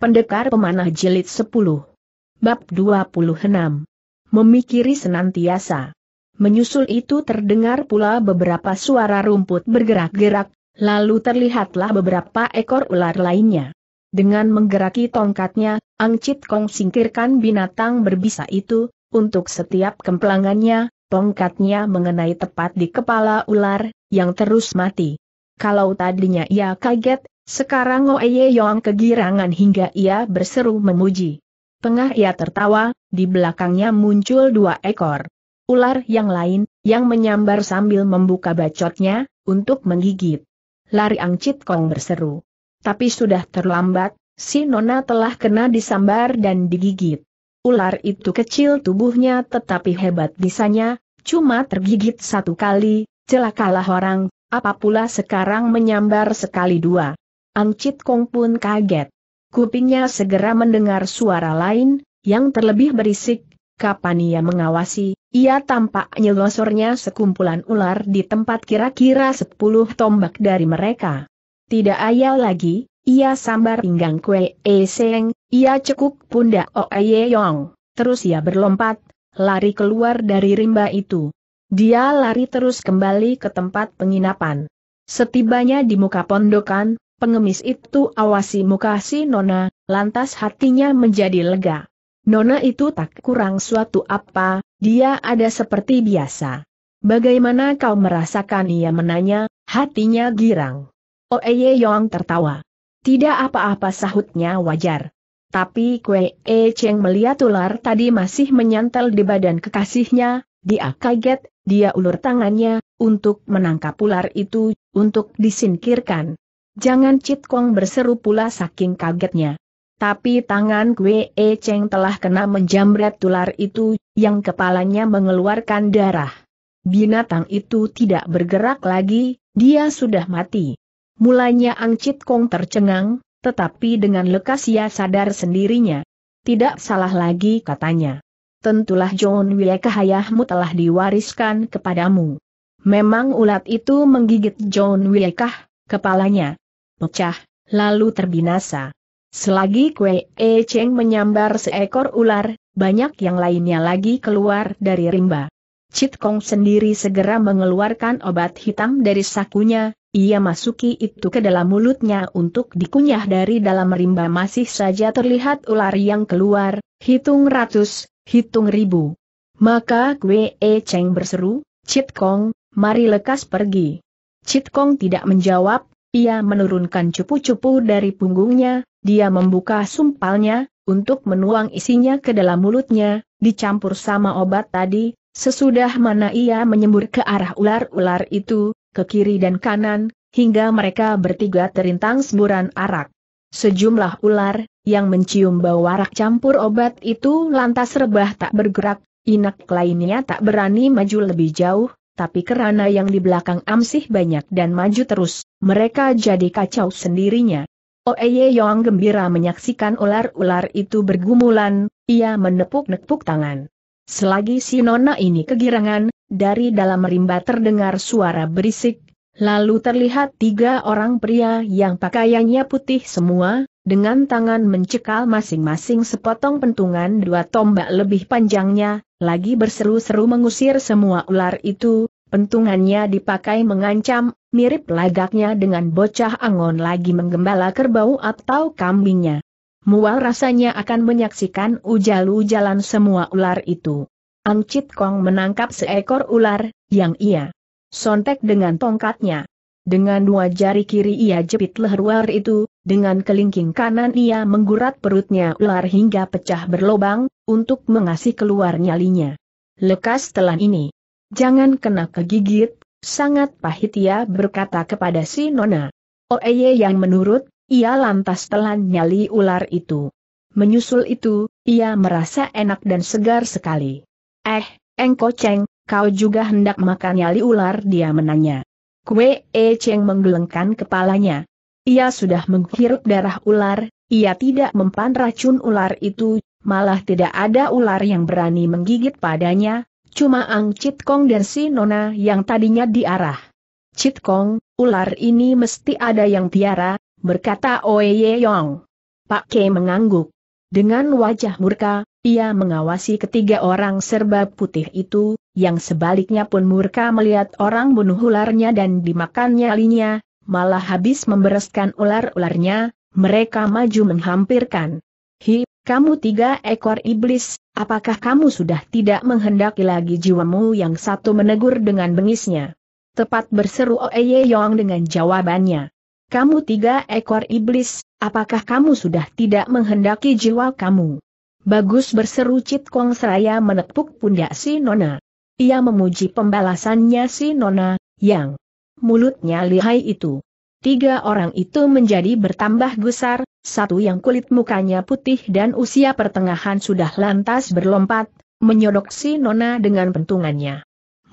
Pendekar Pemanah Jilid 10 Bab 26 Memikiri senantiasa Menyusul itu terdengar pula beberapa suara rumput bergerak-gerak, lalu terlihatlah beberapa ekor ular lainnya. Dengan menggeraki tongkatnya, Angcit Kong singkirkan binatang berbisa itu, untuk setiap kemplangannya, tongkatnya mengenai tepat di kepala ular, yang terus mati. Kalau tadinya ia kaget, sekarang Oeye Yong kegirangan hingga ia berseru memuji. Pengah ia tertawa, di belakangnya muncul dua ekor ular yang lain, yang menyambar sambil membuka bacotnya, untuk menggigit. Lari Angcit Kong berseru. Tapi sudah terlambat, si Nona telah kena disambar dan digigit. Ular itu kecil tubuhnya tetapi hebat bisanya, cuma tergigit satu kali, celakalah orang, apapula sekarang menyambar sekali dua. Ancit Kong pun kaget. Kupingnya segera mendengar suara lain, yang terlebih berisik, kapan ia mengawasi, ia tampak nyelosornya sekumpulan ular di tempat kira-kira sepuluh tombak dari mereka. Tidak ayal lagi, ia sambar pinggang kue e seng, ia cekuk pundak Oe Yong, terus ia berlompat, lari keluar dari rimba itu. Dia lari terus kembali ke tempat penginapan. Setibanya di muka pondokan, pengemis itu awasi muka si Nona, lantas hatinya menjadi lega. Nona itu tak kurang suatu apa, dia ada seperti biasa. Bagaimana kau merasakan ia menanya, hatinya girang. Oeye oh, Yong tertawa. Tidak apa-apa sahutnya wajar. Tapi Kue E Cheng melihat ular tadi masih menyantel di badan kekasihnya, dia kaget, dia ulur tangannya, untuk menangkap ular itu, untuk disingkirkan. Jangan Cit Kong berseru pula saking kagetnya. Tapi tangan Kwe E Cheng telah kena menjamret tular itu, yang kepalanya mengeluarkan darah. Binatang itu tidak bergerak lagi, dia sudah mati. Mulanya Ang Cit Kong tercengang, tetapi dengan lekas ia sadar sendirinya. Tidak salah lagi katanya. Tentulah John Wye kahayahmu telah diwariskan kepadamu. Memang ulat itu menggigit John Kah? Kepalanya pecah, lalu terbinasa. Selagi Kue E Cheng menyambar seekor ular, banyak yang lainnya lagi keluar dari rimba. Chit Kong sendiri segera mengeluarkan obat hitam dari sakunya, ia masuki itu ke dalam mulutnya untuk dikunyah dari dalam rimba masih saja terlihat ular yang keluar, hitung ratus, hitung ribu. Maka Kue E Cheng berseru, Chit Kong, mari lekas pergi. Chitkong Kong tidak menjawab, ia menurunkan cupu-cupu dari punggungnya, dia membuka sumpalnya, untuk menuang isinya ke dalam mulutnya, dicampur sama obat tadi, sesudah mana ia menyembur ke arah ular-ular itu, ke kiri dan kanan, hingga mereka bertiga terintang semburan arak. Sejumlah ular, yang mencium bau arak campur obat itu lantas rebah tak bergerak, inak lainnya tak berani maju lebih jauh, tapi kerana yang di belakang amsih banyak dan maju terus, mereka jadi kacau sendirinya. Oeye oh, Yong gembira menyaksikan ular-ular itu bergumulan, ia menepuk-nepuk tangan. Selagi si nona ini kegirangan, dari dalam rimba terdengar suara berisik, lalu terlihat tiga orang pria yang pakaiannya putih semua, dengan tangan mencekal masing-masing sepotong pentungan dua tombak lebih panjangnya, lagi berseru-seru mengusir semua ular itu, Pentungannya dipakai mengancam, mirip lagaknya dengan bocah angon lagi menggembala kerbau atau kambingnya. Mual rasanya akan menyaksikan ujal-ujalan semua ular itu. Chit Kong menangkap seekor ular, yang ia sontek dengan tongkatnya. Dengan dua jari kiri ia jepit leher ular itu, dengan kelingking kanan ia menggurat perutnya ular hingga pecah berlobang, untuk mengasih keluar nyalinya. Lekas telan ini, Jangan kena kegigit, sangat pahit ia berkata kepada si Nona. Oeye yang menurut, ia lantas telan nyali ular itu. Menyusul itu, ia merasa enak dan segar sekali. Eh, engko ceng, kau juga hendak makan nyali ular dia menanya. Kue e ceng menggelengkan kepalanya. Ia sudah menghirup darah ular, ia tidak mempan racun ular itu, malah tidak ada ular yang berani menggigit padanya, Cuma Ang Chit Kong dan si Nona yang tadinya diarah. Chit Kong, ular ini mesti ada yang piara, berkata Oye Yong. Pak Ke mengangguk. Dengan wajah murka, ia mengawasi ketiga orang serba putih itu, yang sebaliknya pun murka melihat orang bunuh ularnya dan dimakannya nyalinya, malah habis membereskan ular-ularnya, mereka maju menghampirkan. Hi, kamu tiga ekor iblis, apakah kamu sudah tidak menghendaki lagi jiwamu yang satu menegur dengan bengisnya? Tepat berseru Oeye Yong dengan jawabannya. Kamu tiga ekor iblis, apakah kamu sudah tidak menghendaki jiwa kamu? Bagus berseru Cit Kong seraya menepuk pundak si Nona. Ia memuji pembalasannya si Nona, yang mulutnya lihai itu. Tiga orang itu menjadi bertambah gusar, satu yang kulit mukanya putih dan usia pertengahan sudah lantas berlompat, menyodok si Nona dengan pentungannya.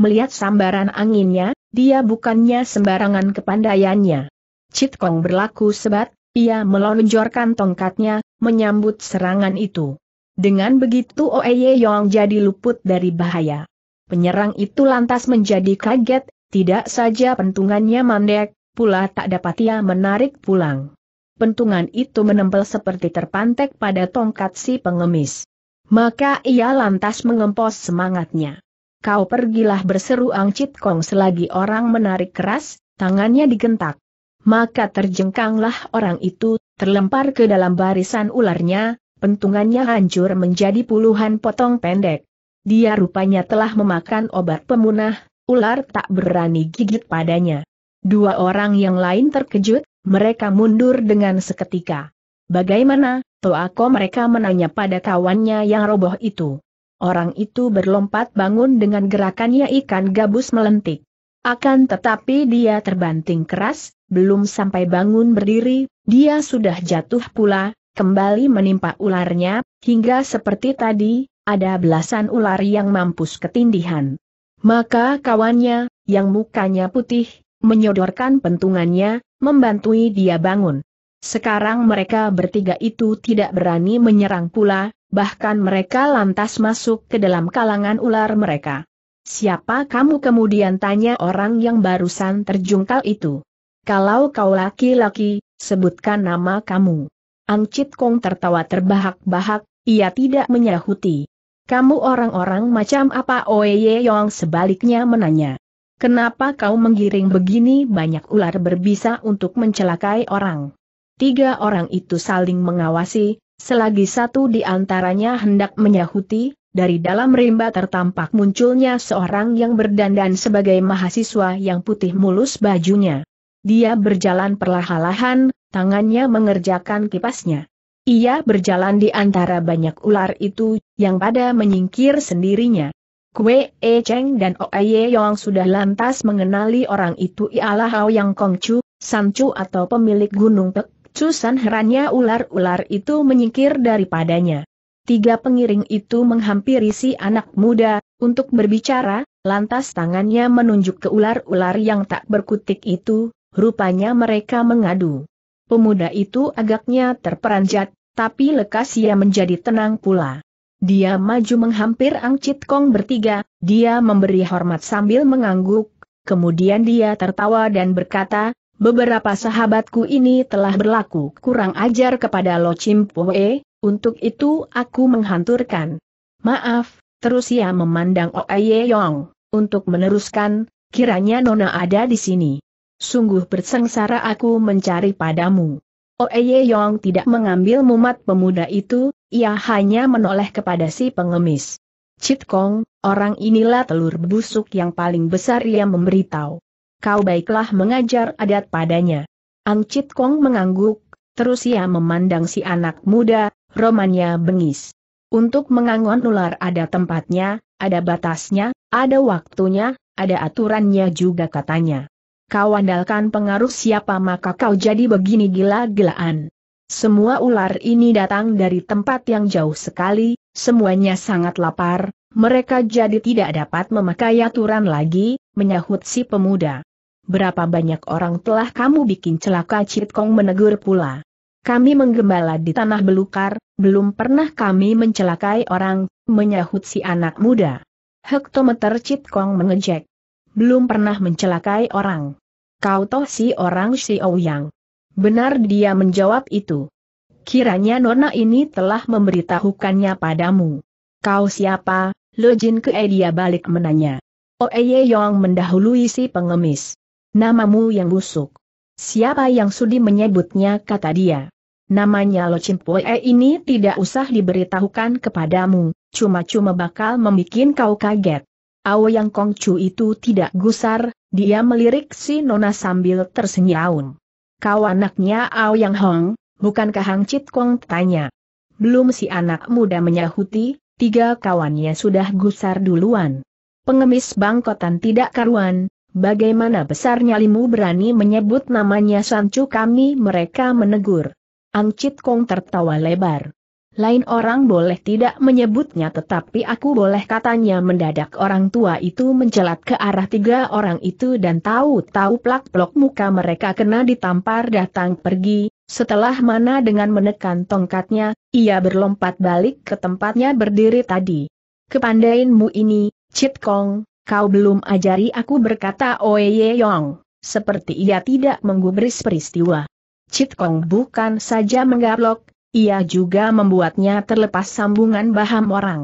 Melihat sambaran anginnya, dia bukannya sembarangan kepandaiannya. Cit Kong berlaku sebat, ia melonjorkan tongkatnya, menyambut serangan itu. Dengan begitu Oeye Yong jadi luput dari bahaya. Penyerang itu lantas menjadi kaget, tidak saja pentungannya mandek, pula tak dapat ia menarik pulang. Pentungan itu menempel seperti terpantek pada tongkat si pengemis. Maka ia lantas mengempos semangatnya. Kau pergilah berseru Ang Chit Kong selagi orang menarik keras, tangannya digentak. Maka terjengkanglah orang itu, terlempar ke dalam barisan ularnya, pentungannya hancur menjadi puluhan potong pendek. Dia rupanya telah memakan obat pemunah, ular tak berani gigit padanya. Dua orang yang lain terkejut, mereka mundur dengan seketika. Bagaimana, Toako mereka menanya pada kawannya yang roboh itu. Orang itu berlompat bangun dengan gerakannya ikan gabus melentik. Akan tetapi dia terbanting keras, belum sampai bangun berdiri, dia sudah jatuh pula, kembali menimpa ularnya, hingga seperti tadi, ada belasan ular yang mampus ketindihan. Maka kawannya, yang mukanya putih, menyodorkan pentungannya, membantui dia bangun. Sekarang mereka bertiga itu tidak berani menyerang pula, bahkan mereka lantas masuk ke dalam kalangan ular mereka. Siapa kamu kemudian tanya orang yang barusan terjungkal itu? Kalau kau laki-laki, sebutkan nama kamu. Angcit Kong tertawa terbahak-bahak, ia tidak menyahuti. Kamu orang-orang macam apa Oye Yong sebaliknya menanya. Kenapa kau menggiring begini banyak ular berbisa untuk mencelakai orang? Tiga orang itu saling mengawasi, selagi satu di antaranya hendak menyahuti, dari dalam rimba tertampak munculnya seorang yang berdandan sebagai mahasiswa yang putih mulus bajunya. Dia berjalan perlahan-lahan, tangannya mengerjakan kipasnya. Ia berjalan di antara banyak ular itu, yang pada menyingkir sendirinya. Kue E Cheng dan Oye Yong sudah lantas mengenali orang itu ialah Hao Yang Kong Chu, San Chu atau pemilik Gunung Pek. San herannya ular-ular itu menyingkir daripadanya. Tiga pengiring itu menghampiri si anak muda, untuk berbicara, lantas tangannya menunjuk ke ular-ular yang tak berkutik itu, rupanya mereka mengadu. Pemuda itu agaknya terperanjat, tapi lekas ia menjadi tenang pula. Dia maju menghampir Ang Chit Kong bertiga, dia memberi hormat sambil mengangguk, kemudian dia tertawa dan berkata, Beberapa sahabatku ini telah berlaku kurang ajar kepada Lo Chim Pue, untuk itu aku menghanturkan. Maaf, terus ia memandang Oe Yong, untuk meneruskan, kiranya Nona ada di sini. Sungguh bersengsara aku mencari padamu. Oe Yong tidak mengambil mumat pemuda itu, ia hanya menoleh kepada si pengemis. Cit Kong, orang inilah telur busuk yang paling besar ia memberitahu. Kau baiklah mengajar adat padanya. Ang Cit Kong mengangguk, terus ia memandang si anak muda, romannya bengis. Untuk mengangon ular ada tempatnya, ada batasnya, ada waktunya, ada aturannya juga katanya. Kau andalkan pengaruh siapa maka kau jadi begini gila-gilaan. Semua ular ini datang dari tempat yang jauh sekali, semuanya sangat lapar, mereka jadi tidak dapat memakai aturan lagi, menyahut si pemuda. Berapa banyak orang telah kamu bikin celaka Citkong menegur pula. Kami menggembala di tanah belukar, belum pernah kami mencelakai orang, menyahut si anak muda. Hektometer Citkong mengejek. Belum pernah mencelakai orang. Kau toh si orang si Ouyang. Benar dia menjawab itu. Kiranya nona ini telah memberitahukannya padamu. Kau siapa? Lo Jin Ke dia balik menanya. Oeye oh, Yong mendahului si pengemis. Namamu yang busuk. Siapa yang sudi menyebutnya kata dia. Namanya Lo Jin Poe eh, ini tidak usah diberitahukan kepadamu, cuma-cuma bakal membuat kau kaget. Ao Yang Kong Chu itu tidak gusar, dia melirik si Nona sambil tersenyum kau anaknya Ao Yang Hong, bukankah Hang Chit Kong tanya. Belum si anak muda menyahuti, tiga kawannya sudah gusar duluan. Pengemis bangkotan tidak karuan, bagaimana besarnya limu berani menyebut namanya Sancu kami mereka menegur. Ang Chit Kong tertawa lebar. Lain orang boleh tidak menyebutnya tetapi aku boleh katanya mendadak orang tua itu mencelat ke arah tiga orang itu dan tahu-tahu plak-plok muka mereka kena ditampar datang pergi, setelah mana dengan menekan tongkatnya, ia berlompat balik ke tempatnya berdiri tadi. Kepandainmu ini, Chit Kong, kau belum ajari aku berkata Oye Yong, seperti ia tidak menggubris peristiwa. Chit Kong bukan saja menggablok, ia juga membuatnya terlepas sambungan baham orang.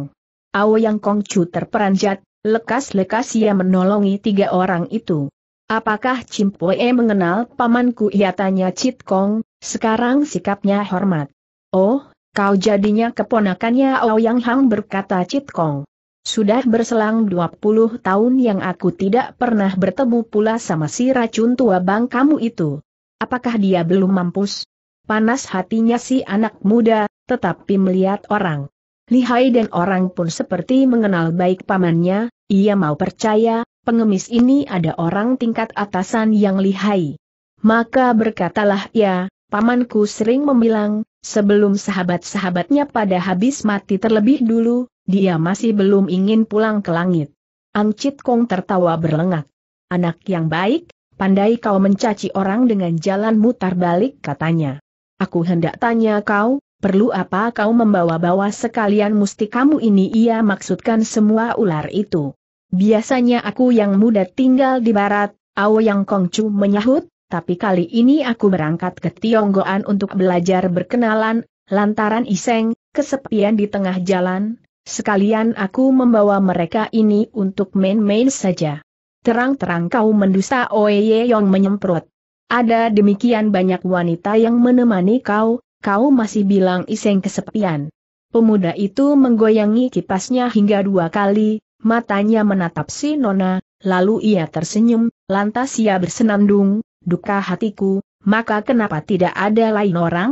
Ao Yang Kongcu terperanjat, lekas-lekas ia menolongi tiga orang itu. Apakah Cimpoe mengenal pamanku? Ia tanya Cit Kong, sekarang sikapnya hormat. Oh, kau jadinya keponakannya Ao Yang Hang berkata Cit Kong. Sudah berselang 20 tahun yang aku tidak pernah bertemu pula sama si racun tua bang kamu itu. Apakah dia belum mampus? panas hatinya si anak muda, tetapi melihat orang. Lihai dan orang pun seperti mengenal baik pamannya, ia mau percaya, pengemis ini ada orang tingkat atasan yang lihai. Maka berkatalah ia, pamanku sering membilang, sebelum sahabat-sahabatnya pada habis mati terlebih dulu, dia masih belum ingin pulang ke langit. Angcit Kong tertawa berlengak. Anak yang baik, pandai kau mencaci orang dengan jalan mutar balik katanya. Aku hendak tanya kau, perlu apa kau membawa-bawa sekalian mustikamu ini ia maksudkan semua ular itu. Biasanya aku yang muda tinggal di barat, Ao Yang Kongcu menyahut, tapi kali ini aku berangkat ke Tionggoan untuk belajar berkenalan, lantaran iseng, kesepian di tengah jalan, sekalian aku membawa mereka ini untuk main-main saja. Terang-terang kau mendusta Oye Yong menyemprot. Ada demikian banyak wanita yang menemani kau, kau masih bilang iseng kesepian. Pemuda itu menggoyangi kipasnya hingga dua kali, matanya menatap si Nona, lalu ia tersenyum, lantas ia bersenandung, duka hatiku, maka kenapa tidak ada lain orang?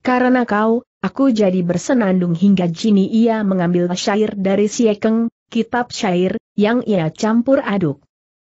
Karena kau, aku jadi bersenandung hingga jini ia mengambil syair dari Siekeng, kitab syair, yang ia campur aduk.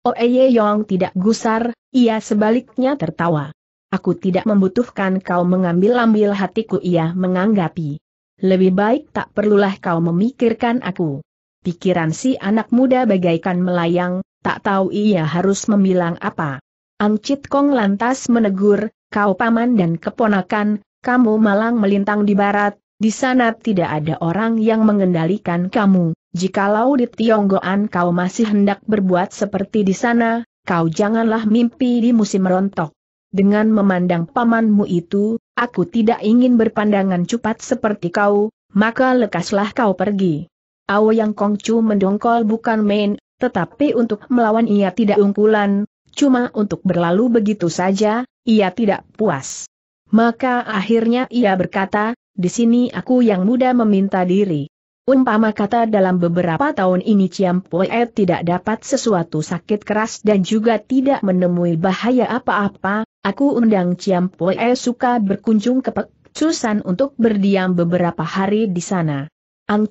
Oeye oh, Yong tidak gusar, ia sebaliknya tertawa. Aku tidak membutuhkan kau mengambil-ambil hatiku ia menganggapi. Lebih baik tak perlulah kau memikirkan aku. Pikiran si anak muda bagaikan melayang, tak tahu ia harus memilang apa. Angcit Kong lantas menegur, kau paman dan keponakan, kamu malang melintang di barat, di sana tidak ada orang yang mengendalikan kamu, jikalau di Tionggoan kau masih hendak berbuat seperti di sana, kau janganlah mimpi di musim rontok. Dengan memandang pamanmu itu, aku tidak ingin berpandangan cepat seperti kau, maka lekaslah kau pergi. Awo Yang Kongcu mendongkol bukan main, tetapi untuk melawan ia tidak unggulan, cuma untuk berlalu begitu saja, ia tidak puas. Maka akhirnya ia berkata, di sini aku yang muda meminta diri. Umpama kata dalam beberapa tahun ini Ciam Poe tidak dapat sesuatu sakit keras dan juga tidak menemui bahaya apa-apa, aku undang Ciam Poe suka berkunjung ke Pek untuk berdiam beberapa hari di sana.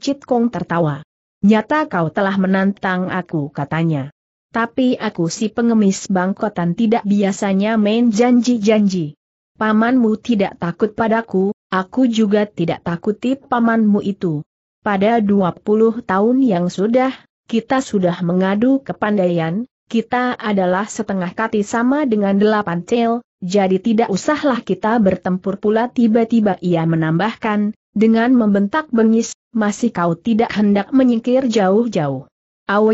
Chit Kong tertawa. Nyata kau telah menantang aku katanya. Tapi aku si pengemis bangkotan tidak biasanya main janji-janji. Pamanmu tidak takut padaku, Aku juga tidak takuti pamanmu itu. Pada 20 tahun yang sudah, kita sudah mengadu kepandaian, kita adalah setengah kati sama dengan delapan cel, jadi tidak usahlah kita bertempur pula tiba-tiba ia menambahkan, dengan membentak bengis, masih kau tidak hendak menyingkir jauh-jauh.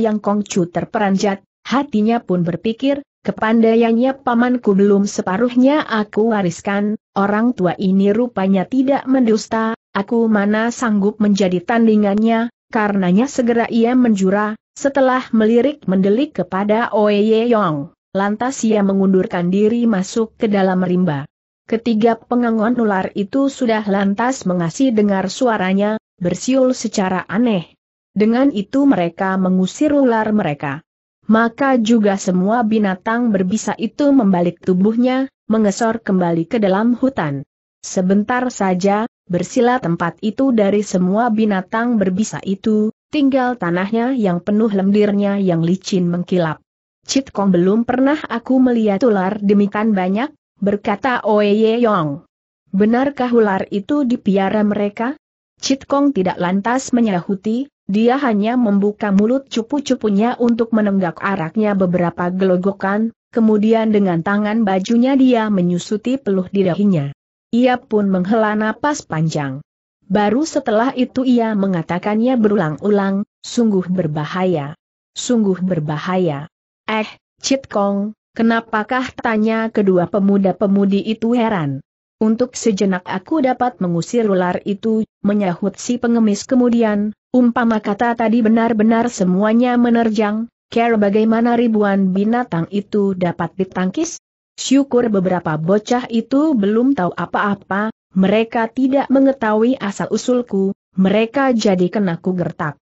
yang Kongcu terperanjat, hatinya pun berpikir, kepandaiannya pamanku belum separuhnya aku wariskan, Orang tua ini rupanya tidak mendusta, aku mana sanggup menjadi tandingannya, karenanya segera ia menjura, setelah melirik mendelik kepada Oye Yong, lantas ia mengundurkan diri masuk ke dalam rimba. Ketiga pengangon ular itu sudah lantas mengasih dengar suaranya, bersiul secara aneh. Dengan itu mereka mengusir ular mereka. Maka juga semua binatang berbisa itu membalik tubuhnya, mengesor kembali ke dalam hutan. Sebentar saja, bersila tempat itu dari semua binatang berbisa itu, tinggal tanahnya yang penuh lendirnya yang licin mengkilap. Cit Kong belum pernah aku melihat ular demikian banyak, berkata Oye Yong. Benarkah ular itu dipiara mereka? Cit Kong tidak lantas menyahuti, dia hanya membuka mulut cupu-cupunya untuk menenggak araknya beberapa gelogokan, kemudian dengan tangan bajunya dia menyusuti peluh di dahinya. Ia pun menghela napas panjang. Baru setelah itu ia mengatakannya berulang-ulang, sungguh berbahaya. Sungguh berbahaya. Eh, Cit Kong, kenapakah tanya kedua pemuda-pemudi itu heran? Untuk sejenak aku dapat mengusir ular itu, menyahut si pengemis kemudian, umpama kata tadi benar-benar semuanya menerjang, care bagaimana ribuan binatang itu dapat ditangkis? Syukur beberapa bocah itu belum tahu apa-apa, mereka tidak mengetahui asal-usulku, mereka jadi kena ku gertak.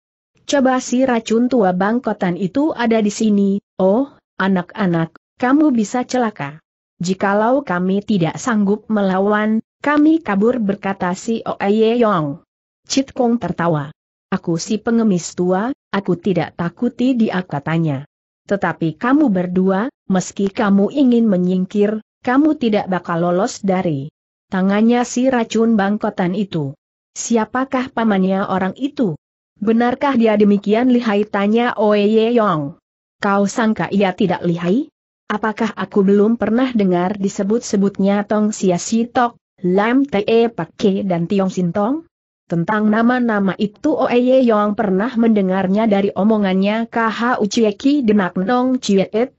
Coba si racun tua bangkotan itu ada di sini, oh, anak-anak, kamu bisa celaka. Jikalau kami tidak sanggup melawan, kami kabur berkata si Oeye Yong. Chit Kong tertawa. Aku si pengemis tua, aku tidak takuti dia katanya. Tetapi kamu berdua, meski kamu ingin menyingkir, kamu tidak bakal lolos dari tangannya si racun bangkotan itu. Siapakah pamannya orang itu? Benarkah dia demikian lihai tanya Oye Yong? Kau sangka ia tidak lihai? Apakah aku belum pernah dengar disebut-sebutnya Tong Sia Si Tok, Lam Te Pake dan Tiong Sintong? Tentang nama-nama itu Oeye Yong pernah mendengarnya dari omongannya KH Ucieki Denak Nong Chieet.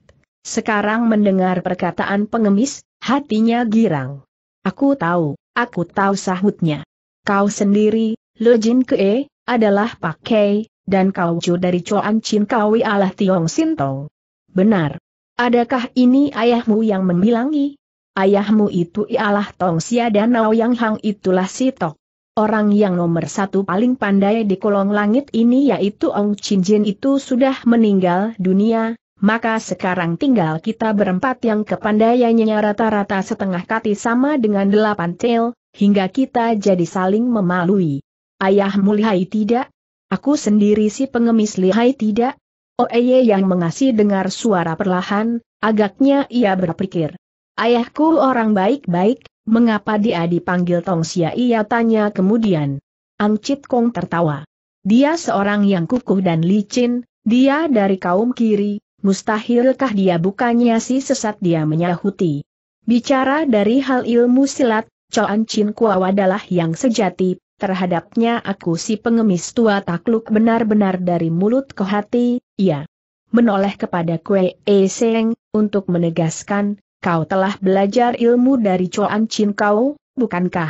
Sekarang mendengar perkataan pengemis, hatinya girang. Aku tahu, aku tahu sahutnya. Kau sendiri, Lojin Kee, adalah pakai, dan kau cu dari Chuan Chin Kawi Allah Tiong Sintong. Benar. Adakah ini ayahmu yang membilangi? Ayahmu itu ialah Tong Sia dan Nao Yang Hang itulah si Tok Orang yang nomor satu paling pandai di kolong langit ini yaitu Ong Chin Jin itu sudah meninggal dunia, maka sekarang tinggal kita berempat yang kepandaiannya rata-rata setengah kati sama dengan delapan tel, hingga kita jadi saling memalui. Ayah lihai tidak? Aku sendiri si pengemis lihai tidak? Oeye oh, yang mengasih dengar suara perlahan, agaknya ia berpikir. Ayahku orang baik-baik, Mengapa dia dipanggil Tong Xia? Ia tanya kemudian. Chit Kong tertawa. Dia seorang yang kukuh dan licin, dia dari kaum kiri, mustahilkah dia bukannya si sesat dia menyahuti. Bicara dari hal ilmu silat, Choan Chin kua adalah yang sejati, terhadapnya aku si pengemis tua takluk benar-benar dari mulut ke hati, ia menoleh kepada Kue E Seng, untuk menegaskan, kau telah belajar ilmu dari Chuan Chin kau, bukankah?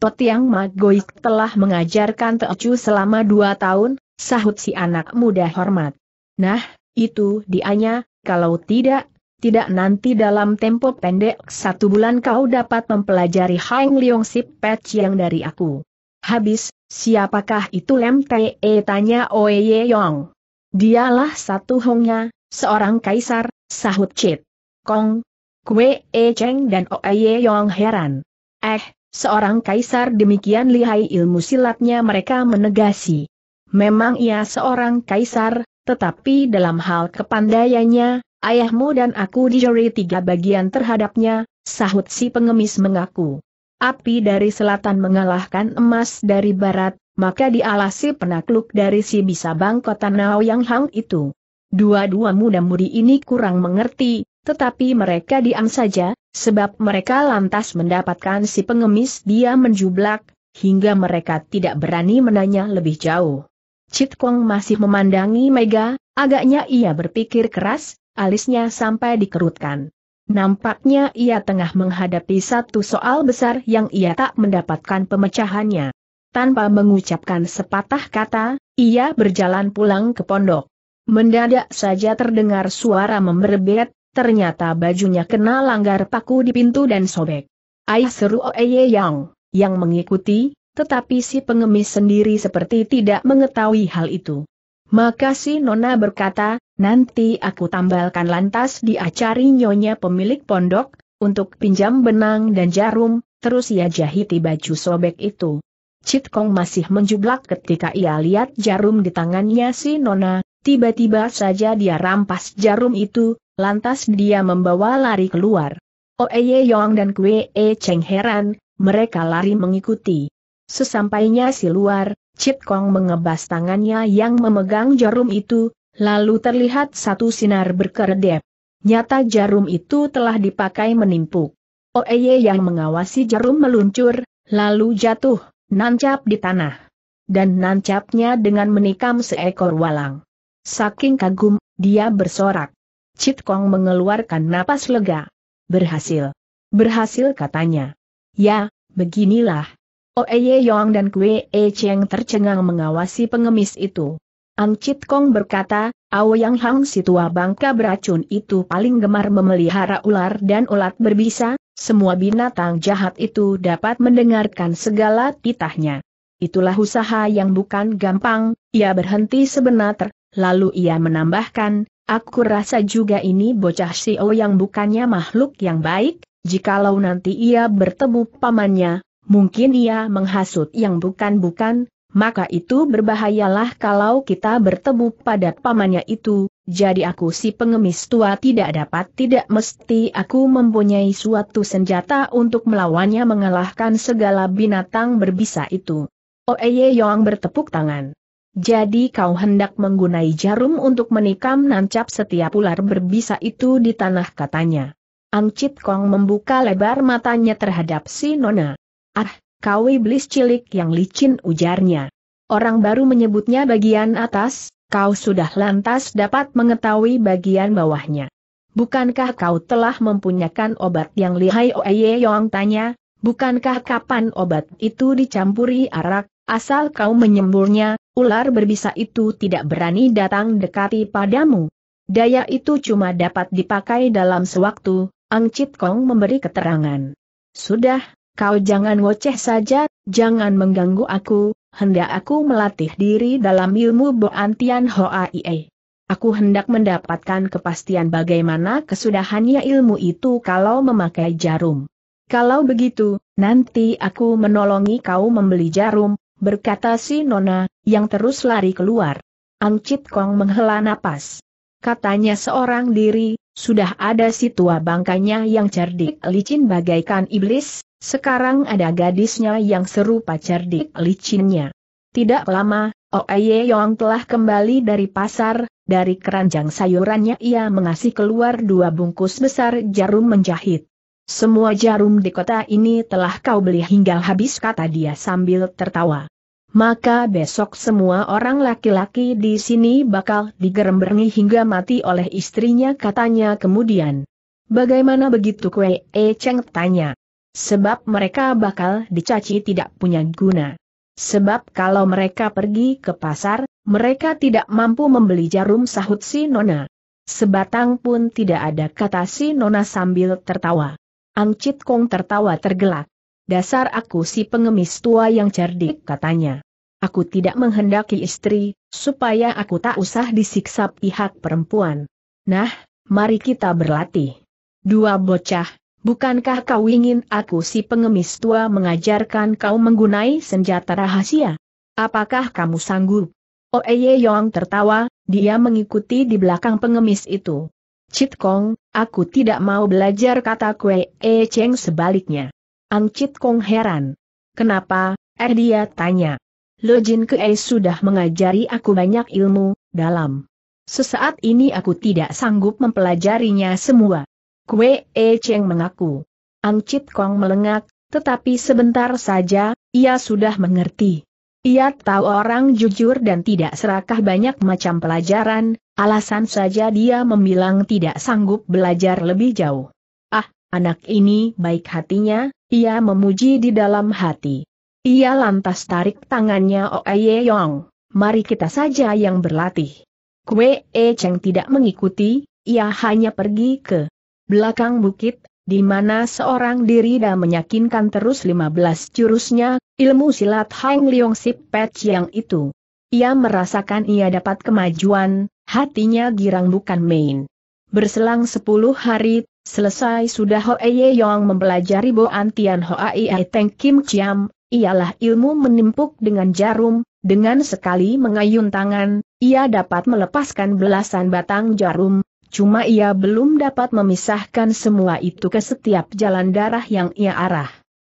Totiang Magoik telah mengajarkan Teochu selama dua tahun, sahut si anak muda hormat. Nah, itu dianya, kalau tidak, tidak nanti dalam tempo pendek satu bulan kau dapat mempelajari Hang Leong Sip Patch yang dari aku. Habis, siapakah itu Lem Te e tanya Oye Yong. Dialah satu Hongnya, seorang kaisar, sahut Chit. Kong, Kue E Cheng dan Oye Yong heran. Eh, seorang kaisar demikian lihai ilmu silatnya mereka menegasi. Memang ia seorang kaisar, tetapi dalam hal kepandaiannya, ayahmu dan aku dijuri tiga bagian terhadapnya, sahut si pengemis mengaku. Api dari selatan mengalahkan emas dari barat, maka dialasi penakluk dari si bisa bangkota Nao Yang Hang itu. Dua-dua muda-mudi ini kurang mengerti, tetapi mereka diam saja, sebab mereka lantas mendapatkan si pengemis dia menjublak, hingga mereka tidak berani menanya lebih jauh. Chit Kong masih memandangi Mega, agaknya ia berpikir keras, alisnya sampai dikerutkan. Nampaknya ia tengah menghadapi satu soal besar yang ia tak mendapatkan pemecahannya. Tanpa mengucapkan sepatah kata, ia berjalan pulang ke pondok. Mendadak saja terdengar suara memberbet, ternyata bajunya kena langgar paku di pintu dan sobek. Ayah seru Oeye Yang, yang mengikuti, tetapi si pengemis sendiri seperti tidak mengetahui hal itu. Maka si Nona berkata, nanti aku tambalkan lantas diacari nyonya pemilik pondok, untuk pinjam benang dan jarum, terus ia jahiti baju sobek itu. Citkong Kong masih menjublak ketika ia lihat jarum di tangannya si Nona, Tiba-tiba saja dia rampas jarum itu, lantas dia membawa lari keluar. Oeye oh, Yong dan Kwee E Cheng heran, mereka lari mengikuti. Sesampainya si luar, Chit Kong mengebas tangannya yang memegang jarum itu, lalu terlihat satu sinar berkeredep. Nyata jarum itu telah dipakai menimpuk. Oeye oh, yang mengawasi jarum meluncur, lalu jatuh, nancap di tanah. Dan nancapnya dengan menikam seekor walang. Saking kagum, dia bersorak. Cit Kong mengeluarkan napas lega. Berhasil. Berhasil katanya. Ya, beginilah. Oeye oh, Yong dan Kue E Cheng tercengang mengawasi pengemis itu. Ang Cit Kong berkata, Aoyang Hang si tua bangka beracun itu paling gemar memelihara ular dan ulat berbisa, semua binatang jahat itu dapat mendengarkan segala titahnya. Itulah usaha yang bukan gampang, ia berhenti sebenar Lalu ia menambahkan, aku rasa juga ini bocah Sio yang bukannya makhluk yang baik, jikalau nanti ia bertemu pamannya, mungkin ia menghasut yang bukan-bukan, maka itu berbahayalah kalau kita bertemu pada pamannya itu, jadi aku si pengemis tua tidak dapat tidak mesti aku mempunyai suatu senjata untuk melawannya mengalahkan segala binatang berbisa itu. Oeye Yong bertepuk tangan. Jadi kau hendak menggunai jarum untuk menikam nancap setiap ular berbisa itu di tanah katanya. Angcit Kong membuka lebar matanya terhadap si Nona. Ah, kau iblis cilik yang licin ujarnya. Orang baru menyebutnya bagian atas, kau sudah lantas dapat mengetahui bagian bawahnya. Bukankah kau telah mempunyakan obat yang lihai Oye Yong tanya, bukankah kapan obat itu dicampuri arak, asal kau menyemburnya, ular berbisa itu tidak berani datang dekati padamu. Daya itu cuma dapat dipakai dalam sewaktu, Ang Chit Kong memberi keterangan. Sudah, kau jangan ngoceh saja, jangan mengganggu aku, hendak aku melatih diri dalam ilmu Boantian Ie. Aku hendak mendapatkan kepastian bagaimana kesudahannya ilmu itu kalau memakai jarum. Kalau begitu, nanti aku menolongi kau membeli jarum, berkata si Nona, yang terus lari keluar. Ancit Kong menghela napas. Katanya seorang diri, sudah ada si tua bangkanya yang cerdik licin bagaikan iblis, sekarang ada gadisnya yang serupa cerdik licinnya. Tidak lama, Oeye Yong telah kembali dari pasar, dari keranjang sayurannya ia mengasih keluar dua bungkus besar jarum menjahit. Semua jarum di kota ini telah kau beli hingga habis kata dia sambil tertawa. Maka besok semua orang laki-laki di sini bakal digeremberni hingga mati oleh istrinya katanya kemudian. Bagaimana begitu kue E Cheng tanya. Sebab mereka bakal dicaci tidak punya guna. Sebab kalau mereka pergi ke pasar, mereka tidak mampu membeli jarum sahut si Nona. Sebatang pun tidak ada kata si Nona sambil tertawa. Chit Kong tertawa tergelak. Dasar aku si pengemis tua yang cerdik katanya. Aku tidak menghendaki istri, supaya aku tak usah disiksa pihak perempuan. Nah, mari kita berlatih. Dua bocah, bukankah kau ingin aku si pengemis tua mengajarkan kau menggunai senjata rahasia? Apakah kamu sanggup? Oeye oh, Yong tertawa, dia mengikuti di belakang pengemis itu. Chit Kong, aku tidak mau belajar kata Kue E Cheng sebaliknya. Ang Chit Kong heran. Kenapa? Eh dia tanya. Lo Jin Kue e sudah mengajari aku banyak ilmu, dalam. Sesaat ini aku tidak sanggup mempelajarinya semua. Kue E Cheng mengaku. Ang Chit Kong melengak, tetapi sebentar saja, ia sudah mengerti. Ia tahu orang jujur dan tidak serakah banyak macam pelajaran, Alasan saja dia membilang tidak sanggup belajar lebih jauh. Ah, anak ini baik hatinya, ia memuji di dalam hati. Ia lantas tarik tangannya Oye Yong, mari kita saja yang berlatih. Kue E Cheng tidak mengikuti, ia hanya pergi ke belakang bukit, di mana seorang diri dan menyakinkan terus 15 jurusnya, ilmu silat Hang Leong Sip Pet yang itu. Ia merasakan ia dapat kemajuan, Hatinya girang bukan main. Berselang sepuluh hari, selesai sudah Hoeye Yong mempelajari Boan Tian Hoai Teng Kim Chiam, ialah ilmu menimpuk dengan jarum, dengan sekali mengayun tangan, ia dapat melepaskan belasan batang jarum, cuma ia belum dapat memisahkan semua itu ke setiap jalan darah yang ia arah.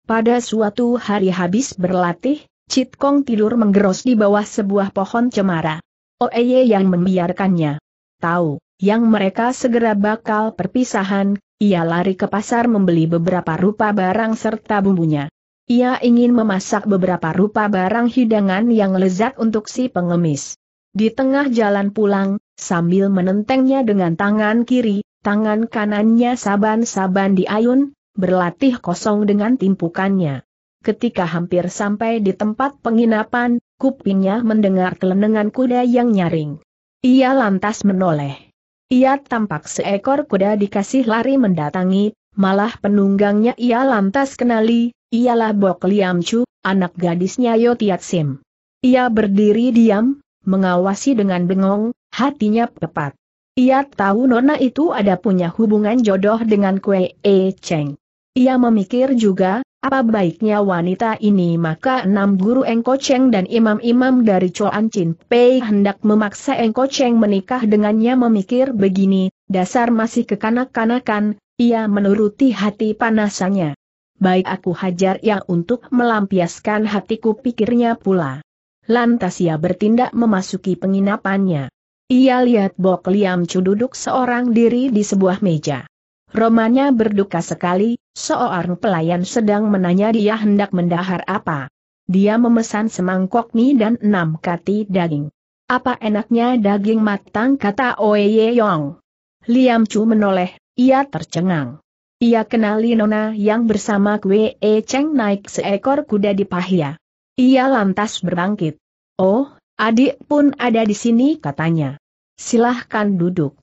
Pada suatu hari habis berlatih, Cit Kong tidur menggeros di bawah sebuah pohon cemara. Oeye yang membiarkannya. Tahu, yang mereka segera bakal perpisahan, ia lari ke pasar membeli beberapa rupa barang serta bumbunya. Ia ingin memasak beberapa rupa barang hidangan yang lezat untuk si pengemis. Di tengah jalan pulang, sambil menentengnya dengan tangan kiri, tangan kanannya saban-saban diayun, berlatih kosong dengan timpukannya. Ketika hampir sampai di tempat penginapan, kupingnya mendengar kelenengan kuda yang nyaring. Ia lantas menoleh. Ia tampak seekor kuda dikasih lari mendatangi, malah penunggangnya ia lantas kenali, ialah Bok Liam Chu, anak gadisnya Yotiat Sim. Ia berdiri diam, mengawasi dengan bengong, hatinya tepat. Ia tahu nona itu ada punya hubungan jodoh dengan Kue E Cheng. Ia memikir juga, apa baiknya wanita ini maka enam guru Engko Cheng dan imam-imam dari Chuan Chin Pei hendak memaksa Engko Cheng menikah dengannya memikir begini, dasar masih kekanak-kanakan, ia menuruti hati panasannya. Baik aku hajar ia untuk melampiaskan hatiku pikirnya pula. Lantas ia bertindak memasuki penginapannya. Ia lihat Bok Liam Chu duduk seorang diri di sebuah meja. Romanya berduka sekali, seorang pelayan sedang menanya dia hendak mendahar apa. Dia memesan semangkok mie dan enam kati daging. Apa enaknya daging matang kata Oye Yong. Liam Chu menoleh, ia tercengang. Ia kenali Nona yang bersama Kwe E Cheng naik seekor kuda di pahia. Ia lantas berbangkit. Oh, adik pun ada di sini katanya. Silahkan duduk.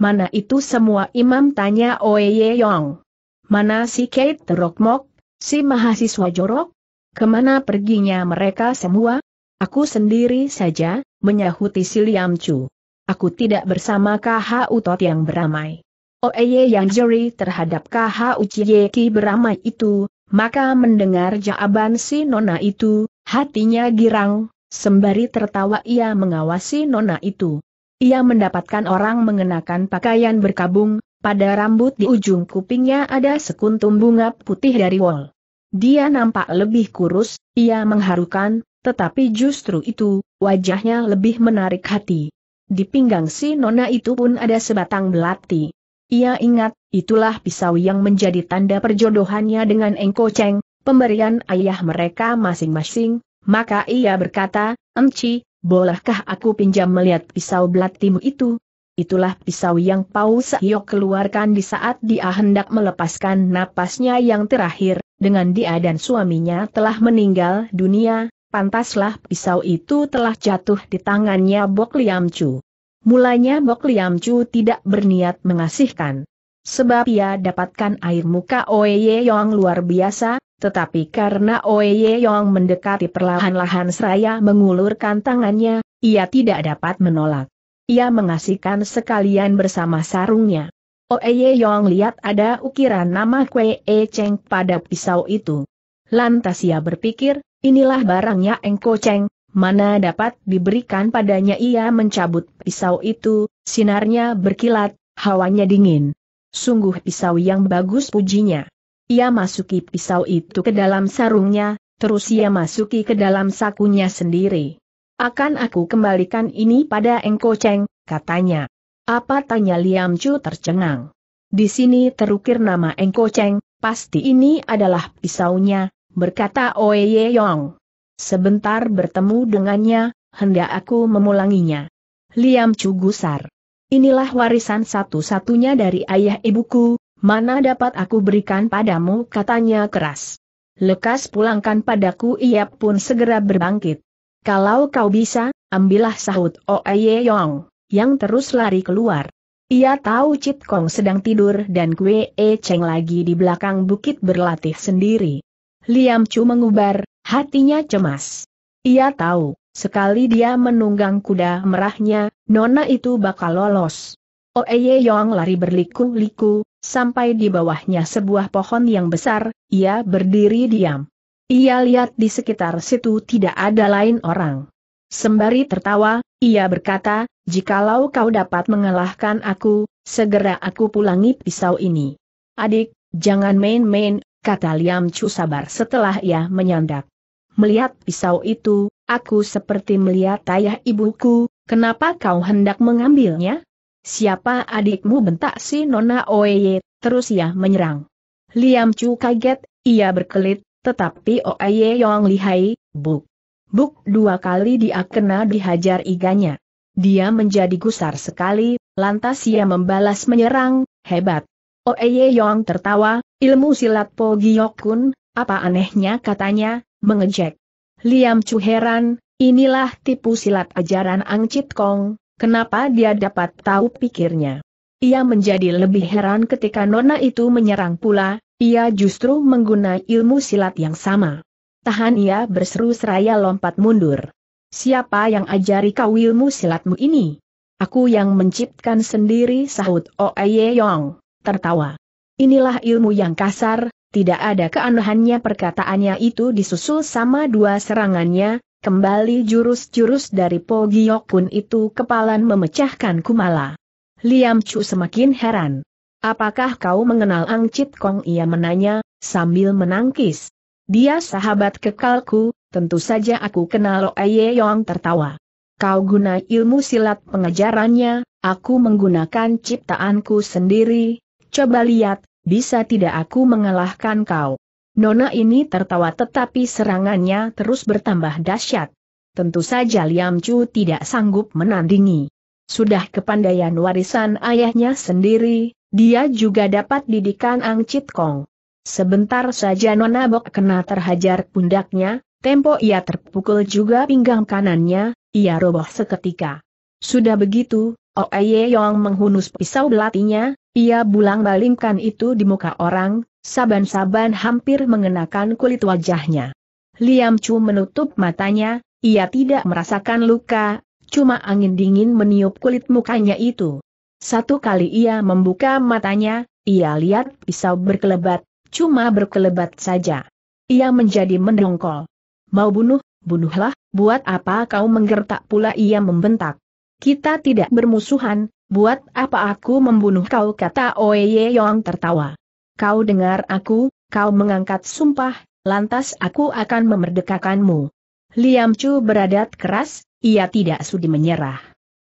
Mana itu semua imam tanya Oye Yong. Mana si Kate Terokmok, si mahasiswa jorok? Kemana perginya mereka semua? Aku sendiri saja, menyahuti si Liam Chu. Aku tidak bersama KH Utot yang beramai. Oye yang jeri terhadap KH Uciyeki beramai itu, maka mendengar jawaban si Nona itu, hatinya girang, sembari tertawa ia mengawasi Nona itu. Ia mendapatkan orang mengenakan pakaian berkabung, pada rambut di ujung kupingnya ada sekuntum bunga putih dari wol. Dia nampak lebih kurus, ia mengharukan, tetapi justru itu, wajahnya lebih menarik hati. Di pinggang si nona itu pun ada sebatang belati. Ia ingat, itulah pisau yang menjadi tanda perjodohannya dengan Engko Cheng, pemberian ayah mereka masing-masing, maka ia berkata, Enci, bolehkah aku pinjam melihat pisau belatimu itu? Itulah pisau yang Pau Sahyo keluarkan di saat dia hendak melepaskan napasnya yang terakhir, dengan dia dan suaminya telah meninggal dunia, pantaslah pisau itu telah jatuh di tangannya Bok Liam Chu. Mulanya Bok Liam Chu tidak berniat mengasihkan. Sebab ia dapatkan air muka Oye Yong luar biasa, tetapi karena Oye Yong mendekati perlahan-lahan seraya mengulurkan tangannya, ia tidak dapat menolak. Ia mengasihkan sekalian bersama sarungnya. Oye Yong lihat ada ukiran nama Kwe E Cheng pada pisau itu. Lantas ia berpikir, inilah barangnya Engko Cheng, mana dapat diberikan padanya ia mencabut pisau itu, sinarnya berkilat, hawanya dingin. Sungguh pisau yang bagus pujinya. Ia masuki pisau itu ke dalam sarungnya, terus ia masuki ke dalam sakunya sendiri. Akan aku kembalikan ini pada Engko Cheng, katanya. Apa tanya Liam Chu tercengang. Di sini terukir nama Engko Cheng, pasti ini adalah pisaunya, berkata Oye Yong. Sebentar bertemu dengannya, hendak aku memulanginya. Liam Chu gusar. Inilah warisan satu-satunya dari ayah ibuku, Mana dapat aku berikan padamu katanya keras. Lekas pulangkan padaku ia pun segera berbangkit. Kalau kau bisa, ambillah sahut Oeye Yong, yang terus lari keluar. Ia tahu Cit Kong sedang tidur dan Kwe E Cheng lagi di belakang bukit berlatih sendiri. Liam Chu mengubar, hatinya cemas. Ia tahu, sekali dia menunggang kuda merahnya, Nona itu bakal lolos. Oeye oh, Yong lari berliku-liku, sampai di bawahnya sebuah pohon yang besar, ia berdiri diam. Ia lihat di sekitar situ tidak ada lain orang. Sembari tertawa, ia berkata, jikalau kau dapat mengalahkan aku, segera aku pulangi pisau ini. Adik, jangan main-main, kata Liam Chu sabar setelah ia menyandak. Melihat pisau itu, aku seperti melihat ayah ibuku, kenapa kau hendak mengambilnya? Siapa adikmu bentak si Nona Oeye, terus ia menyerang. Liam Chu kaget, ia berkelit, tetapi Oeye Yong lihai, buk. Buk dua kali dia kena dihajar iganya. Dia menjadi gusar sekali, lantas ia membalas menyerang, hebat. Oeye Yong tertawa, ilmu silat Po Giyok Kun, apa anehnya katanya, mengejek. Liam Chu heran, inilah tipu silat ajaran Ang Chit Kong, Kenapa dia dapat tahu pikirnya? Ia menjadi lebih heran ketika Nona itu menyerang pula, ia justru menggunakan ilmu silat yang sama. Tahan ia berseru seraya lompat mundur. Siapa yang ajari kau ilmu silatmu ini? Aku yang menciptakan sendiri sahut Oeye Yong, tertawa. Inilah ilmu yang kasar, tidak ada keanehannya perkataannya itu disusul sama dua serangannya, Kembali jurus-jurus dari Po Giok Kun itu kepalan memecahkan Kumala. Liam Chu semakin heran. Apakah kau mengenal Ang Chit Kong? Ia menanya, sambil menangkis. Dia sahabat kekalku, tentu saja aku kenal Oye Yong tertawa. Kau guna ilmu silat pengajarannya, aku menggunakan ciptaanku sendiri, coba lihat, bisa tidak aku mengalahkan kau. Nona ini tertawa tetapi serangannya terus bertambah dahsyat. Tentu saja Liam Chu tidak sanggup menandingi. Sudah kepandaian warisan ayahnya sendiri, dia juga dapat didikan Ang Chit Kong. Sebentar saja Nona Bok kena terhajar pundaknya, tempo ia terpukul juga pinggang kanannya, ia roboh seketika. Sudah begitu, Oeye Yong menghunus pisau belatinya, ia bulang balingkan itu di muka orang, saban-saban hampir mengenakan kulit wajahnya. Liam Chu menutup matanya, ia tidak merasakan luka, cuma angin dingin meniup kulit mukanya itu. Satu kali ia membuka matanya, ia lihat pisau berkelebat, cuma berkelebat saja. Ia menjadi mendongkol. Mau bunuh, bunuhlah, buat apa kau menggertak pula ia membentak. Kita tidak bermusuhan, Buat apa aku membunuh kau kata Oye Yong tertawa. Kau dengar aku, kau mengangkat sumpah, lantas aku akan memerdekakanmu. Liam Chu beradat keras, ia tidak sudi menyerah.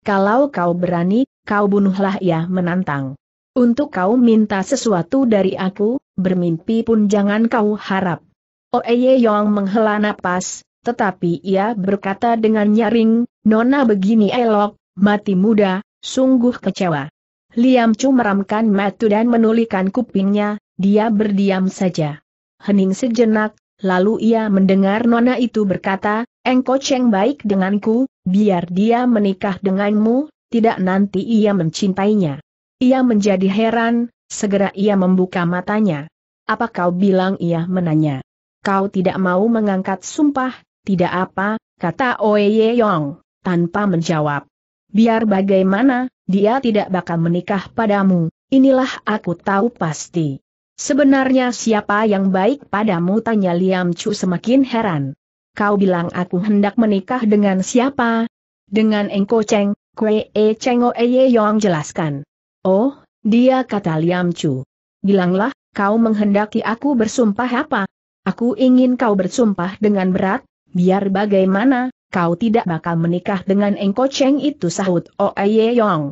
Kalau kau berani, kau bunuhlah ia menantang. Untuk kau minta sesuatu dari aku, bermimpi pun jangan kau harap. Oye Yong menghela napas, tetapi ia berkata dengan nyaring, Nona begini elok, mati muda, Sungguh kecewa. Liam Chu meramkan mata dan menulikan kupingnya, dia berdiam saja. Hening sejenak, lalu ia mendengar nona itu berkata, Engko Cheng baik denganku, biar dia menikah denganmu, tidak nanti ia mencintainya. Ia menjadi heran, segera ia membuka matanya. Apa kau bilang ia menanya? Kau tidak mau mengangkat sumpah, tidak apa, kata Oye Yong, tanpa menjawab biar bagaimana, dia tidak bakal menikah padamu, inilah aku tahu pasti. Sebenarnya siapa yang baik padamu tanya Liam Chu semakin heran. Kau bilang aku hendak menikah dengan siapa? Dengan Engko Cheng, Kwe E Cheng Oe Yong jelaskan. Oh, dia kata Liam Chu. Bilanglah, kau menghendaki aku bersumpah apa? Aku ingin kau bersumpah dengan berat, biar bagaimana, kau tidak bakal menikah dengan Engko Cheng itu sahut Oe oh Yong.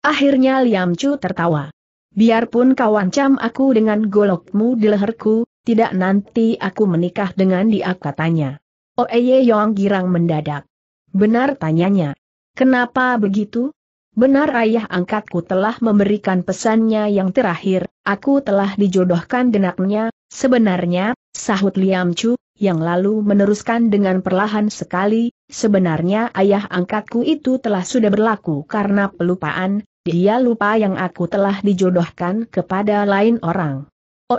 Akhirnya Liam Chu tertawa. Biarpun kau ancam aku dengan golokmu di leherku, tidak nanti aku menikah dengan dia katanya. Oe oh Yong girang mendadak. Benar tanyanya. Kenapa begitu? Benar ayah angkatku telah memberikan pesannya yang terakhir, aku telah dijodohkan dengannya, sebenarnya, Sahut Liam Chu, yang lalu meneruskan dengan perlahan sekali, sebenarnya ayah angkatku itu telah sudah berlaku karena pelupaan, dia lupa yang aku telah dijodohkan kepada lain orang.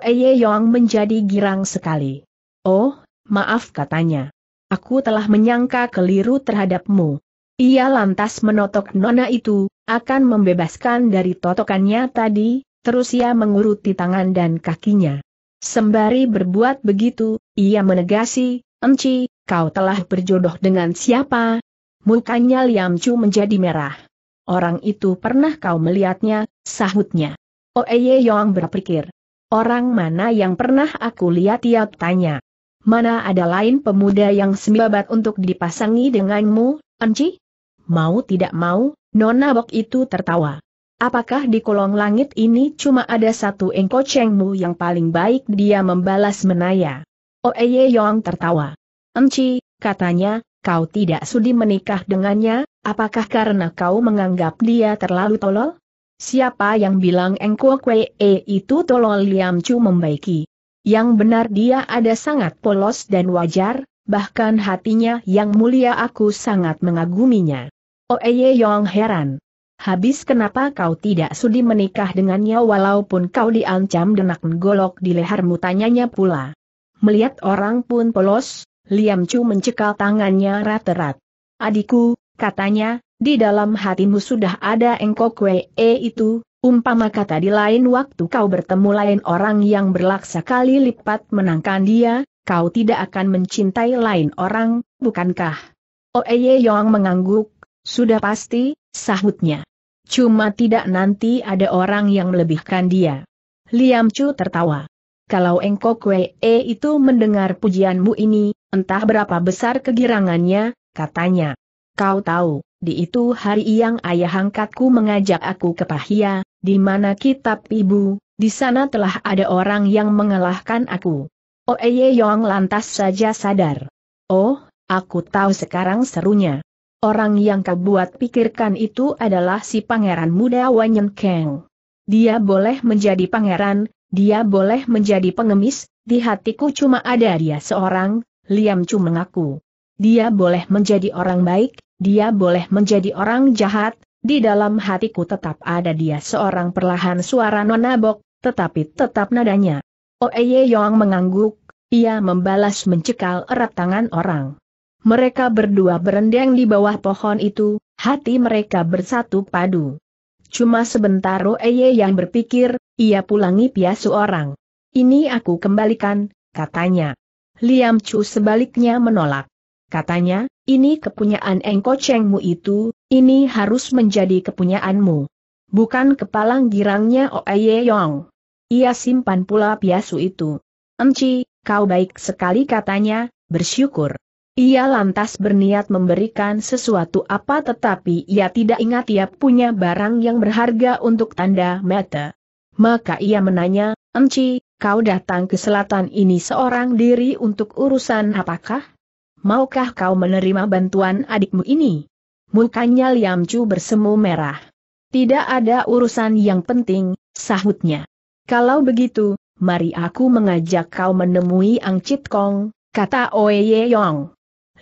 Ye Yong menjadi girang sekali. Oh, maaf katanya. Aku telah menyangka keliru terhadapmu. Ia lantas menotok nona itu, akan membebaskan dari totokannya tadi, terus ia menguruti tangan dan kakinya. Sembari berbuat begitu, ia menegasi, Enci, kau telah berjodoh dengan siapa? Mukanya Liam Chu menjadi merah. Orang itu pernah kau melihatnya, sahutnya. Oh, Ye Yong berpikir. Orang mana yang pernah aku lihat tiap tanya. Mana ada lain pemuda yang sembabat untuk dipasangi denganmu, Enci? Mau tidak mau, Nona Bok itu tertawa. Apakah di kolong langit ini cuma ada satu engko cengmu yang paling baik dia membalas menaya? Oeye Yong tertawa. Enci, katanya, kau tidak sudi menikah dengannya, apakah karena kau menganggap dia terlalu tolol? Siapa yang bilang engko Kwee itu tolol Liam Chu membaiki? Yang benar dia ada sangat polos dan wajar, bahkan hatinya yang mulia aku sangat mengaguminya. Oeye Yong heran habis kenapa kau tidak sudi menikah dengannya walaupun kau diancam denak golok di lehermu tanyanya pula. Melihat orang pun polos, Liam Chu mencekal tangannya rat-rat. Adikku, katanya, di dalam hatimu sudah ada engkau kue e itu, Umpama kata di lain waktu kau bertemu lain orang yang berlaksa kali lipat menangkan dia, kau tidak akan mencintai lain orang, bukankah? Oeye Yong mengangguk, sudah pasti, sahutnya. Cuma tidak nanti ada orang yang melebihkan dia. Liam Chu tertawa. Kalau Engkok Wee itu mendengar pujianmu ini, entah berapa besar kegirangannya, katanya. Kau tahu, di itu hari yang ayah angkatku mengajak aku ke Pahia, di mana kitab ibu, di sana telah ada orang yang mengalahkan aku. Oeye Yong lantas saja sadar. Oh, aku tahu sekarang serunya. Orang yang kau buat pikirkan itu adalah si pangeran muda Wanyan Kang. Dia boleh menjadi pangeran, dia boleh menjadi pengemis, di hatiku cuma ada dia seorang, Liam Chu mengaku. Dia boleh menjadi orang baik, dia boleh menjadi orang jahat, di dalam hatiku tetap ada dia seorang perlahan suara nona bok, tetapi tetap nadanya. Oeye Yong mengangguk, ia membalas mencekal erat tangan orang. Mereka berdua berendang di bawah pohon itu, hati mereka bersatu padu. Cuma sebentar Roeye yang berpikir, ia pulangi piasu orang. Ini aku kembalikan, katanya. Liam Chu sebaliknya menolak. Katanya, ini kepunyaan engko Chengmu itu, ini harus menjadi kepunyaanmu. Bukan kepalang girangnya Oeye Yong. Ia simpan pula piasu itu. Enci, kau baik sekali katanya, bersyukur. Ia lantas berniat memberikan sesuatu apa tetapi ia tidak ingat ia punya barang yang berharga untuk tanda mata. Maka ia menanya, Enci, kau datang ke selatan ini seorang diri untuk urusan apakah? Maukah kau menerima bantuan adikmu ini? Mukanya Chu bersemu merah. Tidak ada urusan yang penting, sahutnya. Kalau begitu, mari aku mengajak kau menemui Ang Cit Kong, kata Oye Yong.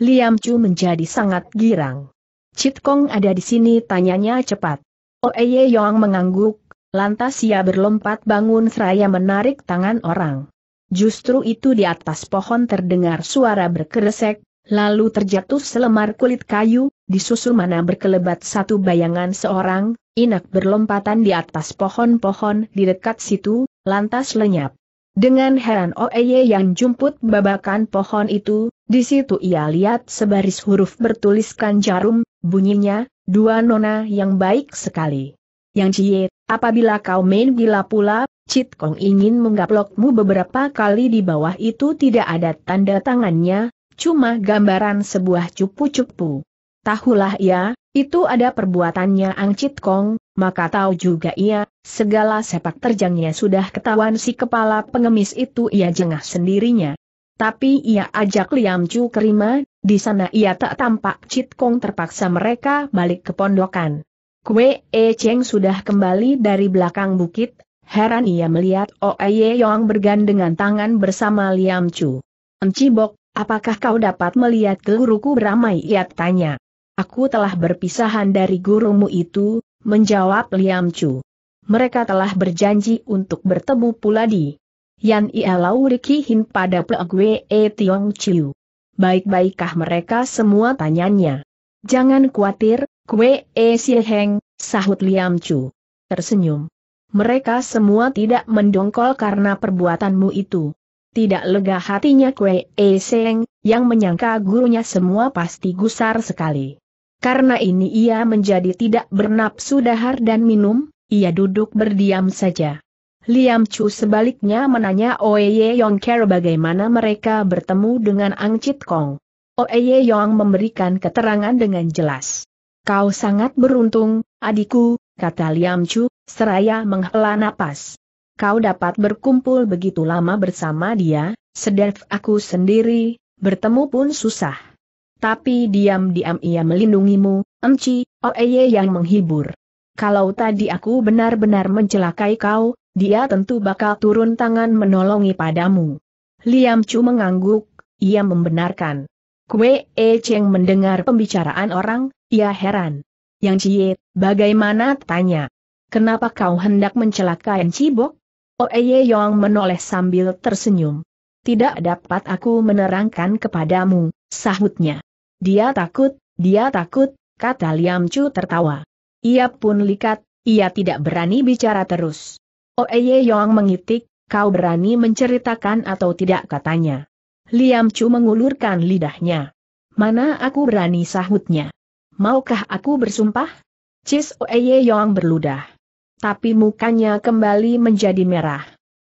Liam Chu menjadi sangat girang. Cit Kong ada di sini tanyanya cepat. Oeye oh, Yong mengangguk, lantas ia berlompat bangun seraya menarik tangan orang. Justru itu di atas pohon terdengar suara berkeresek, lalu terjatuh selemar kulit kayu, di disusul mana berkelebat satu bayangan seorang, inak berlompatan di atas pohon-pohon di dekat situ, lantas lenyap. Dengan heran Oeye yang jumput babakan pohon itu, di situ ia lihat sebaris huruf bertuliskan jarum, bunyinya, dua nona yang baik sekali. Yang Cie, apabila kau main gila pula, Cit Kong ingin menggaplokmu beberapa kali di bawah itu tidak ada tanda tangannya, cuma gambaran sebuah cupu-cupu. Tahulah ya, itu ada perbuatannya Ang Cit Kong, maka tahu juga ia, segala sepak terjangnya sudah ketahuan si kepala pengemis itu ia jengah sendirinya. Tapi ia ajak Liam Chu kerima, di sana ia tak tampak Cit Kong terpaksa mereka balik ke pondokan. Kwe E Cheng sudah kembali dari belakang bukit, heran ia melihat Ye Yong bergandengan tangan bersama Liam Chu. Encibok, apakah kau dapat melihat guruku beramai? Ia tanya. Aku telah berpisahan dari gurumu itu, menjawab Liam Chu. Mereka telah berjanji untuk bertemu pula di Yan Ia Ialau Hin pada Pegwe E Tiong Chiu. Baik-baikkah mereka semua tanyanya. Jangan khawatir, Kwe E Heng, sahut Liam Chu. Tersenyum. Mereka semua tidak mendongkol karena perbuatanmu itu. Tidak lega hatinya Kwe E Seng, yang menyangka gurunya semua pasti gusar sekali. Karena ini ia menjadi tidak bernapsu dahar dan minum, ia duduk berdiam saja. Liam Chu sebaliknya menanya Oeye Yong Care bagaimana mereka bertemu dengan Ang Chit Kong. Oeye Yong memberikan keterangan dengan jelas. Kau sangat beruntung, adikku, kata Liam Chu, seraya menghela napas. Kau dapat berkumpul begitu lama bersama dia, sedef aku sendiri, bertemu pun susah tapi diam-diam ia melindungimu, Emci, Oeye oh yang menghibur. Kalau tadi aku benar-benar mencelakai kau, dia tentu bakal turun tangan menolongi padamu. Liam Chu mengangguk, ia membenarkan. Kue E Cheng mendengar pembicaraan orang, ia heran. Yang Cie, bagaimana tanya? Kenapa kau hendak mencelakai Bok? Oeye oh Yong menoleh sambil tersenyum. Tidak dapat aku menerangkan kepadamu, sahutnya. Dia takut, dia takut, kata Liam Chu tertawa. Ia pun likat, ia tidak berani bicara terus. Oe oh, Ye Yong mengitik, kau berani menceritakan atau tidak katanya. Liam Chu mengulurkan lidahnya. Mana aku berani sahutnya. Maukah aku bersumpah? Cis Oe Ye Yong berludah. Tapi mukanya kembali menjadi merah.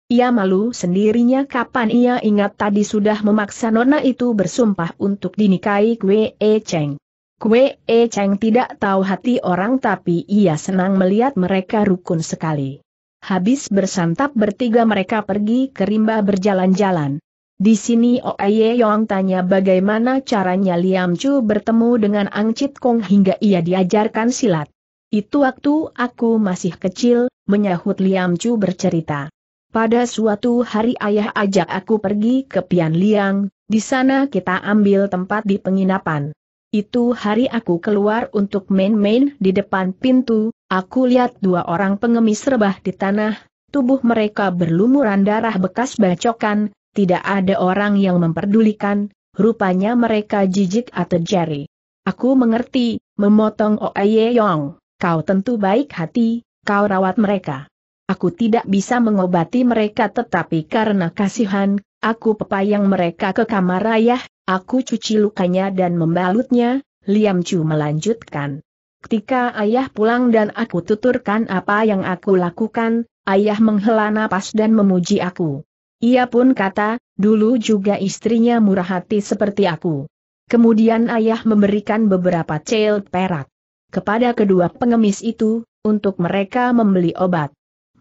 Ia malu sendirinya kapan ia ingat tadi sudah memaksa nona itu bersumpah untuk dinikahi Kwe E Cheng. Kwe E Cheng tidak tahu hati orang tapi ia senang melihat mereka rukun sekali. Habis bersantap bertiga mereka pergi ke rimba berjalan-jalan. Di sini Oye Yong tanya bagaimana caranya Liam Chu bertemu dengan Ang Chit Kong hingga ia diajarkan silat. Itu waktu aku masih kecil, menyahut Liam Chu bercerita. Pada suatu hari ayah ajak aku pergi ke Pian Liang, di sana kita ambil tempat di penginapan. Itu hari aku keluar untuk main-main di depan pintu, aku lihat dua orang pengemis rebah di tanah, tubuh mereka berlumuran darah bekas bacokan, tidak ada orang yang memperdulikan, rupanya mereka jijik atau jari. Aku mengerti, memotong Oye Yong, kau tentu baik hati, kau rawat mereka. Aku tidak bisa mengobati mereka tetapi karena kasihan, aku pepayang mereka ke kamar ayah, aku cuci lukanya dan membalutnya, Liam Chu melanjutkan. Ketika ayah pulang dan aku tuturkan apa yang aku lakukan, ayah menghela napas dan memuji aku. Ia pun kata, dulu juga istrinya murah hati seperti aku. Kemudian ayah memberikan beberapa cel perak kepada kedua pengemis itu, untuk mereka membeli obat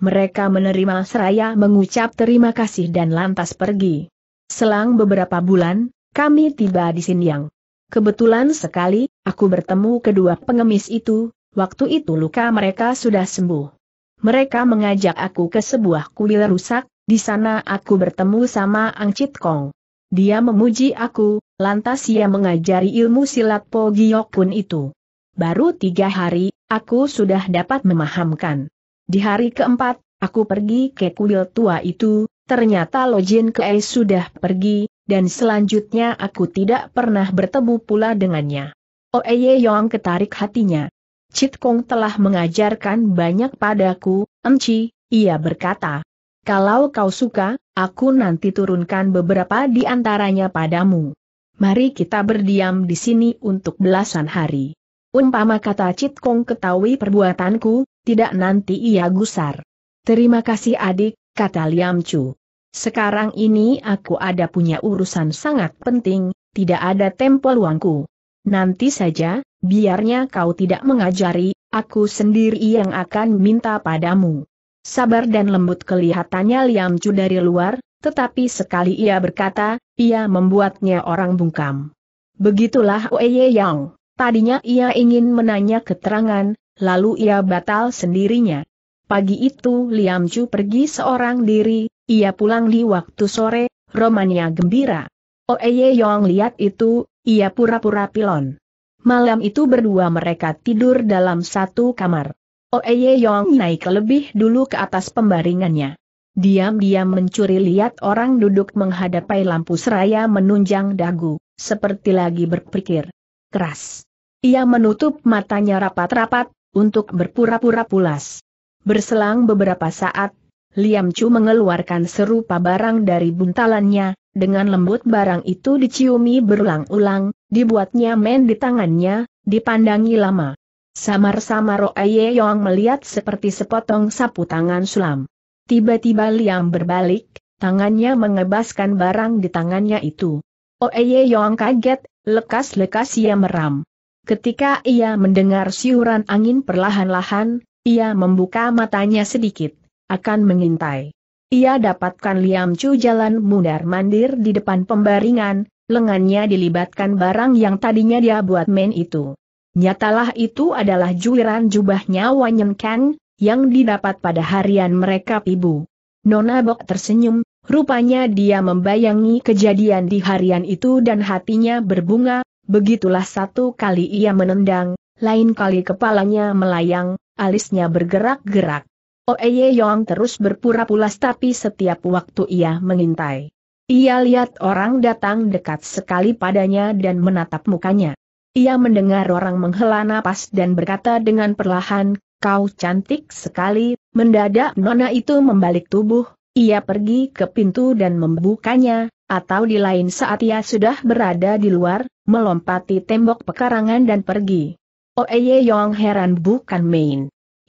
mereka menerima seraya mengucap terima kasih dan lantas pergi. Selang beberapa bulan, kami tiba di Sinyang. Kebetulan sekali, aku bertemu kedua pengemis itu, waktu itu luka mereka sudah sembuh. Mereka mengajak aku ke sebuah kuil rusak, di sana aku bertemu sama Ang Chit Kong. Dia memuji aku, lantas ia mengajari ilmu silat Po Giyokun itu. Baru tiga hari, aku sudah dapat memahamkan. Di hari keempat, aku pergi ke kuil tua itu, ternyata Lo Jin Kei sudah pergi, dan selanjutnya aku tidak pernah bertemu pula dengannya. Oh, Ye Yong ketarik hatinya. Chit Kong telah mengajarkan banyak padaku, Enci, ia berkata. Kalau kau suka, aku nanti turunkan beberapa di antaranya padamu. Mari kita berdiam di sini untuk belasan hari. Umpama kata Chit Kong ketahui perbuatanku, tidak nanti ia gusar. Terima kasih adik, kata Liam Chu. Sekarang ini aku ada punya urusan sangat penting, tidak ada tempo luangku. Nanti saja, biarnya kau tidak mengajari, aku sendiri yang akan minta padamu. Sabar dan lembut kelihatannya Liam Chu dari luar, tetapi sekali ia berkata, ia membuatnya orang bungkam. Begitulah Ye Yang. Tadinya ia ingin menanya keterangan, lalu ia batal sendirinya. Pagi itu Liam Chu pergi seorang diri, ia pulang di waktu sore, Romania gembira. Oeye oh, Yong lihat itu, ia pura-pura pilon. Malam itu berdua mereka tidur dalam satu kamar. Oeye oh, Yong naik lebih dulu ke atas pembaringannya. Diam-diam mencuri lihat orang duduk menghadapi lampu seraya menunjang dagu, seperti lagi berpikir. Keras. Ia menutup matanya rapat-rapat, untuk berpura-pura pulas. Berselang beberapa saat, Liam Chu mengeluarkan serupa barang dari buntalannya, dengan lembut barang itu diciumi berulang-ulang, dibuatnya men di tangannya, dipandangi lama. Samar-samar Oye Yong melihat seperti sepotong sapu tangan sulam. Tiba-tiba Liam berbalik, tangannya mengebaskan barang di tangannya itu. Oeye Yong kaget, lekas-lekas ia meram. Ketika ia mendengar siuran angin perlahan-lahan, ia membuka matanya sedikit, akan mengintai. Ia dapatkan Liam Chu jalan mundar-mandir di depan pembaringan, lengannya dilibatkan barang yang tadinya dia buat main itu. Nyatalah itu adalah juiran jubahnya Wanyen Kang, yang didapat pada harian mereka pibu. Nona Bok tersenyum, rupanya dia membayangi kejadian di harian itu dan hatinya berbunga, Begitulah satu kali ia menendang, lain kali kepalanya melayang, alisnya bergerak-gerak. Oeye oh, Yong terus berpura-pura tapi setiap waktu ia mengintai. Ia lihat orang datang dekat sekali padanya dan menatap mukanya. Ia mendengar orang menghela napas dan berkata dengan perlahan, kau cantik sekali, mendadak nona itu membalik tubuh, ia pergi ke pintu dan membukanya, atau di lain saat ia sudah berada di luar, melompati tembok pekarangan dan pergi. Oeye oh, Yong heran bukan main.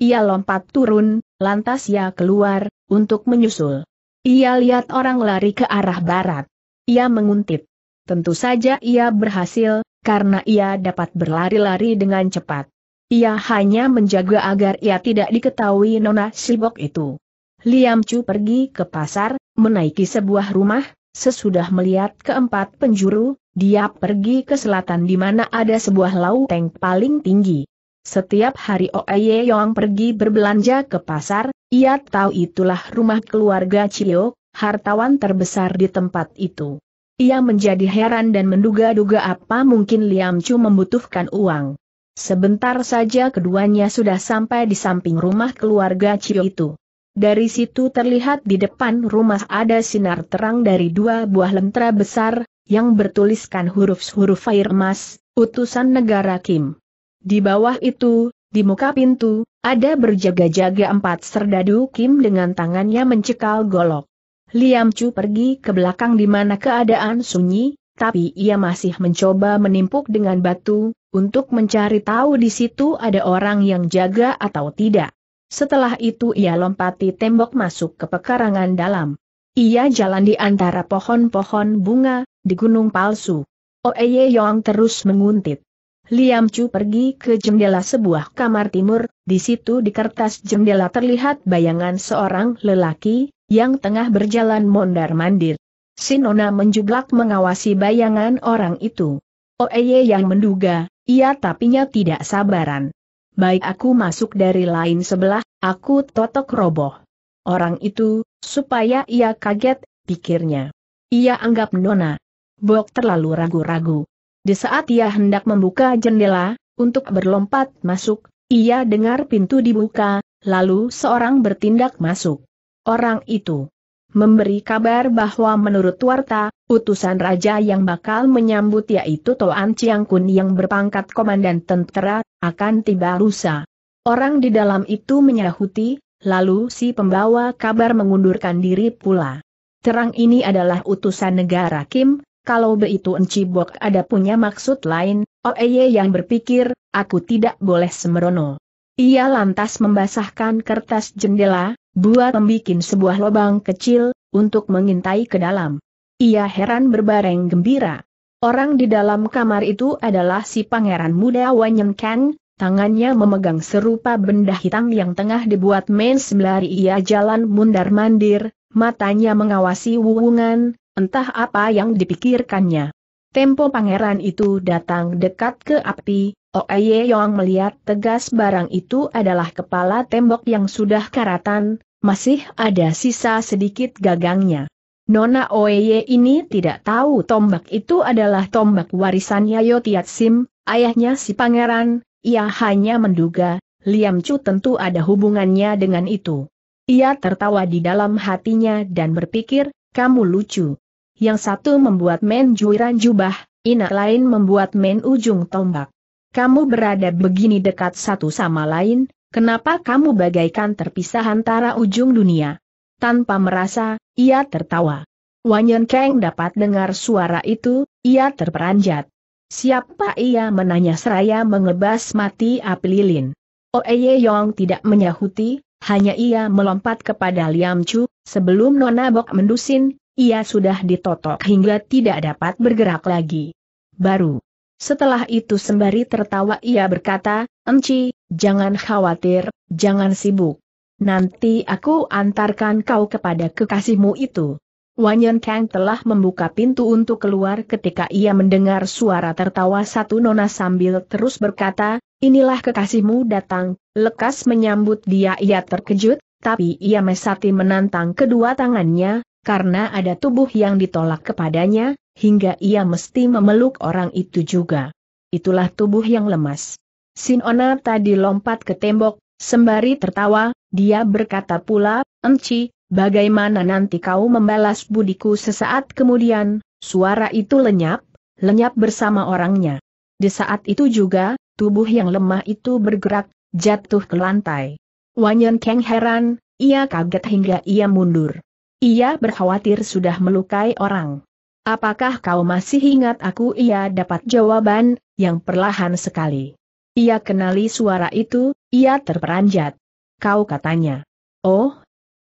Ia lompat turun, lantas ia keluar, untuk menyusul. Ia lihat orang lari ke arah barat. Ia menguntit. Tentu saja ia berhasil, karena ia dapat berlari-lari dengan cepat. Ia hanya menjaga agar ia tidak diketahui Nona silbok itu. Liam Chu pergi ke pasar, menaiki sebuah rumah, Sesudah melihat keempat penjuru, dia pergi ke selatan di mana ada sebuah lauteng paling tinggi. Setiap hari Oeye Yong pergi berbelanja ke pasar, ia tahu itulah rumah keluarga Cio, hartawan terbesar di tempat itu. Ia menjadi heran dan menduga-duga apa mungkin Liam Chu membutuhkan uang. Sebentar saja keduanya sudah sampai di samping rumah keluarga Cio itu. Dari situ terlihat di depan rumah ada sinar terang dari dua buah lentera besar, yang bertuliskan huruf-huruf air emas, utusan negara Kim. Di bawah itu, di muka pintu, ada berjaga-jaga empat serdadu Kim dengan tangannya mencekal golok. Liam Chu pergi ke belakang di mana keadaan sunyi, tapi ia masih mencoba menimpuk dengan batu, untuk mencari tahu di situ ada orang yang jaga atau tidak. Setelah itu ia lompati tembok masuk ke pekarangan dalam. Ia jalan di antara pohon-pohon bunga, di gunung palsu. Oeye Yong terus menguntit. Liam Chu pergi ke jendela sebuah kamar timur, di situ di kertas jendela terlihat bayangan seorang lelaki, yang tengah berjalan mondar-mandir. Sinona menjublak mengawasi bayangan orang itu. Oeye yang menduga, ia tapinya tidak sabaran baik aku masuk dari lain sebelah, aku totok roboh. Orang itu, supaya ia kaget, pikirnya. Ia anggap Nona. Bok terlalu ragu-ragu. Di saat ia hendak membuka jendela, untuk berlompat masuk, ia dengar pintu dibuka, lalu seorang bertindak masuk. Orang itu memberi kabar bahwa menurut Warta, utusan raja yang bakal menyambut yaitu Toan Chiang Kun yang berpangkat komandan tentara akan tiba lusa. Orang di dalam itu menyahuti, lalu si pembawa kabar mengundurkan diri pula. Terang ini adalah utusan negara Kim, kalau enci Encibok ada punya maksud lain, Oeye yang berpikir, aku tidak boleh semerono. Ia lantas membasahkan kertas jendela, buat membuat sebuah lubang kecil, untuk mengintai ke dalam. Ia heran berbareng gembira. Orang di dalam kamar itu adalah si pangeran muda Wanyeng Kang, tangannya memegang serupa benda hitam yang tengah dibuat main sembari ia jalan mundar-mandir, matanya mengawasi wuwungan, entah apa yang dipikirkannya. Tempo pangeran itu datang dekat ke api, Oeye Yong melihat tegas barang itu adalah kepala tembok yang sudah karatan, masih ada sisa sedikit gagangnya. Nona Oye ini tidak tahu tombak itu adalah tombak warisannya Yotiat Sim, ayahnya si pangeran, ia hanya menduga, Liam Chu tentu ada hubungannya dengan itu. Ia tertawa di dalam hatinya dan berpikir, kamu lucu. Yang satu membuat men juiran jubah, inak lain membuat men ujung tombak. Kamu berada begini dekat satu sama lain, kenapa kamu bagaikan terpisah antara ujung dunia? Tanpa merasa, ia tertawa. Wanyan Kang dapat dengar suara itu, ia terperanjat. Siapa ia menanya seraya mengebas mati api lilin. Oeye Yong tidak menyahuti, hanya ia melompat kepada Liam Chu, sebelum Nona Bok mendusin, ia sudah ditotok hingga tidak dapat bergerak lagi. Baru. Setelah itu sembari tertawa ia berkata, Enci, jangan khawatir, jangan sibuk. Nanti aku antarkan kau kepada kekasihmu itu. Yen Kang telah membuka pintu untuk keluar ketika ia mendengar suara tertawa satu nona sambil terus berkata, inilah kekasihmu datang, lekas menyambut dia ia terkejut, tapi ia mesati menantang kedua tangannya, karena ada tubuh yang ditolak kepadanya, hingga ia mesti memeluk orang itu juga. Itulah tubuh yang lemas. Sinona tadi lompat ke tembok, Sembari tertawa, dia berkata pula, Enci, bagaimana nanti kau membalas budiku sesaat kemudian, suara itu lenyap, lenyap bersama orangnya. Di saat itu juga, tubuh yang lemah itu bergerak, jatuh ke lantai. Wanyan Kang heran, ia kaget hingga ia mundur. Ia berkhawatir sudah melukai orang. Apakah kau masih ingat aku? Ia dapat jawaban, yang perlahan sekali. Ia kenali suara itu, ia terperanjat. Kau katanya. Oh,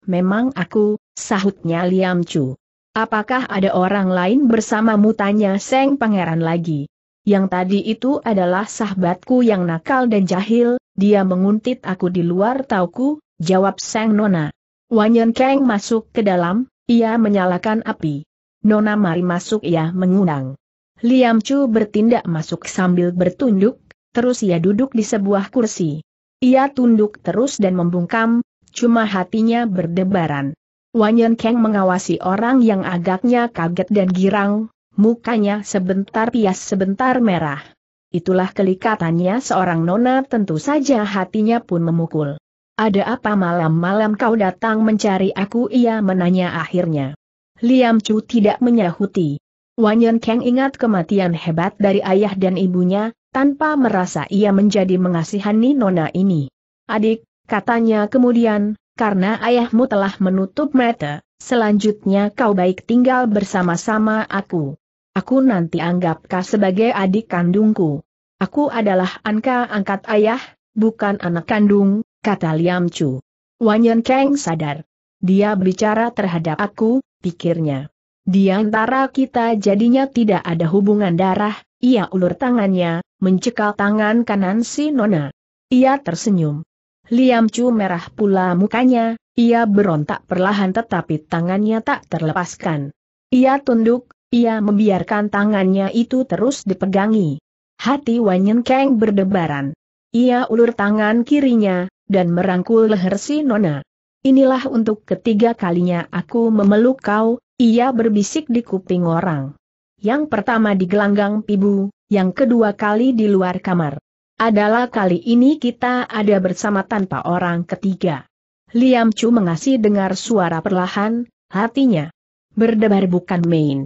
memang aku, sahutnya Liam Chu. Apakah ada orang lain bersamamu tanya Seng Pangeran lagi? Yang tadi itu adalah sahabatku yang nakal dan jahil, dia menguntit aku di luar tauku, jawab Seng Nona. Wanyan Keng masuk ke dalam, ia menyalakan api. Nona mari masuk ia mengundang. Liam Chu bertindak masuk sambil bertunduk, terus ia duduk di sebuah kursi. Ia tunduk terus dan membungkam, cuma hatinya berdebaran. Wanyan Kang mengawasi orang yang agaknya kaget dan girang, mukanya sebentar pias sebentar merah. Itulah kelikatannya seorang nona tentu saja hatinya pun memukul. Ada apa malam-malam kau datang mencari aku ia menanya akhirnya. Liam Chu tidak menyahuti. Wanyan Kang ingat kematian hebat dari ayah dan ibunya, tanpa merasa ia menjadi mengasihani nona ini. Adik, katanya kemudian, karena ayahmu telah menutup mata, selanjutnya kau baik tinggal bersama-sama aku. Aku nanti anggap kau sebagai adik kandungku. Aku adalah angka angkat ayah, bukan anak kandung, kata Liam Chu. Wanyan Kang sadar. Dia bicara terhadap aku, pikirnya. Di antara kita jadinya tidak ada hubungan darah, ia ulur tangannya, mencekal tangan kanan si Nona. Ia tersenyum. Liam Chu merah pula mukanya, ia berontak perlahan tetapi tangannya tak terlepaskan. Ia tunduk, ia membiarkan tangannya itu terus dipegangi. Hati Wanyen Kang berdebaran. Ia ulur tangan kirinya, dan merangkul leher si Nona. Inilah untuk ketiga kalinya aku memeluk kau, ia berbisik di kuping orang. Yang pertama di gelanggang pibu, yang kedua kali di luar kamar. Adalah kali ini kita ada bersama tanpa orang ketiga. Liam Chu mengasih dengar suara perlahan, hatinya berdebar bukan main.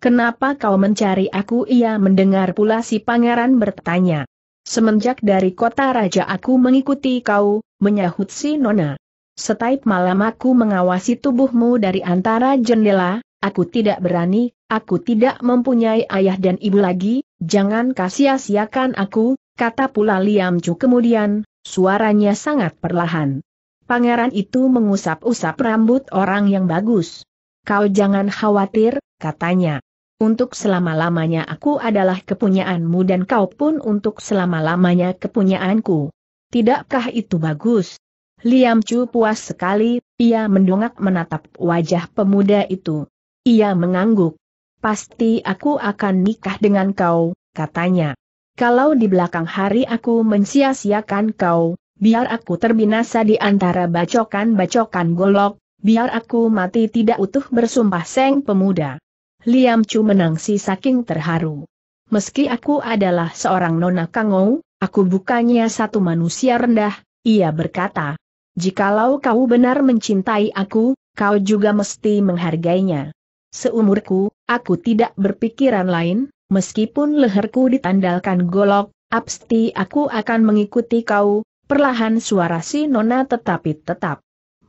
Kenapa kau mencari aku? Ia mendengar pula si pangeran bertanya. Semenjak dari kota raja aku mengikuti kau, menyahut si Nona. Setiap malam aku mengawasi tubuhmu dari antara jendela, aku tidak berani, aku tidak mempunyai ayah dan ibu lagi, jangan kasia-siakan aku, kata pula Liam Chu kemudian, suaranya sangat perlahan. Pangeran itu mengusap-usap rambut orang yang bagus. Kau jangan khawatir, katanya. Untuk selama-lamanya aku adalah kepunyaanmu dan kau pun untuk selama-lamanya kepunyaanku. Tidakkah itu bagus? Liam Chu puas sekali, ia mendongak menatap wajah pemuda itu. Ia mengangguk pasti aku akan nikah dengan kau, katanya. Kalau di belakang hari aku mensia-siakan kau, biar aku terbinasa di antara bacokan-bacokan golok, biar aku mati tidak utuh bersumpah seng pemuda. Liam Chu menangsi saking terharu. Meski aku adalah seorang nona kangou, aku bukannya satu manusia rendah, ia berkata. Jikalau kau benar mencintai aku, kau juga mesti menghargainya. Seumurku, aku tidak berpikiran lain, meskipun leherku ditandalkan golok, absti aku akan mengikuti kau, perlahan suara si nona tetapi tetap.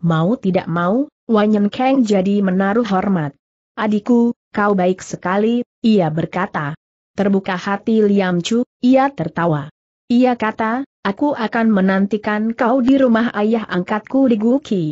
Mau tidak mau, Wanyan Kang jadi menaruh hormat. Adikku, kau baik sekali, ia berkata. Terbuka hati Liam Chu, ia tertawa. Ia kata, aku akan menantikan kau di rumah ayah angkatku di Guki.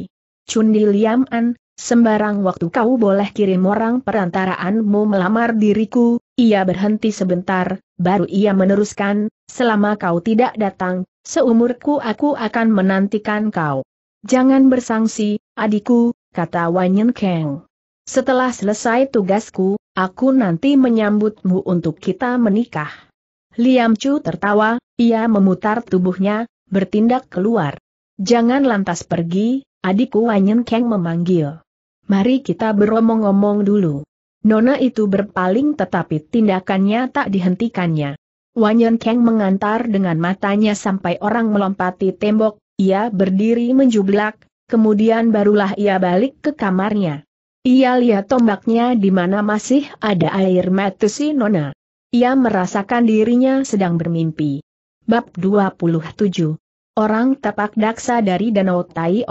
Cundi Liam An, Sembarang waktu kau boleh kirim orang perantaraanmu melamar diriku, ia berhenti sebentar, baru ia meneruskan, selama kau tidak datang, seumurku aku akan menantikan kau. Jangan bersangsi, adikku, kata Wanyen Kang. Setelah selesai tugasku, aku nanti menyambutmu untuk kita menikah. Liam Chu tertawa, ia memutar tubuhnya, bertindak keluar. Jangan lantas pergi, adikku Wanyen Keng memanggil. Mari kita beromong-omong dulu. Nona itu berpaling tetapi tindakannya tak dihentikannya. Wanyen Keng mengantar dengan matanya sampai orang melompati tembok, ia berdiri menjublak, kemudian barulah ia balik ke kamarnya. Ia lihat tombaknya di mana masih ada air mata si Nona. Ia merasakan dirinya sedang bermimpi. Bab 27 Orang tapak daksa dari Danau Oe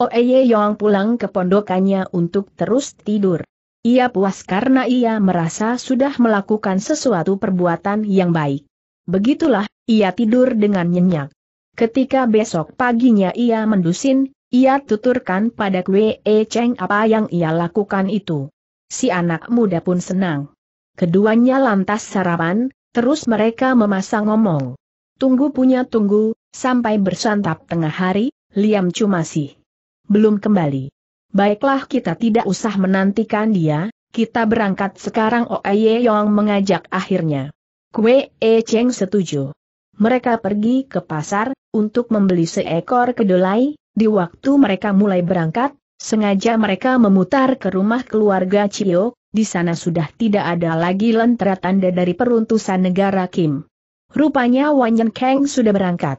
Oeye Yong pulang ke pondokannya untuk terus tidur. Ia puas karena ia merasa sudah melakukan sesuatu perbuatan yang baik. Begitulah, ia tidur dengan nyenyak. Ketika besok paginya ia mendusin, ia tuturkan pada Kwe E Cheng apa yang ia lakukan itu. Si anak muda pun senang. Keduanya lantas sarapan, terus mereka memasang ngomong. Tunggu punya tunggu, Sampai bersantap tengah hari, Liam Chu masih belum kembali. Baiklah kita tidak usah menantikan dia, kita berangkat sekarang Ye Yong mengajak akhirnya. Kue E Cheng setuju. Mereka pergi ke pasar, untuk membeli seekor kedelai, di waktu mereka mulai berangkat, sengaja mereka memutar ke rumah keluarga Cio, di sana sudah tidak ada lagi lentera tanda dari peruntusan negara Kim. Rupanya Wanyan Kang sudah berangkat.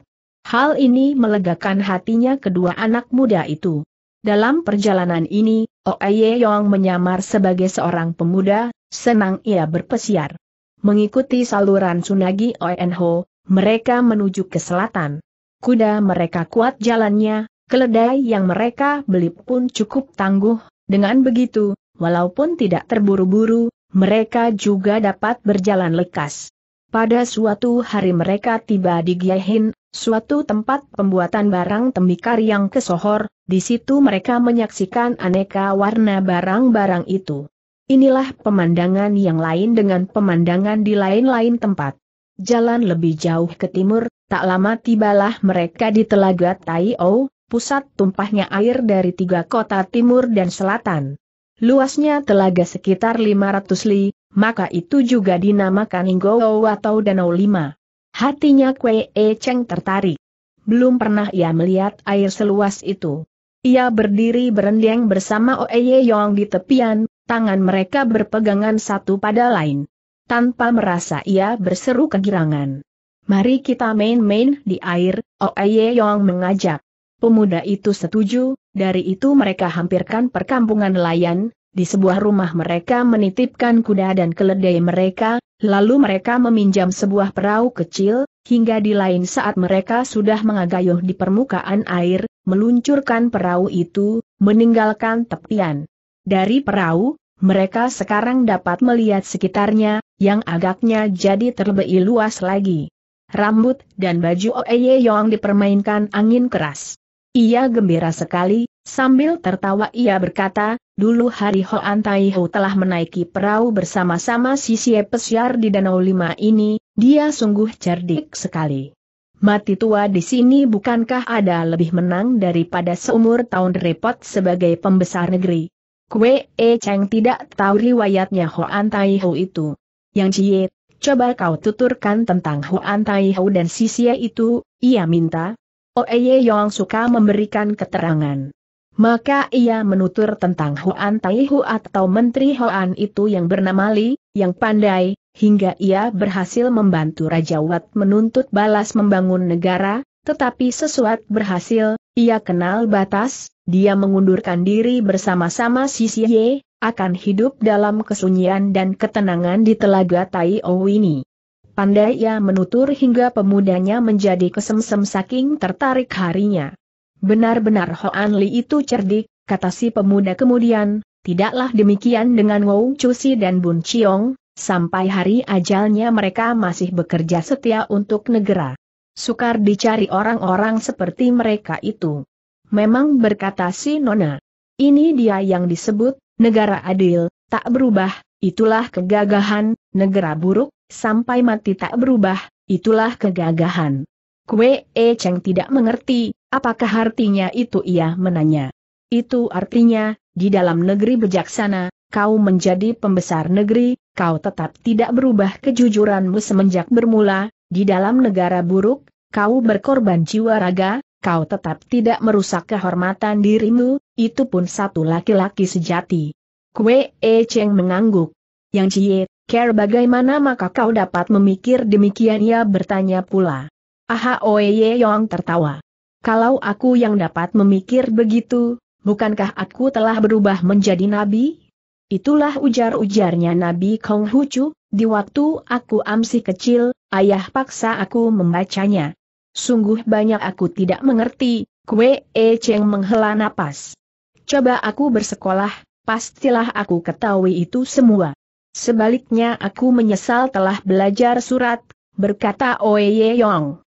Hal ini melegakan hatinya kedua anak muda itu. Dalam perjalanan ini, Oye Yong menyamar sebagai seorang pemuda, senang ia berpesiar. Mengikuti saluran Sunagi Oenho, mereka menuju ke selatan. Kuda mereka kuat jalannya, keledai yang mereka beli pun cukup tangguh, dengan begitu, walaupun tidak terburu-buru, mereka juga dapat berjalan lekas. Pada suatu hari mereka tiba di Giehin, Suatu tempat pembuatan barang tembikar yang kesohor, di situ mereka menyaksikan aneka warna barang-barang itu. Inilah pemandangan yang lain dengan pemandangan di lain-lain tempat. Jalan lebih jauh ke timur, tak lama tibalah mereka di Telaga Taiou, pusat tumpahnya air dari tiga kota timur dan selatan. Luasnya telaga sekitar 500 li, maka itu juga dinamakan Ingo atau Danau Lima. Hatinya Kwe E Cheng tertarik. Belum pernah ia melihat air seluas itu. Ia berdiri berendeng bersama Oeye Yong di tepian, tangan mereka berpegangan satu pada lain. Tanpa merasa ia berseru kegirangan. Mari kita main-main di air, Oeye Yong mengajak. Pemuda itu setuju, dari itu mereka hampirkan perkampungan nelayan, di sebuah rumah mereka menitipkan kuda dan keledai mereka, lalu mereka meminjam sebuah perahu kecil, hingga di lain saat mereka sudah mengagayuh di permukaan air, meluncurkan perahu itu, meninggalkan tepian. Dari perahu, mereka sekarang dapat melihat sekitarnya, yang agaknya jadi terlebih luas lagi. Rambut dan baju Oeye Yong dipermainkan angin keras. Ia gembira sekali, sambil tertawa ia berkata, Dulu hari Hoan Ho telah menaiki perahu bersama-sama si Sie Pesiar di Danau Lima ini, dia sungguh cerdik sekali. Mati tua di sini bukankah ada lebih menang daripada seumur tahun repot sebagai pembesar negeri? Kue E Cheng tidak tahu riwayatnya Hoan Ho itu. Yang Cie, coba kau tuturkan tentang Hoan Ho dan si Sie itu, ia minta. Oeye Yong suka memberikan keterangan. Maka ia menutur tentang Huan Tai atau Menteri Huan itu yang bernama Li, yang pandai, hingga ia berhasil membantu Raja Wat menuntut balas membangun negara, tetapi sesuat berhasil, ia kenal batas, dia mengundurkan diri bersama-sama Sisi Ye, akan hidup dalam kesunyian dan ketenangan di telaga Tai ini. Pandai ia menutur hingga pemudanya menjadi kesemsem saking tertarik harinya. Benar-benar Hoan Li itu cerdik, kata si pemuda kemudian, tidaklah demikian dengan Wong Cusi dan Bun Chiong, sampai hari ajalnya mereka masih bekerja setia untuk negara. Sukar dicari orang-orang seperti mereka itu. Memang berkata si Nona. Ini dia yang disebut, negara adil, tak berubah, itulah kegagahan, negara buruk, sampai mati tak berubah, itulah kegagahan. Kue E Cheng tidak mengerti, apakah artinya itu ia menanya. Itu artinya, di dalam negeri bijaksana, kau menjadi pembesar negeri, kau tetap tidak berubah kejujuranmu semenjak bermula, di dalam negara buruk, kau berkorban jiwa raga, kau tetap tidak merusak kehormatan dirimu, itu pun satu laki-laki sejati. Kue E Cheng mengangguk. Yang Cie, care bagaimana maka kau dapat memikir demikian ia bertanya pula. Aha Oye Yong tertawa. Kalau aku yang dapat memikir begitu, bukankah aku telah berubah menjadi nabi? Itulah ujar-ujarnya Nabi Kong Hucu, di waktu aku amsi kecil, ayah paksa aku membacanya. Sungguh banyak aku tidak mengerti, kue e Cheng menghela napas. Coba aku bersekolah, pastilah aku ketahui itu semua. Sebaliknya aku menyesal telah belajar surat, berkata Oye Yong.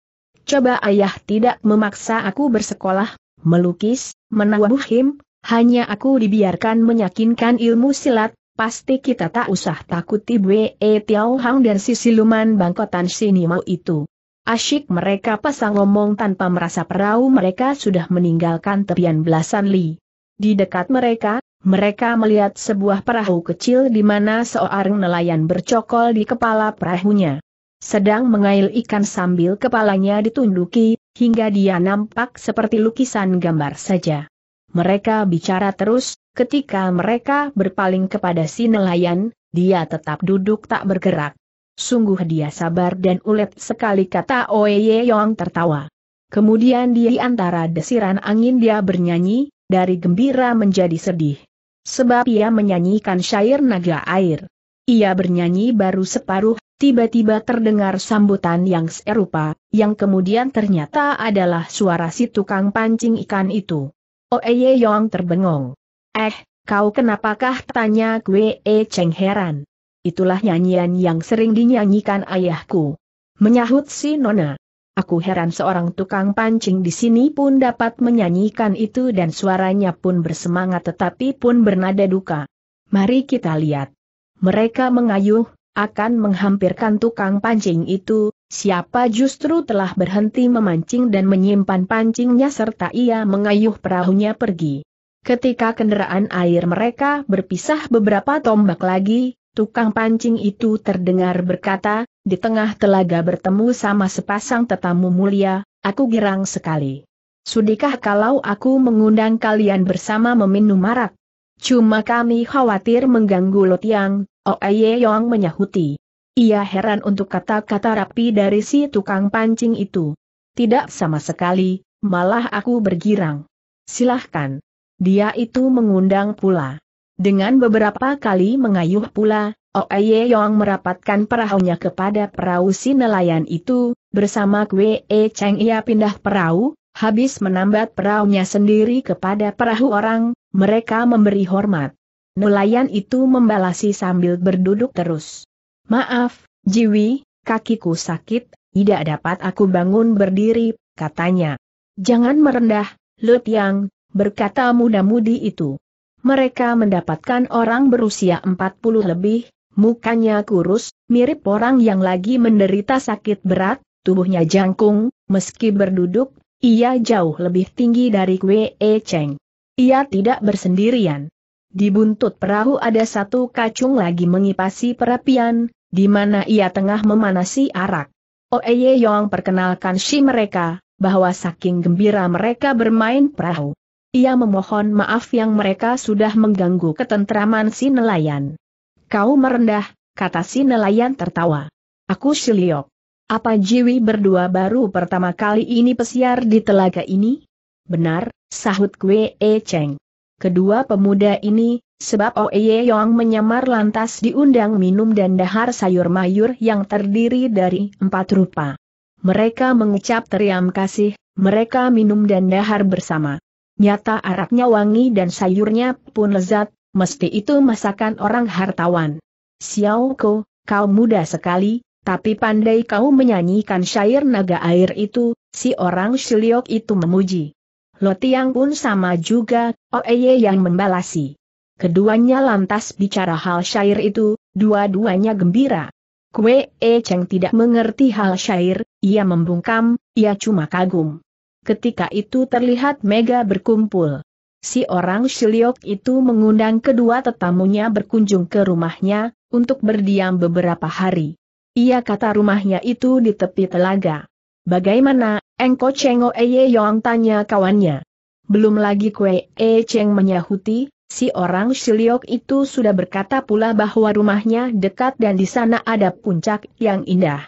Coba ayah tidak memaksa aku bersekolah, melukis, menabuhim, hanya aku dibiarkan menyakinkan ilmu silat, pasti kita tak usah takuti Bwe Tiao Hang dan si siluman bangkotan sini itu. Asyik mereka pasang ngomong tanpa merasa perahu mereka sudah meninggalkan tepian belasan li. Di dekat mereka, mereka melihat sebuah perahu kecil di mana seorang nelayan bercokol di kepala perahunya sedang mengail ikan sambil kepalanya ditunduki, hingga dia nampak seperti lukisan gambar saja. Mereka bicara terus, ketika mereka berpaling kepada si nelayan, dia tetap duduk tak bergerak. Sungguh dia sabar dan ulet sekali kata Oye Yong tertawa. Kemudian di antara desiran angin dia bernyanyi, dari gembira menjadi sedih. Sebab ia menyanyikan syair naga air. Ia bernyanyi baru separuh tiba-tiba terdengar sambutan yang serupa, yang kemudian ternyata adalah suara si tukang pancing ikan itu. Oeye Yong terbengong. Eh, kau kenapakah tanya gue E Cheng heran. Itulah nyanyian yang sering dinyanyikan ayahku. Menyahut si Nona. Aku heran seorang tukang pancing di sini pun dapat menyanyikan itu dan suaranya pun bersemangat tetapi pun bernada duka. Mari kita lihat. Mereka mengayuh, akan menghampirkan tukang pancing itu, siapa justru telah berhenti memancing dan menyimpan pancingnya serta ia mengayuh perahunya pergi. Ketika kendaraan air mereka berpisah beberapa tombak lagi, tukang pancing itu terdengar berkata, di tengah telaga bertemu sama sepasang tetamu mulia, aku girang sekali. Sudikah kalau aku mengundang kalian bersama meminum marak? Cuma kami khawatir mengganggu Lotiang, Oye oh, Yong menyahuti. Ia heran untuk kata-kata rapi dari si tukang pancing itu. Tidak sama sekali, malah aku bergirang. Silahkan. Dia itu mengundang pula. Dengan beberapa kali mengayuh pula, Oye oh, Yong merapatkan perahunya kepada perahu si nelayan itu, bersama Kwe E Cheng ia pindah perahu, habis menambat perahunya sendiri kepada perahu orang, mereka memberi hormat nelayan itu membalasi sambil berduduk terus. Maaf, Jiwi, kakiku sakit, tidak dapat aku bangun berdiri, katanya. Jangan merendah, Lut Yang, berkata muda-mudi itu. Mereka mendapatkan orang berusia 40 lebih, mukanya kurus, mirip orang yang lagi menderita sakit berat, tubuhnya jangkung, meski berduduk, ia jauh lebih tinggi dari Wei Cheng. Ia tidak bersendirian. Di buntut perahu ada satu kacung lagi mengipasi perapian, di mana ia tengah memanasi arak. Oeye oh, Yong perkenalkan si mereka, bahwa saking gembira mereka bermain perahu. Ia memohon maaf yang mereka sudah mengganggu ketentraman si nelayan. Kau merendah, kata si nelayan tertawa. Aku Liok. Apa Jiwi berdua baru pertama kali ini pesiar di telaga ini? Benar, sahut kue E Cheng kedua pemuda ini, sebab Oeye oh Yong menyamar lantas diundang minum dan dahar sayur mayur yang terdiri dari empat rupa. Mereka mengucap teriam kasih, mereka minum dan dahar bersama. Nyata araknya wangi dan sayurnya pun lezat, mesti itu masakan orang hartawan. Xiao Ko, kau muda sekali, tapi pandai kau menyanyikan syair naga air itu, si orang Shiliok itu memuji. Lotiang pun sama juga, Oeye yang membalasi. Keduanya lantas bicara hal syair itu, dua-duanya gembira. Kue E Cheng tidak mengerti hal syair, ia membungkam, ia cuma kagum. Ketika itu terlihat Mega berkumpul. Si orang Shiliok itu mengundang kedua tetamunya berkunjung ke rumahnya, untuk berdiam beberapa hari. Ia kata rumahnya itu di tepi telaga. Bagaimana, engko Cheng Oeye Yong tanya kawannya. Belum lagi Kue E Cheng menyahuti, si orang Shiliok itu sudah berkata pula bahwa rumahnya dekat dan di sana ada puncak yang indah.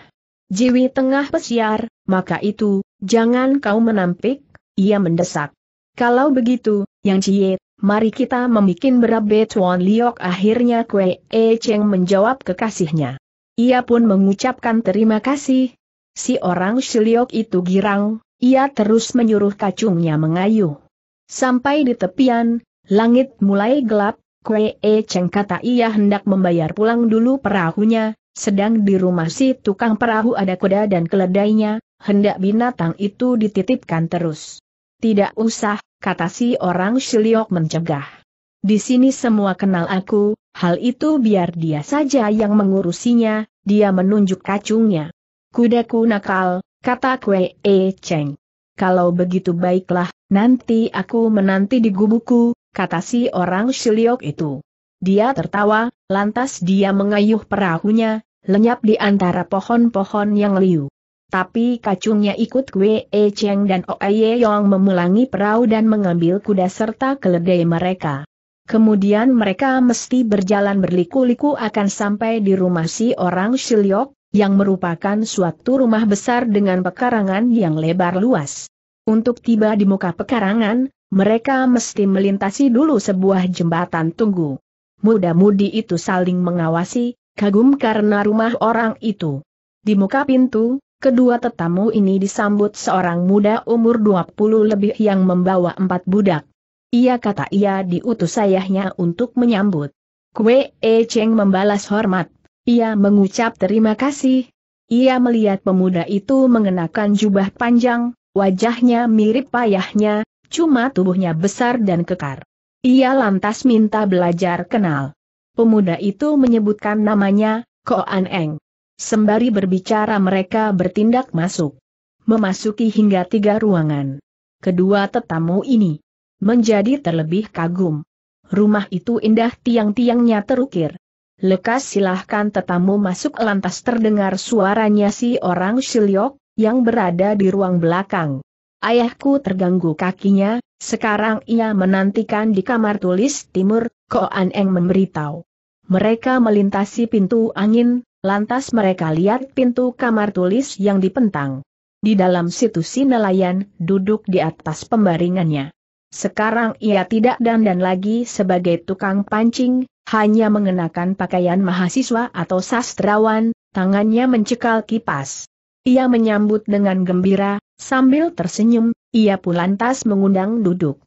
Jiwi tengah pesiar, maka itu, jangan kau menampik, ia mendesak. Kalau begitu, Yang Cie, mari kita membuat berabe Tuan Liok akhirnya Kue E Cheng menjawab kekasihnya. Ia pun mengucapkan terima kasih, Si orang Shiliok itu girang, ia terus menyuruh kacungnya mengayuh. Sampai di tepian, langit mulai gelap, Kue E Cheng kata ia hendak membayar pulang dulu perahunya, sedang di rumah si tukang perahu ada kuda dan keledainya, hendak binatang itu dititipkan terus. Tidak usah, kata si orang Shiliok mencegah. Di sini semua kenal aku, hal itu biar dia saja yang mengurusinya, dia menunjuk kacungnya. Kudaku nakal, kata Kwe E Cheng. Kalau begitu baiklah, nanti aku menanti di gubuku, kata si orang Shiliok itu. Dia tertawa, lantas dia mengayuh perahunya, lenyap di antara pohon-pohon yang liu. Tapi kacungnya ikut Kwe E Cheng dan Oe Yong memulangi perahu dan mengambil kuda serta keledai mereka. Kemudian mereka mesti berjalan berliku-liku akan sampai di rumah si orang Shiliok, yang merupakan suatu rumah besar dengan pekarangan yang lebar luas. Untuk tiba di muka pekarangan, mereka mesti melintasi dulu sebuah jembatan tunggu. Muda-mudi itu saling mengawasi, kagum karena rumah orang itu. Di muka pintu, kedua tetamu ini disambut seorang muda umur 20 lebih yang membawa empat budak. Ia kata ia diutus ayahnya untuk menyambut. Kue E Cheng membalas hormat. Ia mengucap terima kasih. Ia melihat pemuda itu mengenakan jubah panjang, wajahnya mirip payahnya, cuma tubuhnya besar dan kekar. Ia lantas minta belajar kenal. Pemuda itu menyebutkan namanya, Ko An Eng. Sembari berbicara mereka bertindak masuk. Memasuki hingga tiga ruangan. Kedua tetamu ini menjadi terlebih kagum. Rumah itu indah tiang-tiangnya terukir, Lekas silahkan tetamu masuk lantas terdengar suaranya si orang Shilyok, yang berada di ruang belakang. Ayahku terganggu kakinya, sekarang ia menantikan di kamar tulis timur, Koan Eng memberitahu. Mereka melintasi pintu angin, lantas mereka lihat pintu kamar tulis yang dipentang. Di dalam situ si nelayan duduk di atas pembaringannya. Sekarang ia tidak dandan lagi sebagai tukang pancing, hanya mengenakan pakaian mahasiswa atau sastrawan, tangannya mencekal kipas. Ia menyambut dengan gembira, sambil tersenyum, ia pun lantas mengundang duduk.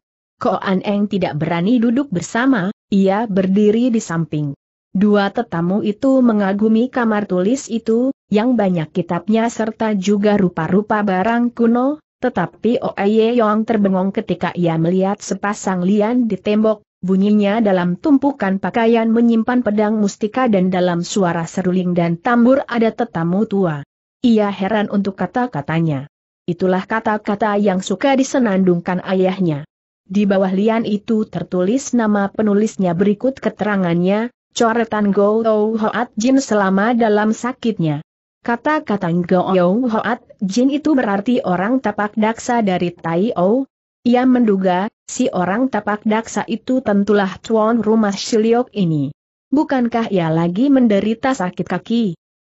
An Eng tidak berani duduk bersama, ia berdiri di samping. Dua tetamu itu mengagumi kamar tulis itu, yang banyak kitabnya serta juga rupa-rupa barang kuno, tetapi Oeye Yong terbengong ketika ia melihat sepasang lian di tembok, bunyinya dalam tumpukan pakaian menyimpan pedang mustika dan dalam suara seruling dan tambur ada tetamu tua. Ia heran untuk kata-katanya. Itulah kata-kata yang suka disenandungkan ayahnya. Di bawah lian itu tertulis nama penulisnya berikut keterangannya, coretan Go Hoat Jin selama dalam sakitnya. Kata-kata Go Hoat Jin itu berarti orang tapak daksa dari Tai O. Ia menduga Si orang tapak daksa itu tentulah tuan rumah siliok ini. Bukankah ia lagi menderita sakit kaki?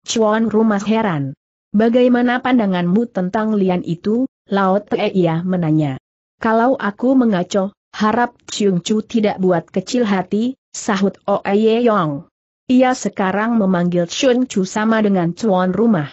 Cuan rumah heran. Bagaimana pandanganmu tentang Lian itu? Laut ia menanya. Kalau aku mengaco, harap Chiung Chu tidak buat kecil hati, sahut Oe Yong. Ia sekarang memanggil Chiung Chu sama dengan cuan rumah.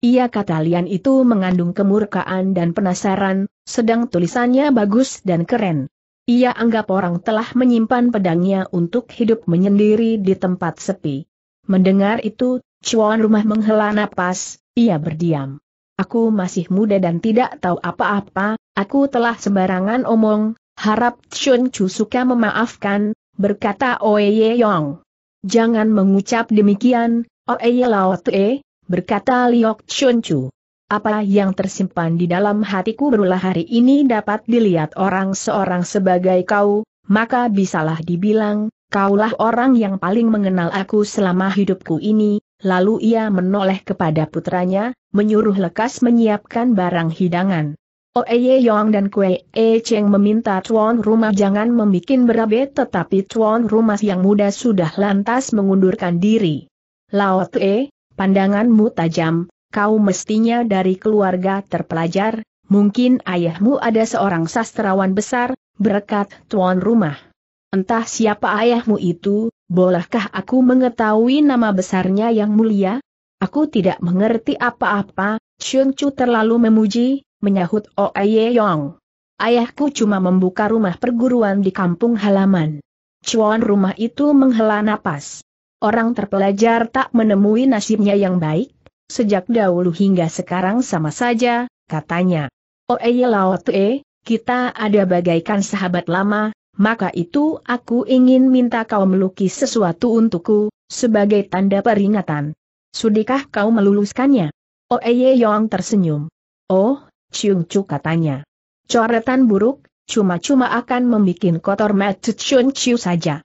Ia kata Lian itu mengandung kemurkaan dan penasaran, sedang tulisannya bagus dan keren. Ia anggap orang telah menyimpan pedangnya untuk hidup menyendiri di tempat sepi. Mendengar itu, cuan rumah menghela napas, ia berdiam. Aku masih muda dan tidak tahu apa-apa, aku telah sembarangan omong, harap Chun Chu suka memaafkan, berkata Ye Yong. Jangan mengucap demikian, Ye Lao Tue, berkata Liok Chun Chu. Apa yang tersimpan di dalam hatiku berulah hari ini dapat dilihat orang seorang sebagai kau, maka bisalah dibilang, kaulah orang yang paling mengenal aku selama hidupku ini, lalu ia menoleh kepada putranya, menyuruh lekas menyiapkan barang hidangan. Oh, Ye Yong dan Kue E Cheng meminta tuan rumah jangan membuat berabe tetapi tuan rumah yang muda sudah lantas mengundurkan diri. Lao Tue, eh? pandanganmu tajam, kau mestinya dari keluarga terpelajar, mungkin ayahmu ada seorang sastrawan besar, berkat tuan rumah. Entah siapa ayahmu itu, bolehkah aku mengetahui nama besarnya yang mulia? Aku tidak mengerti apa-apa, Xiong Chu terlalu memuji, menyahut Oye oh Yong. Ayahku cuma membuka rumah perguruan di kampung halaman. Cuan rumah itu menghela napas orang terpelajar tak menemui nasibnya yang baik, sejak dahulu hingga sekarang sama saja, katanya. Oeye Lao Tue, kita ada bagaikan sahabat lama, maka itu aku ingin minta kau melukis sesuatu untukku, sebagai tanda peringatan. Sudikah kau meluluskannya? Oeye Yong tersenyum. Oh, Ciung Chu katanya. Coretan buruk, cuma-cuma akan membuat kotor Mat Chun Chiu saja.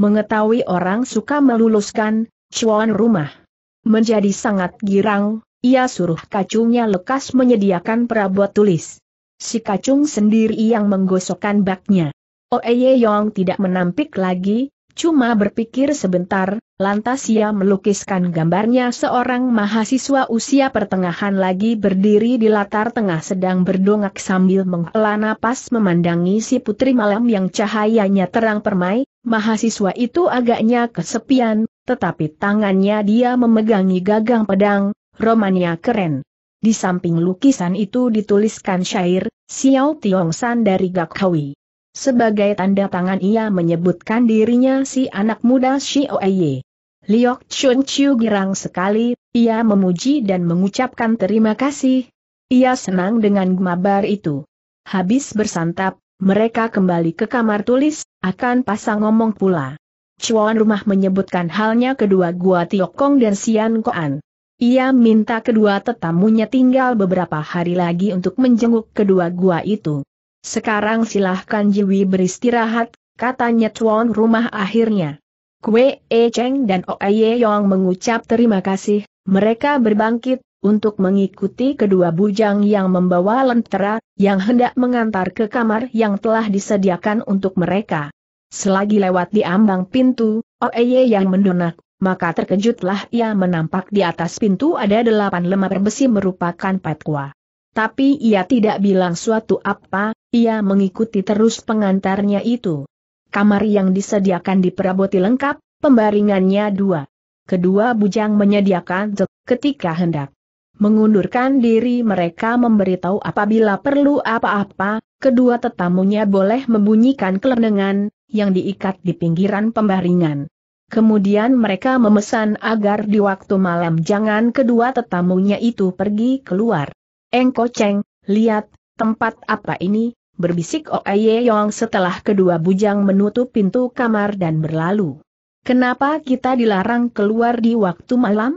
Mengetahui orang suka meluluskan, cuan rumah. Menjadi sangat girang, ia suruh kacungnya lekas menyediakan perabot tulis. Si kacung sendiri yang menggosokkan baknya. Oeye oh, Yong tidak menampik lagi, cuma berpikir sebentar, lantas ia melukiskan gambarnya seorang mahasiswa usia pertengahan lagi berdiri di latar tengah sedang berdongak sambil menghela napas memandangi si putri malam yang cahayanya terang permai, Mahasiswa itu agaknya kesepian, tetapi tangannya dia memegangi gagang pedang, romannya keren. Di samping lukisan itu dituliskan syair, Xiao Tiong San dari Gakhawi. Sebagai tanda tangan ia menyebutkan dirinya si anak muda Xiao Aye. Liok Chun Chiu girang sekali, ia memuji dan mengucapkan terima kasih. Ia senang dengan gemabar itu. Habis bersantap, mereka kembali ke kamar tulis, akan pasang ngomong pula. Chuan rumah menyebutkan halnya kedua Gua Tiokong dan Sian Koan. Ia minta kedua tetamunya tinggal beberapa hari lagi untuk menjenguk kedua gua itu. Sekarang silahkan Jiwi beristirahat, katanya Cuan rumah akhirnya. Kwe E Cheng dan Oe Ye Yong mengucap terima kasih, mereka berbangkit, untuk mengikuti kedua bujang yang membawa lentera, yang hendak mengantar ke kamar yang telah disediakan untuk mereka. Selagi lewat di ambang pintu, Oeye yang mendonak, maka terkejutlah ia menampak di atas pintu ada delapan lemar besi merupakan petua. Tapi ia tidak bilang suatu apa, ia mengikuti terus pengantarnya itu. Kamar yang disediakan di diperaboti lengkap, pembaringannya dua. Kedua bujang menyediakan ketika hendak mengundurkan diri mereka memberitahu apabila perlu apa-apa, kedua tetamunya boleh membunyikan kelenengan, yang diikat di pinggiran pembaringan. Kemudian mereka memesan agar di waktu malam jangan kedua tetamunya itu pergi keluar. Engko Cheng, lihat, tempat apa ini, berbisik Oaye oh Yong setelah kedua bujang menutup pintu kamar dan berlalu. Kenapa kita dilarang keluar di waktu malam?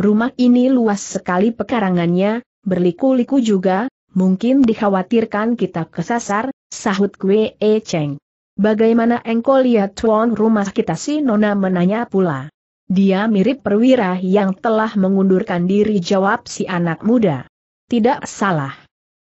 Rumah ini luas sekali pekarangannya, berliku-liku juga, mungkin dikhawatirkan kita kesasar, sahut Kwe E Cheng. Bagaimana engkau lihat tuan rumah kita si Nona menanya pula. Dia mirip perwira yang telah mengundurkan diri jawab si anak muda. Tidak salah.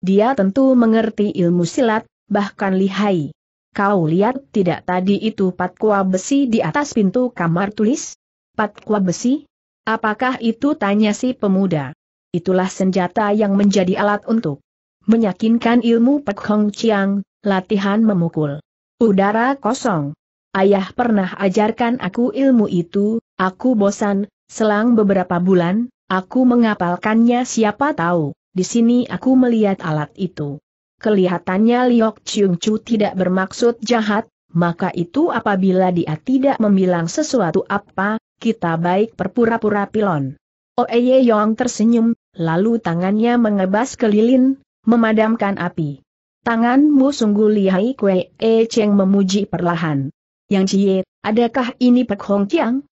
Dia tentu mengerti ilmu silat, bahkan lihai. Kau lihat tidak tadi itu patkua besi di atas pintu kamar tulis? Patkua besi? Apakah itu tanya si pemuda? Itulah senjata yang menjadi alat untuk meyakinkan ilmu Pek Hong Chiang, latihan memukul. Udara kosong. Ayah pernah ajarkan aku ilmu itu, aku bosan, selang beberapa bulan, aku mengapalkannya siapa tahu, di sini aku melihat alat itu. Kelihatannya Liok Chiung Chu tidak bermaksud jahat, maka itu apabila dia tidak membilang sesuatu apa, kita baik perpura pura pilon. Oeye Yong tersenyum, lalu tangannya mengebas kelilin, memadamkan api. Tanganmu sungguh lihai kue E Cheng memuji perlahan. Yang Cie, adakah ini Pek Hong Chiang?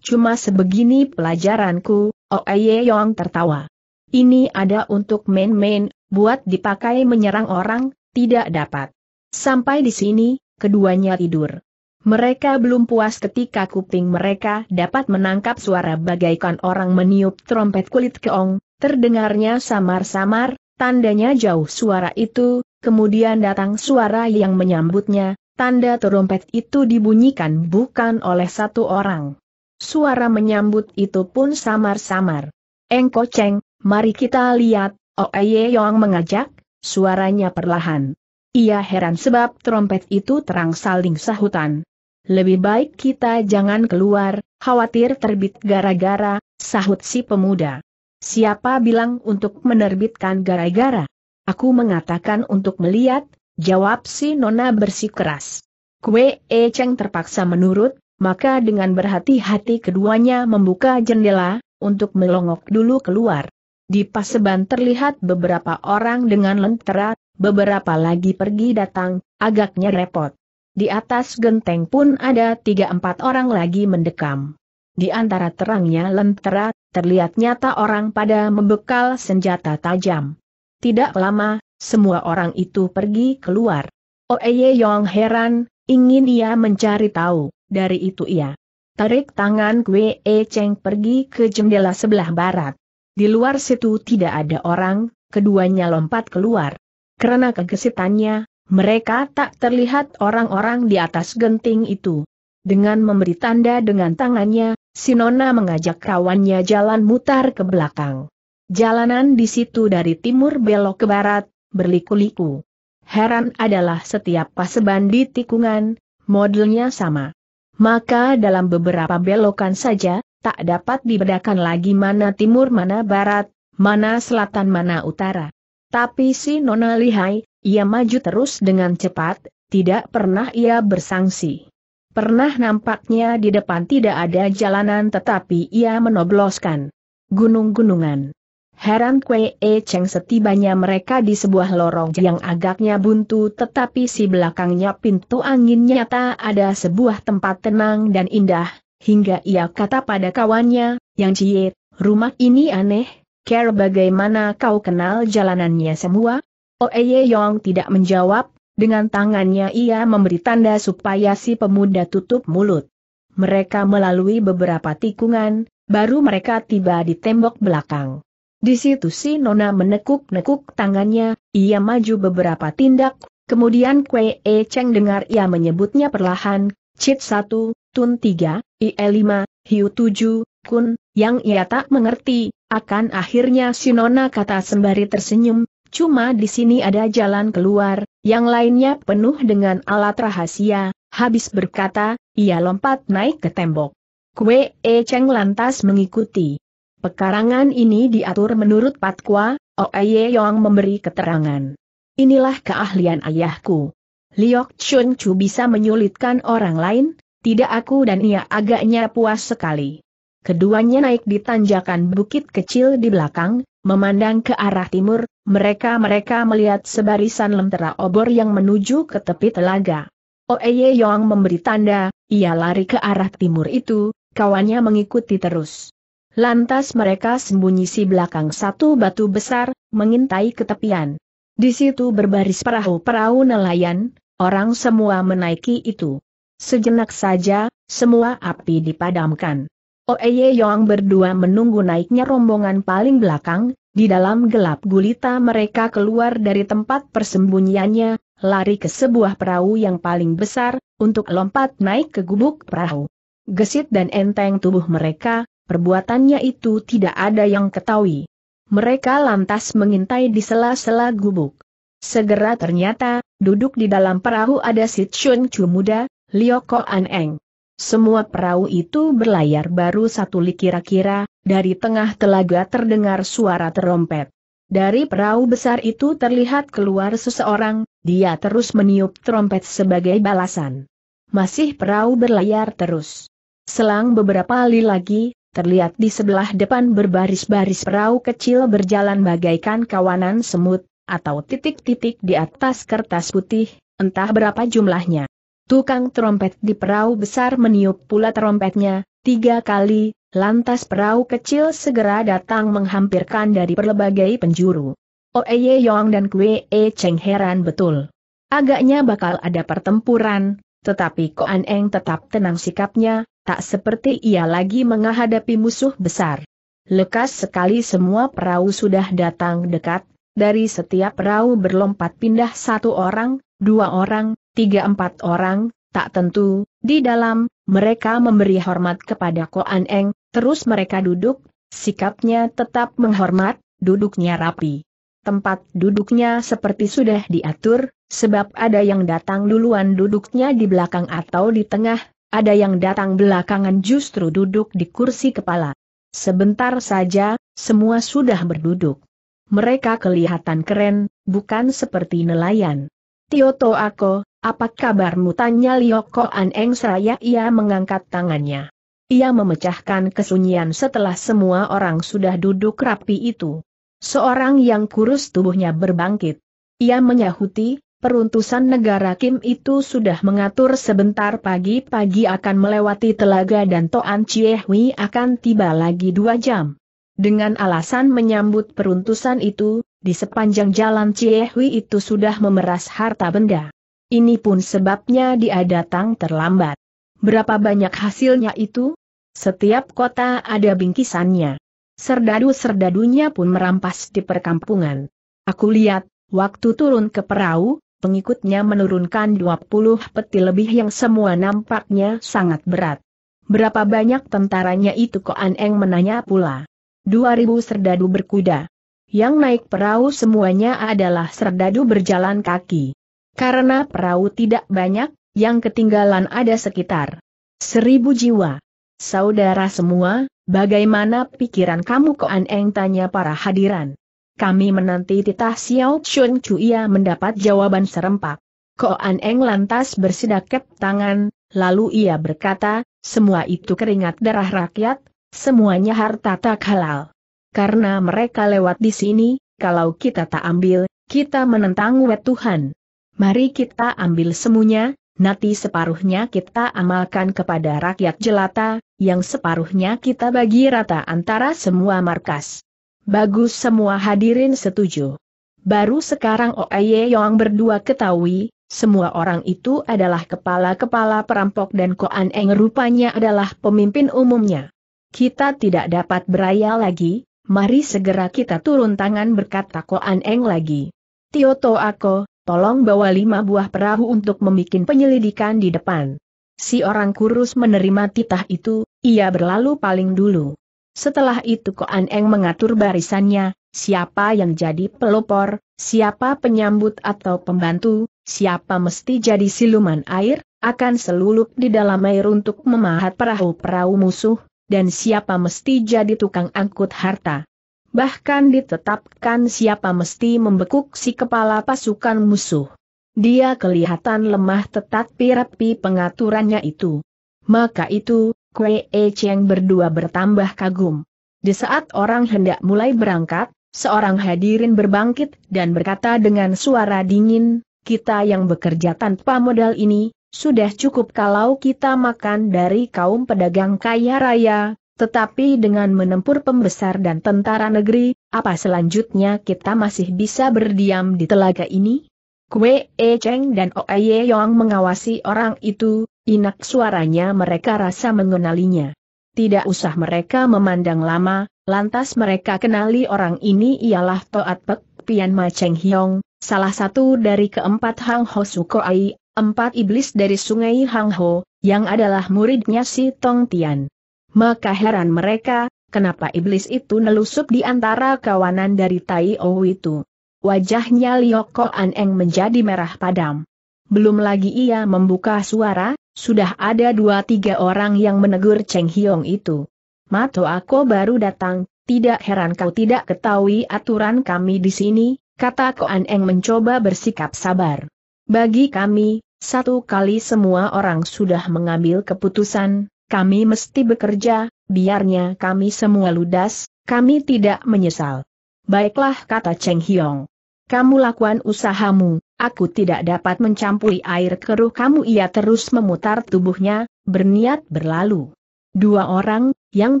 Cuma sebegini pelajaranku, Oeye Yong tertawa. Ini ada untuk main-main, buat dipakai menyerang orang, tidak dapat. Sampai di sini, keduanya tidur. Mereka belum puas ketika kuping mereka dapat menangkap suara bagaikan orang meniup trompet kulit keong, terdengarnya samar-samar, tandanya jauh suara itu, kemudian datang suara yang menyambutnya, tanda trompet itu dibunyikan bukan oleh satu orang. Suara menyambut itu pun samar-samar. Engko Cheng, mari kita lihat, Oeye oh, Yong mengajak, suaranya perlahan. Ia heran sebab trompet itu terang saling sahutan, lebih baik kita jangan keluar, khawatir terbit gara-gara, sahut si pemuda. Siapa bilang untuk menerbitkan gara-gara? Aku mengatakan untuk melihat, jawab si nona bersikeras. Kue E Cheng terpaksa menurut, maka dengan berhati-hati keduanya membuka jendela, untuk melongok dulu keluar. Di paseban terlihat beberapa orang dengan lentera, beberapa lagi pergi datang, agaknya repot. Di atas genteng pun ada tiga empat orang lagi mendekam. Di antara terangnya lentera, terlihat nyata orang pada membekal senjata tajam. Tidak lama, semua orang itu pergi keluar. Oeye oh, Yong heran, ingin ia mencari tahu, dari itu ia tarik tangan Kwe E Cheng pergi ke jendela sebelah barat. Di luar situ tidak ada orang, keduanya lompat keluar. Karena kegesitannya, mereka tak terlihat orang-orang di atas genting itu. Dengan memberi tanda dengan tangannya, Sinona mengajak kawannya jalan mutar ke belakang. Jalanan di situ dari timur belok ke barat, berliku-liku. Heran adalah setiap paseban di tikungan, modelnya sama. Maka dalam beberapa belokan saja, tak dapat dibedakan lagi mana timur mana barat, mana selatan mana utara. Tapi si Nona lihai, ia maju terus dengan cepat, tidak pernah ia bersangsi. Pernah nampaknya di depan tidak ada jalanan tetapi ia menobloskan. Gunung-gunungan. Heran Kwe E Cheng setibanya mereka di sebuah lorong yang agaknya buntu tetapi si belakangnya pintu angin nyata ada sebuah tempat tenang dan indah, hingga ia kata pada kawannya, yang ciet, rumah ini aneh, care bagaimana kau kenal jalanannya semua? Oeye oh, Yong tidak menjawab, dengan tangannya ia memberi tanda supaya si pemuda tutup mulut. Mereka melalui beberapa tikungan, baru mereka tiba di tembok belakang. Di situ si Nona menekuk-nekuk tangannya, ia maju beberapa tindak, kemudian Kwe E Cheng dengar ia menyebutnya perlahan, Cit 1, Tun 3, IE 5, Hiu 7, Kun, yang ia tak mengerti, akan akhirnya si Nona kata sembari tersenyum, Cuma di sini ada jalan keluar, yang lainnya penuh dengan alat rahasia, habis berkata, ia lompat naik ke tembok. Kue E Cheng lantas mengikuti. Pekarangan ini diatur menurut patwa, Oeye Yong memberi keterangan. Inilah keahlian ayahku. Liok Chun Chu bisa menyulitkan orang lain, tidak aku dan ia agaknya puas sekali. Keduanya naik di tanjakan bukit kecil di belakang, Memandang ke arah timur, mereka-mereka melihat sebarisan lentera obor yang menuju ke tepi telaga. Oeye oh, Yong memberi tanda, ia lari ke arah timur itu, kawannya mengikuti terus. Lantas mereka sembunyi si belakang satu batu besar, mengintai ke tepian. Di situ berbaris perahu-perahu nelayan, orang semua menaiki itu. Sejenak saja, semua api dipadamkan. Oeye Yong berdua menunggu naiknya rombongan paling belakang, di dalam gelap gulita mereka keluar dari tempat persembunyiannya, lari ke sebuah perahu yang paling besar, untuk lompat naik ke gubuk perahu. Gesit dan enteng tubuh mereka, perbuatannya itu tidak ada yang ketahui. Mereka lantas mengintai di sela-sela gubuk. Segera ternyata, duduk di dalam perahu ada si Chun Chu muda, Lioko Aneng. Semua perahu itu berlayar baru satu li kira-kira, dari tengah telaga terdengar suara terompet. Dari perahu besar itu terlihat keluar seseorang, dia terus meniup trompet sebagai balasan. Masih perahu berlayar terus. Selang beberapa li lagi, terlihat di sebelah depan berbaris-baris perahu kecil berjalan bagaikan kawanan semut, atau titik-titik di atas kertas putih, entah berapa jumlahnya. Tukang trompet di perahu besar meniup pula trompetnya, tiga kali, lantas perahu kecil segera datang menghampirkan dari berbagai penjuru. Oeye oh, Yong dan Kwe E Cheng heran betul. Agaknya bakal ada pertempuran, tetapi Koan Eng tetap tenang sikapnya, tak seperti ia lagi menghadapi musuh besar. Lekas sekali semua perahu sudah datang dekat, dari setiap perahu berlompat pindah satu orang, dua orang, tiga empat orang, tak tentu, di dalam, mereka memberi hormat kepada Koan Eng, terus mereka duduk, sikapnya tetap menghormat, duduknya rapi. Tempat duduknya seperti sudah diatur, sebab ada yang datang duluan duduknya di belakang atau di tengah, ada yang datang belakangan justru duduk di kursi kepala. Sebentar saja, semua sudah berduduk. Mereka kelihatan keren, bukan seperti nelayan. Tioto Ako, apa kabarmu tanya Lioko Aneng seraya ia mengangkat tangannya. Ia memecahkan kesunyian setelah semua orang sudah duduk rapi itu. Seorang yang kurus tubuhnya berbangkit. Ia menyahuti, peruntusan negara Kim itu sudah mengatur sebentar pagi-pagi akan melewati telaga dan Toan Chiehui akan tiba lagi dua jam. Dengan alasan menyambut peruntusan itu, di sepanjang jalan Chiehui itu sudah memeras harta benda. Ini pun sebabnya dia datang terlambat. Berapa banyak hasilnya itu? Setiap kota ada bingkisannya. Serdadu-serdadunya pun merampas di perkampungan. Aku lihat, waktu turun ke perahu, pengikutnya menurunkan 20 peti lebih yang semua nampaknya sangat berat. Berapa banyak tentaranya itu kok Eng menanya pula. 2000 serdadu berkuda. Yang naik perahu semuanya adalah serdadu berjalan kaki. Karena perahu tidak banyak, yang ketinggalan ada sekitar seribu jiwa. Saudara semua, bagaimana pikiran kamu Koan Eng tanya para hadiran. Kami menanti titah Xiao Chun ia mendapat jawaban serempak. Koan Eng lantas bersidakep tangan, lalu ia berkata, semua itu keringat darah rakyat, semuanya harta tak halal. Karena mereka lewat di sini, kalau kita tak ambil, kita menentang wet Tuhan. Mari kita ambil semuanya, nanti separuhnya kita amalkan kepada rakyat jelata, yang separuhnya kita bagi rata antara semua markas. Bagus semua hadirin setuju. Baru sekarang Oye Yong berdua ketahui, semua orang itu adalah kepala-kepala perampok dan Koan Eng rupanya adalah pemimpin umumnya. Kita tidak dapat beraya lagi, mari segera kita turun tangan berkata Koan Eng lagi. Tioto Ako, tolong bawa lima buah perahu untuk membuat penyelidikan di depan. Si orang kurus menerima titah itu, ia berlalu paling dulu. Setelah itu Koan Eng mengatur barisannya, siapa yang jadi pelopor, siapa penyambut atau pembantu, siapa mesti jadi siluman air, akan seluluk di dalam air untuk memahat perahu-perahu musuh, dan siapa mesti jadi tukang angkut harta bahkan ditetapkan siapa mesti membekuk si kepala pasukan musuh. Dia kelihatan lemah tetapi repi pengaturannya itu. Maka itu, Kwe E Cheng berdua bertambah kagum. Di saat orang hendak mulai berangkat, seorang hadirin berbangkit dan berkata dengan suara dingin, kita yang bekerja tanpa modal ini, sudah cukup kalau kita makan dari kaum pedagang kaya raya, tetapi dengan menempur pembesar dan tentara negeri, apa selanjutnya kita masih bisa berdiam di telaga ini? Kue E Cheng dan O e Ye Yong mengawasi orang itu, inak suaranya mereka rasa mengenalinya. Tidak usah mereka memandang lama, lantas mereka kenali orang ini ialah Toat Pek Pian Ma Cheng Hyong, salah satu dari keempat Hang Ho Sukoai, empat iblis dari sungai Hang Ho, yang adalah muridnya si Tong Tian. Maka heran mereka, kenapa iblis itu nelusup di antara kawanan dari Tai O itu. Wajahnya Lioko Aneng menjadi merah padam. Belum lagi ia membuka suara, sudah ada dua tiga orang yang menegur Cheng Hiong itu. Mato aku baru datang, tidak heran kau tidak ketahui aturan kami di sini, kata Ko Aneng mencoba bersikap sabar. Bagi kami, satu kali semua orang sudah mengambil keputusan, kami mesti bekerja, biarnya kami semua ludas, kami tidak menyesal. Baiklah kata Cheng Hyong. Kamu lakukan usahamu, aku tidak dapat mencampuri air keruh kamu ia terus memutar tubuhnya, berniat berlalu. Dua orang, yang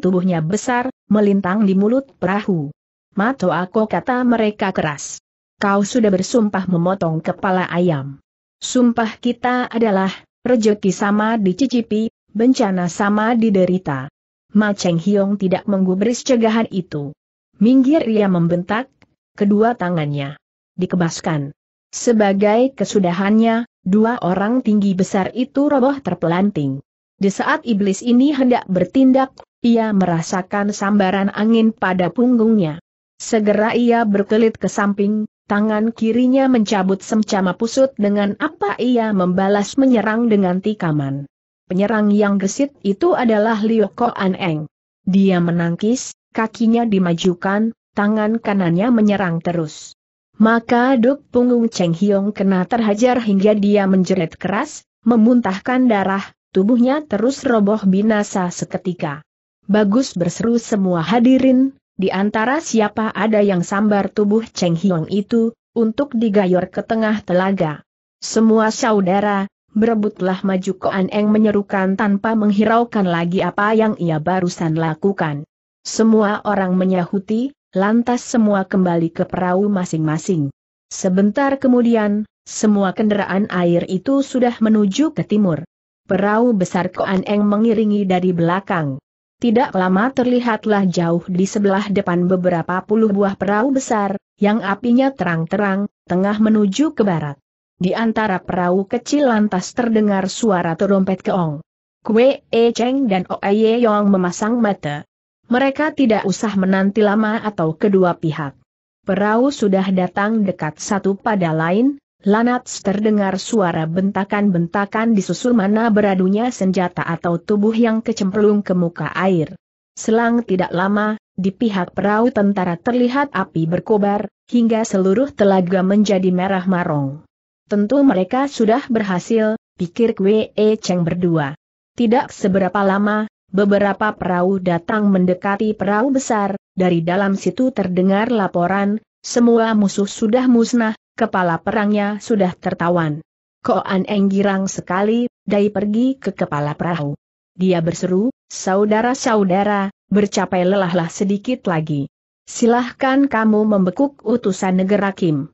tubuhnya besar, melintang di mulut perahu. Mato aku kata mereka keras. Kau sudah bersumpah memotong kepala ayam. Sumpah kita adalah, rejeki sama dicicipi, bencana sama diderita. Ma Cheng Hiong tidak menggubris cegahan itu. Minggir ia membentak, kedua tangannya dikebaskan. Sebagai kesudahannya, dua orang tinggi besar itu roboh terpelanting. Di saat iblis ini hendak bertindak, ia merasakan sambaran angin pada punggungnya. Segera ia berkelit ke samping, tangan kirinya mencabut semcama pusut dengan apa ia membalas menyerang dengan tikaman. Penyerang yang gesit itu adalah Liu Koan Eng. Dia menangkis, kakinya dimajukan, tangan kanannya menyerang terus. Maka duk punggung Cheng Hiong kena terhajar hingga dia menjerit keras, memuntahkan darah, tubuhnya terus roboh binasa seketika. Bagus berseru semua hadirin, di antara siapa ada yang sambar tubuh Cheng Hiong itu, untuk digayor ke tengah telaga. Semua saudara, Berebutlah maju Koan Eng menyerukan tanpa menghiraukan lagi apa yang ia barusan lakukan. Semua orang menyahuti, lantas semua kembali ke perahu masing-masing. Sebentar kemudian, semua kendaraan air itu sudah menuju ke timur. Perahu besar Koan Eng mengiringi dari belakang. Tidak lama terlihatlah jauh di sebelah depan beberapa puluh buah perahu besar, yang apinya terang-terang, tengah menuju ke barat. Di antara perahu kecil lantas terdengar suara terompet keong. Kue E Cheng dan Ye Yong memasang mata. Mereka tidak usah menanti lama atau kedua pihak. Perahu sudah datang dekat satu pada lain, Lanats terdengar suara bentakan-bentakan disusul mana beradunya senjata atau tubuh yang kecemplung ke muka air. Selang tidak lama, di pihak perahu tentara terlihat api berkobar, hingga seluruh telaga menjadi merah marong. Tentu mereka sudah berhasil, pikir Kwe e Cheng berdua. Tidak seberapa lama, beberapa perahu datang mendekati perahu besar, dari dalam situ terdengar laporan, semua musuh sudah musnah, kepala perangnya sudah tertawan. Koan Eng girang sekali, Dai pergi ke kepala perahu. Dia berseru, saudara-saudara, bercapai lelahlah sedikit lagi. Silahkan kamu membekuk utusan negara Kim.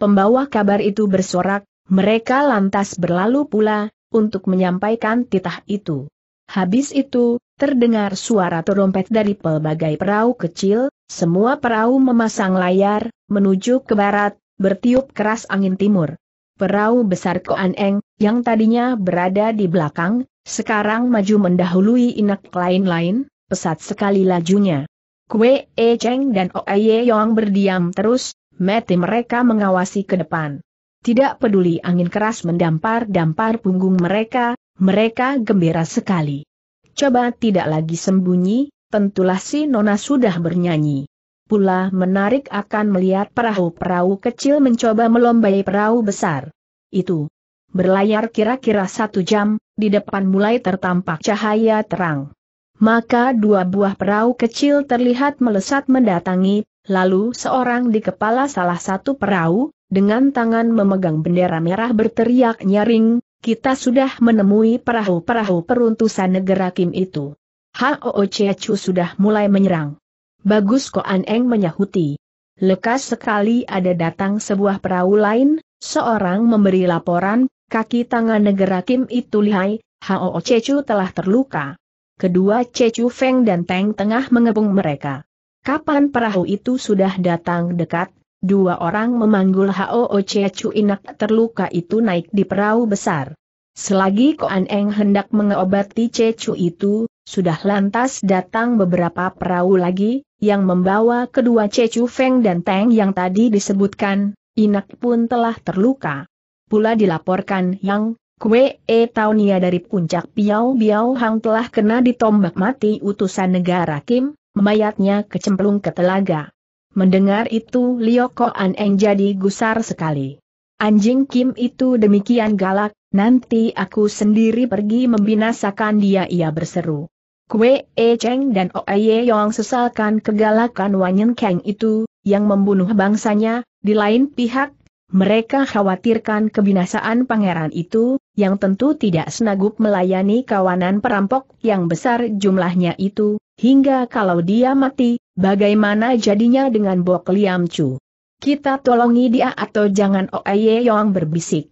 Pembawa kabar itu bersorak, mereka lantas berlalu pula, untuk menyampaikan titah itu. Habis itu, terdengar suara terompet dari pelbagai perahu kecil, semua perahu memasang layar, menuju ke barat, bertiup keras angin timur. Perahu besar Koan Eng yang tadinya berada di belakang, sekarang maju mendahului inak lain-lain, pesat sekali lajunya. Kue E Cheng dan Oe Yong berdiam terus, mati mereka mengawasi ke depan. Tidak peduli angin keras mendampar-dampar punggung mereka, mereka gembira sekali. Coba tidak lagi sembunyi, tentulah si Nona sudah bernyanyi. Pula menarik akan melihat perahu-perahu kecil mencoba melombai perahu besar. Itu. Berlayar kira-kira satu jam, di depan mulai tertampak cahaya terang. Maka dua buah perahu kecil terlihat melesat mendatangi Lalu seorang di kepala salah satu perahu, dengan tangan memegang bendera merah berteriak nyaring, kita sudah menemui perahu-perahu peruntusan negara Kim itu. Hao Chechu sudah mulai menyerang. Bagus Koan Eng menyahuti. Lekas sekali ada datang sebuah perahu lain, seorang memberi laporan, kaki tangan negara Kim itu lihai, Hao Chechu telah terluka. Kedua Chechu Feng dan Teng tengah mengepung mereka. Kapan perahu itu sudah datang dekat, dua orang memanggul Hoo Chu Inak terluka itu naik di perahu besar. Selagi Koan Eng hendak mengobati Chu itu, sudah lantas datang beberapa perahu lagi, yang membawa kedua Chu Feng dan Teng yang tadi disebutkan, Inak pun telah terluka. Pula dilaporkan yang Kue E Taunia dari puncak Piau Biau Hang telah kena ditombak mati utusan negara Kim, mayatnya kecemplung ke telaga. Mendengar itu Lioko Aneng jadi gusar sekali. Anjing Kim itu demikian galak, nanti aku sendiri pergi membinasakan dia ia berseru. Kue E Cheng dan O Ye Yong sesalkan kegalakan Wanyen Kang itu, yang membunuh bangsanya, di lain pihak mereka khawatirkan kebinasaan pangeran itu, yang tentu tidak senagup melayani kawanan perampok yang besar jumlahnya itu, hingga kalau dia mati, bagaimana jadinya dengan Bok Liam Chu? Kita tolongi dia atau jangan Oye Yong berbisik.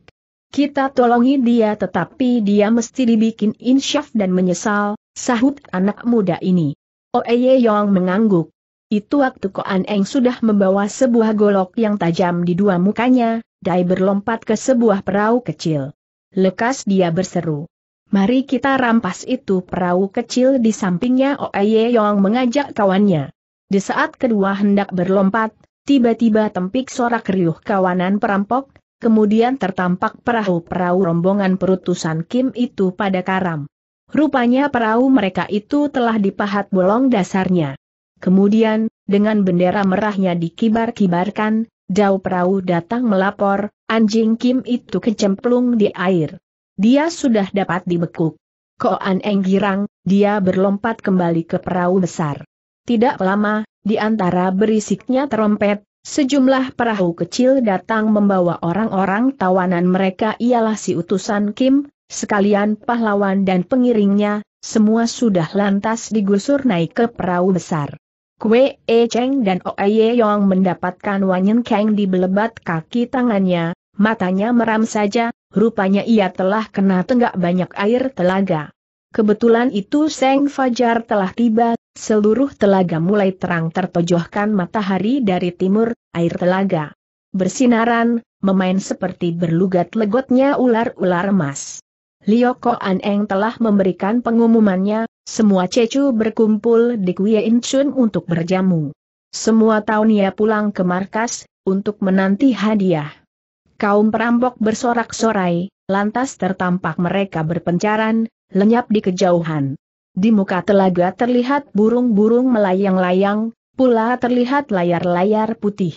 Kita tolongi dia tetapi dia mesti dibikin insyaf dan menyesal, sahut anak muda ini. Oye Yong mengangguk. Itu waktu Koan Eng sudah membawa sebuah golok yang tajam di dua mukanya, Dai berlompat ke sebuah perahu kecil. Lekas dia berseru. Mari kita rampas itu perahu kecil di sampingnya Oe Yong mengajak kawannya. Di saat kedua hendak berlompat, tiba-tiba tempik sorak riuh kawanan perampok, kemudian tertampak perahu-perahu rombongan perutusan Kim itu pada karam. Rupanya perahu mereka itu telah dipahat bolong dasarnya. Kemudian, dengan bendera merahnya dikibar-kibarkan, Dao Perahu datang melapor, anjing Kim itu kecemplung di air. Dia sudah dapat dibekuk. Koan Eng girang, dia berlompat kembali ke perahu besar. Tidak lama, di antara berisiknya trompet, sejumlah perahu kecil datang membawa orang-orang tawanan mereka ialah si utusan Kim, sekalian pahlawan dan pengiringnya, semua sudah lantas digusur naik ke perahu besar. Kue E Cheng dan Ye Yong mendapatkan Wanyen Kang di belebat kaki tangannya, matanya meram saja, rupanya ia telah kena tenggak banyak air telaga. Kebetulan itu Seng Fajar telah tiba, seluruh telaga mulai terang tertojohkan matahari dari timur, air telaga. Bersinaran, memain seperti berlugat legotnya ular-ular emas. Lioko Aneng telah memberikan pengumumannya, semua Cecu berkumpul di Kuya Incun untuk berjamu. Semua tahun ia pulang ke markas, untuk menanti hadiah. Kaum perampok bersorak-sorai, lantas tertampak mereka berpencaran, lenyap di kejauhan. Di muka telaga terlihat burung-burung melayang-layang, pula terlihat layar-layar putih.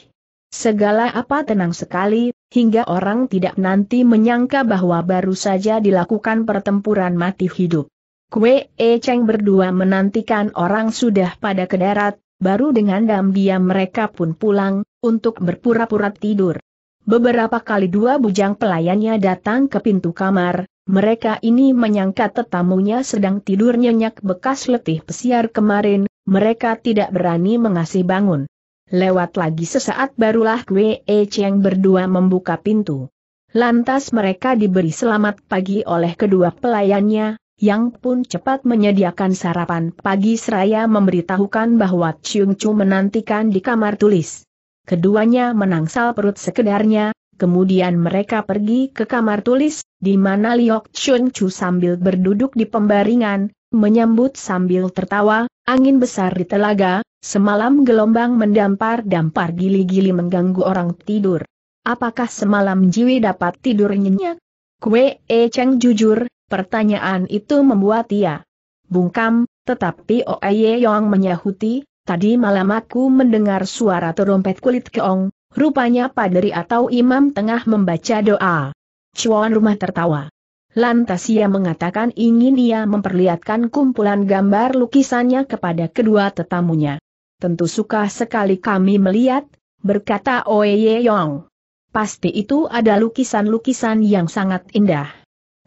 Segala apa tenang sekali, hingga orang tidak nanti menyangka bahwa baru saja dilakukan pertempuran mati hidup. Kue E Cheng berdua menantikan orang sudah pada ke darat, baru dengan dam diam mereka pun pulang, untuk berpura-pura tidur. Beberapa kali dua bujang pelayannya datang ke pintu kamar, mereka ini menyangka tetamunya sedang tidur nyenyak bekas letih pesiar kemarin, mereka tidak berani mengasih bangun. Lewat lagi sesaat barulah Kue E Cheng berdua membuka pintu. Lantas mereka diberi selamat pagi oleh kedua pelayannya, yang pun cepat menyediakan sarapan pagi seraya memberitahukan bahwa Chung Chu menantikan di kamar tulis. Keduanya menangsal perut sekedarnya, kemudian mereka pergi ke kamar tulis, di mana Liok Chung Chu sambil berduduk di pembaringan, menyambut sambil tertawa, angin besar di telaga, semalam gelombang mendampar-dampar gili-gili mengganggu orang tidur. Apakah semalam Jiwi dapat tidur nyenyak? Kue eh, Cheng jujur, Pertanyaan itu membuat ia bungkam, tetapi Oye Yong menyahuti, tadi malam aku mendengar suara terompet kulit keong, rupanya paderi atau imam tengah membaca doa. Cuan rumah tertawa. Lantas ia mengatakan ingin ia memperlihatkan kumpulan gambar lukisannya kepada kedua tetamunya. Tentu suka sekali kami melihat, berkata Oye Yong. Pasti itu ada lukisan-lukisan yang sangat indah.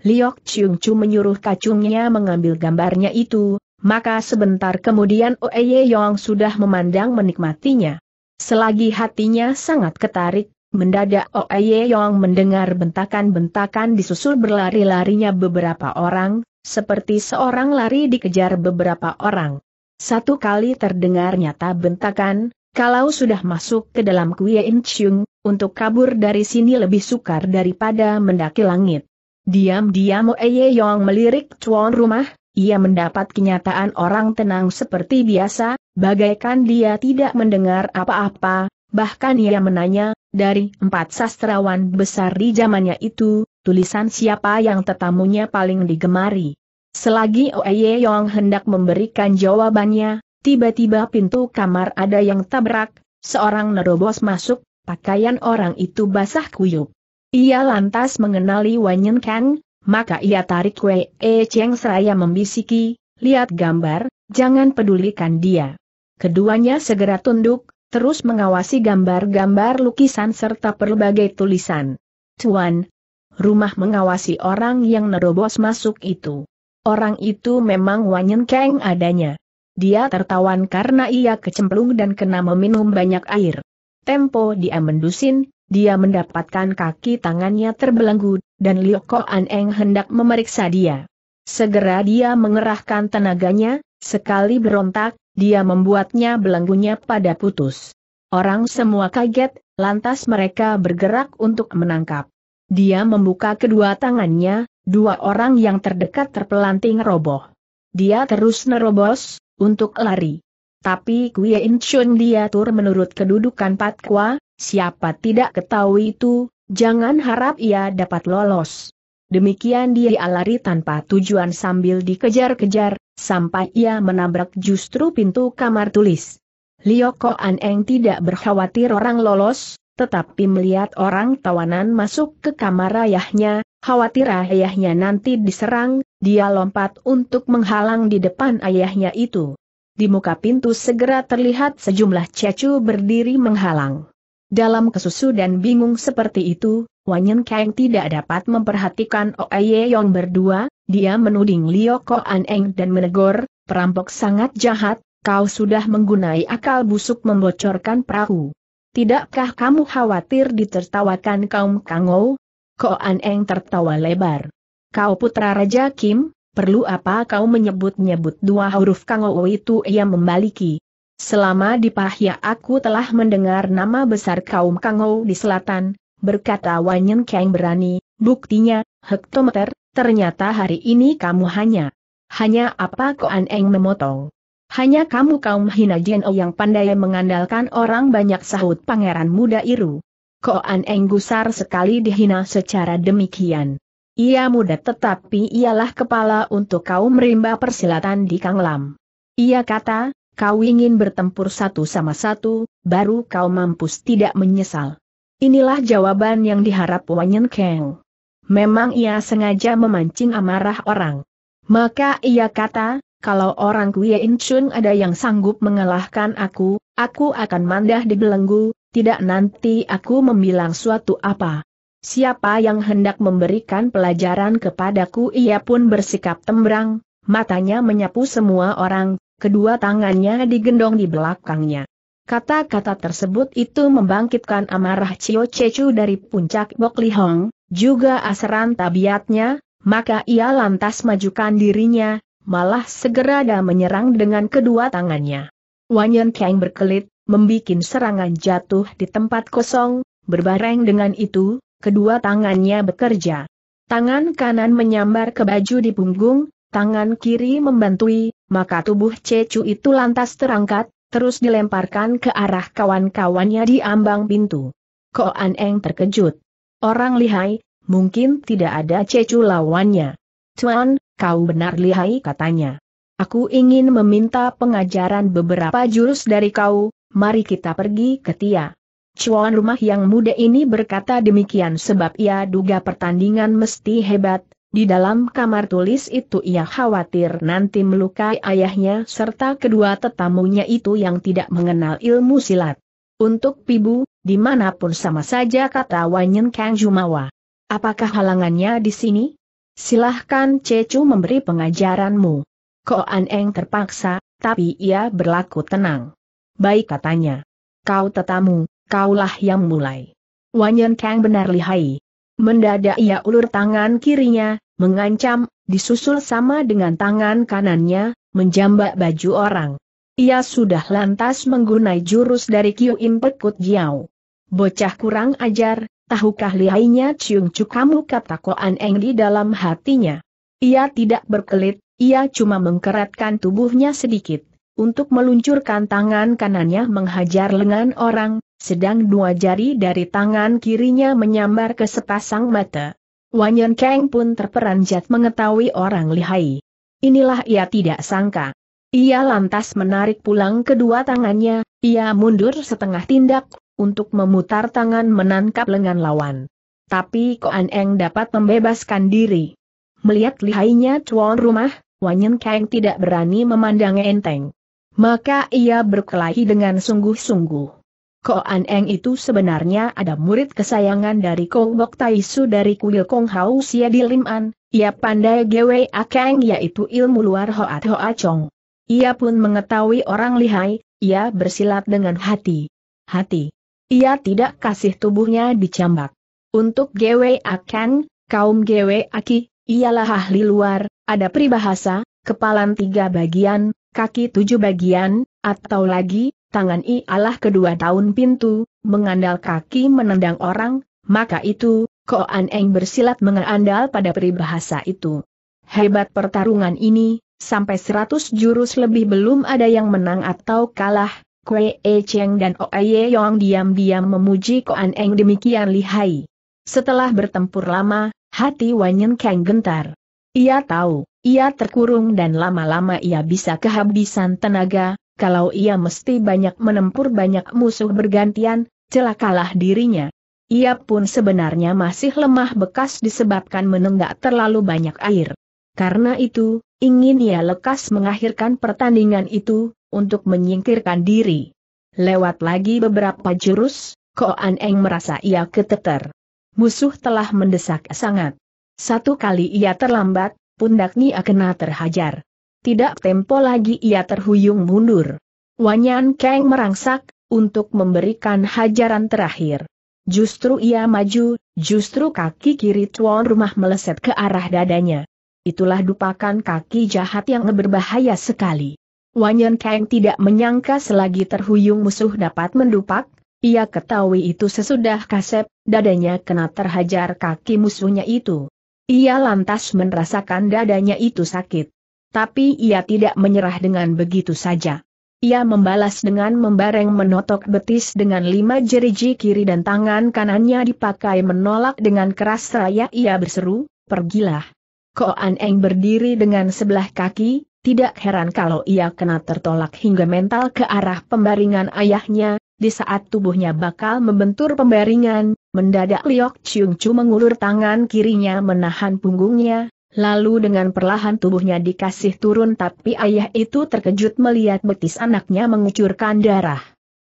Liok Chung Chu menyuruh kacungnya mengambil gambarnya itu, maka sebentar kemudian Oeye Yong sudah memandang menikmatinya. Selagi hatinya sangat ketarik, mendadak Oeye Yong mendengar bentakan-bentakan disusul berlari-larinya beberapa orang, seperti seorang lari dikejar beberapa orang. Satu kali terdengar nyata bentakan, kalau sudah masuk ke dalam Kuei Chung, untuk kabur dari sini lebih sukar daripada mendaki langit. Diam-diam Oye Yong melirik cuan rumah, ia mendapat kenyataan orang tenang seperti biasa, bagaikan dia tidak mendengar apa-apa, bahkan ia menanya, dari empat sastrawan besar di zamannya itu, tulisan siapa yang tetamunya paling digemari. Selagi Oeye Yong hendak memberikan jawabannya, tiba-tiba pintu kamar ada yang tabrak, seorang nerobos masuk, pakaian orang itu basah kuyup. Ia lantas mengenali Wanyen Kang, maka ia tarik Wei E Cheng seraya membisiki, lihat gambar, jangan pedulikan dia. Keduanya segera tunduk, terus mengawasi gambar-gambar lukisan serta berbagai tulisan. Tuan, rumah mengawasi orang yang nerobos masuk itu. Orang itu memang Wanyen Kang adanya. Dia tertawan karena ia kecemplung dan kena meminum banyak air. Tempo dia mendusin, dia mendapatkan kaki tangannya terbelenggu, dan Liu Koan Eng hendak memeriksa dia. Segera dia mengerahkan tenaganya, sekali berontak, dia membuatnya belenggunya pada putus. Orang semua kaget, lantas mereka bergerak untuk menangkap. Dia membuka kedua tangannya, dua orang yang terdekat terpelanting roboh. Dia terus nerobos, untuk lari. Tapi Guyen Chun diatur menurut kedudukan patwa, siapa tidak ketahui itu, jangan harap ia dapat lolos. Demikian dia lari tanpa tujuan sambil dikejar-kejar, sampai ia menabrak justru pintu kamar tulis. An Aneng tidak berkhawatir orang lolos, tetapi melihat orang tawanan masuk ke kamar ayahnya, khawatir ayahnya nanti diserang, dia lompat untuk menghalang di depan ayahnya itu. Di muka pintu segera terlihat sejumlah cecu berdiri menghalang. Dalam kesusu dan bingung seperti itu, Wanyen Kang tidak dapat memperhatikan Oye Yong berdua, dia menuding Liu An Eng dan menegur, perampok sangat jahat, kau sudah menggunai akal busuk membocorkan perahu. Tidakkah kamu khawatir ditertawakan kaum Kangou? An Eng tertawa lebar. Kau putra Raja Kim, perlu apa kau menyebut-nyebut dua huruf Kang itu ia membaliki. Selama di Pahya aku telah mendengar nama besar kaum Kang di selatan, berkata Wanyen Kang berani, buktinya, hektometer, ternyata hari ini kamu hanya. Hanya apa kau aneng memotong. Hanya kamu kaum hina Jeno yang pandai mengandalkan orang banyak sahut pangeran muda Iru. Kau aneng gusar sekali dihina secara demikian. Ia muda tetapi ialah kepala untuk kaum rimba persilatan di Kanglam. Ia kata, kau ingin bertempur satu sama satu, baru kau mampus tidak menyesal. Inilah jawaban yang diharap Wanyan Kang. Memang ia sengaja memancing amarah orang. Maka ia kata, kalau orang Kuya Incun ada yang sanggup mengalahkan aku, aku akan mandah di belenggu, tidak nanti aku membilang suatu apa. Siapa yang hendak memberikan pelajaran kepadaku ia pun bersikap tembrang, matanya menyapu semua orang, kedua tangannya digendong di belakangnya. Kata-kata tersebut itu membangkitkan amarah Cio Cecu dari puncak Bok Lihong, juga asaran tabiatnya, maka ia lantas majukan dirinya, malah segera dah menyerang dengan kedua tangannya. Wanyan Kang berkelit, membikin serangan jatuh di tempat kosong, berbareng dengan itu, kedua tangannya bekerja. Tangan kanan menyambar ke baju di punggung, tangan kiri membantui, maka tubuh Cecu itu lantas terangkat, terus dilemparkan ke arah kawan-kawannya di ambang pintu. Koan Eng terkejut. Orang lihai, mungkin tidak ada Cecu lawannya. Tuan, kau benar lihai katanya. Aku ingin meminta pengajaran beberapa jurus dari kau, mari kita pergi ke Tia. Cuan rumah yang muda ini berkata demikian sebab ia duga pertandingan mesti hebat, di dalam kamar tulis itu ia khawatir nanti melukai ayahnya serta kedua tetamunya itu yang tidak mengenal ilmu silat. Untuk Pibu, dimanapun sama saja kata Wanyen Kang Jumawa. Apakah halangannya di sini? Silahkan Cecu memberi pengajaranmu. Koan Eng terpaksa, tapi ia berlaku tenang. Baik katanya. Kau tetamu, kaulah yang mulai. Wanyan Kang benar lihai. Mendadak ia ulur tangan kirinya, mengancam, disusul sama dengan tangan kanannya, menjambak baju orang. Ia sudah lantas menggunai jurus dari Kiu Impet Jiao. Bocah kurang ajar, tahukah lihainya ciung cukamu kata Koan Eng di dalam hatinya. Ia tidak berkelit, ia cuma mengkeratkan tubuhnya sedikit, untuk meluncurkan tangan kanannya menghajar lengan orang, sedang dua jari dari tangan kirinya menyambar ke sepasang mata. Wanyan Kang pun terperanjat mengetahui orang lihai. Inilah ia tidak sangka. Ia lantas menarik pulang kedua tangannya, ia mundur setengah tindak, untuk memutar tangan menangkap lengan lawan. Tapi Koan Eng dapat membebaskan diri. Melihat lihainya tuan rumah, Wanyan Kang tidak berani memandang enteng. Maka ia berkelahi dengan sungguh-sungguh. Ko An Eng itu sebenarnya ada murid kesayangan dari Kong Bok Taisu dari kuil Kong Hau Sia di Liman, ia pandai Gwe Akeng yaitu ilmu luar Hoat Hoa Chong. Ia pun mengetahui orang lihai, ia bersilat dengan hati. Hati. Ia tidak kasih tubuhnya dicambak. Untuk Gwe Akeng, kaum Gwe Aki, ialah ahli luar, ada peribahasa, kepalan tiga bagian, kaki tujuh bagian, atau lagi, tangan ialah kedua tahun pintu, mengandal kaki menendang orang, maka itu, Koan Eng bersilat mengandal pada peribahasa itu. Hebat pertarungan ini, sampai seratus jurus lebih belum ada yang menang atau kalah, Kwe E Cheng dan O e Ye Yong diam-diam memuji Koan Eng demikian lihai. Setelah bertempur lama, hati Wanyen Kang gentar. Ia tahu, ia terkurung dan lama-lama ia bisa kehabisan tenaga, kalau ia mesti banyak menempur banyak musuh bergantian, celakalah dirinya. Ia pun sebenarnya masih lemah bekas disebabkan menenggak terlalu banyak air. Karena itu, ingin ia lekas mengakhirkan pertandingan itu, untuk menyingkirkan diri. Lewat lagi beberapa jurus, Koan Eng merasa ia keteter. Musuh telah mendesak sangat. Satu kali ia terlambat, pundaknya kena terhajar. Tidak tempo lagi ia terhuyung mundur. Wanyan Kang merangsak, untuk memberikan hajaran terakhir. Justru ia maju, justru kaki kiri tuan rumah meleset ke arah dadanya. Itulah dupakan kaki jahat yang berbahaya sekali. Wanyan Kang tidak menyangka selagi terhuyung musuh dapat mendupak, ia ketahui itu sesudah kasep, dadanya kena terhajar kaki musuhnya itu. Ia lantas merasakan dadanya itu sakit tapi ia tidak menyerah dengan begitu saja. Ia membalas dengan membareng menotok betis dengan lima jeriji kiri dan tangan kanannya dipakai menolak dengan keras seraya ia berseru, pergilah. Koan Eng berdiri dengan sebelah kaki, tidak heran kalau ia kena tertolak hingga mental ke arah pembaringan ayahnya, di saat tubuhnya bakal membentur pembaringan, mendadak Liok Chiung Chu mengulur tangan kirinya menahan punggungnya, Lalu dengan perlahan tubuhnya dikasih turun tapi ayah itu terkejut melihat betis anaknya mengucurkan darah.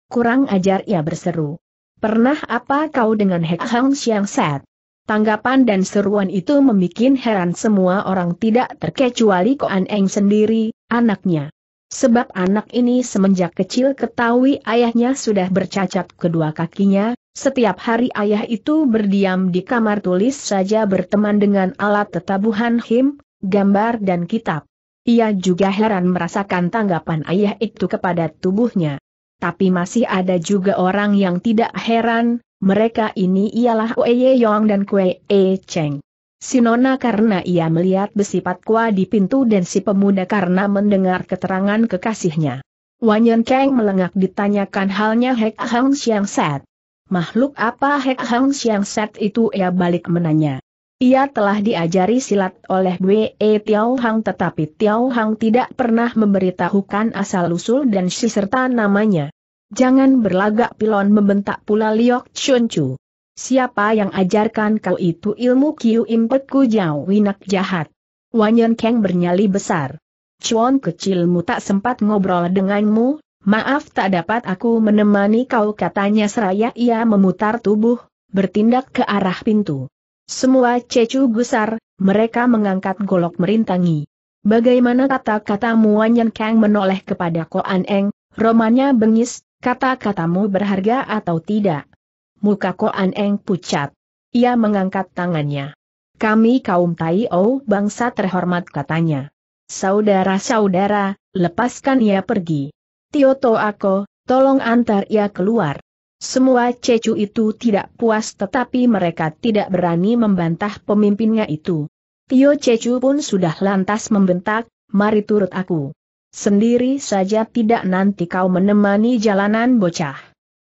Kurang ajar ia berseru. Pernah apa kau dengan Hek Hang Siang Set? Tanggapan dan seruan itu membuat heran semua orang tidak terkecuali Koan Eng sendiri, anaknya. Sebab anak ini semenjak kecil ketahui ayahnya sudah bercacat kedua kakinya, setiap hari ayah itu berdiam di kamar tulis saja berteman dengan alat tetabuhan him, gambar dan kitab. Ia juga heran merasakan tanggapan ayah itu kepada tubuhnya. Tapi masih ada juga orang yang tidak heran, mereka ini ialah Wei Yong dan Kue E Cheng. Si Nona karena ia melihat besi patkwa di pintu dan si pemuda karena mendengar keterangan kekasihnya. Wanyan Cheng melengak ditanyakan halnya Hek Hang Siang Set. Makhluk apa Hek Hang Siang Set itu ia balik menanya. Ia telah diajari silat oleh Wei Tiao Hang tetapi Tiao Hang tidak pernah memberitahukan asal-usul dan si serta namanya. Jangan berlagak pilon membentak pula Liok Chun Chu. Siapa yang ajarkan kau itu ilmu Kiu Impet Ku Jiao Winak jahat? Wanyan Kang bernyali besar. Chuan kecilmu tak sempat ngobrol denganmu, Maaf tak dapat aku menemani kau katanya seraya ia memutar tubuh, bertindak ke arah pintu. Semua cecu gusar, mereka mengangkat golok merintangi. Bagaimana kata-katamu Wanyan Kang menoleh kepada Koan Eng, romanya bengis, kata-katamu berharga atau tidak? Muka Koan Eng pucat. Ia mengangkat tangannya. Kami kaum Tai O bangsa terhormat katanya. Saudara-saudara, lepaskan ia pergi. Tio Tioto aku, tolong antar ia keluar. Semua cecu itu tidak puas tetapi mereka tidak berani membantah pemimpinnya itu. Tio Cecu pun sudah lantas membentak, mari turut aku. Sendiri saja tidak nanti kau menemani jalanan bocah.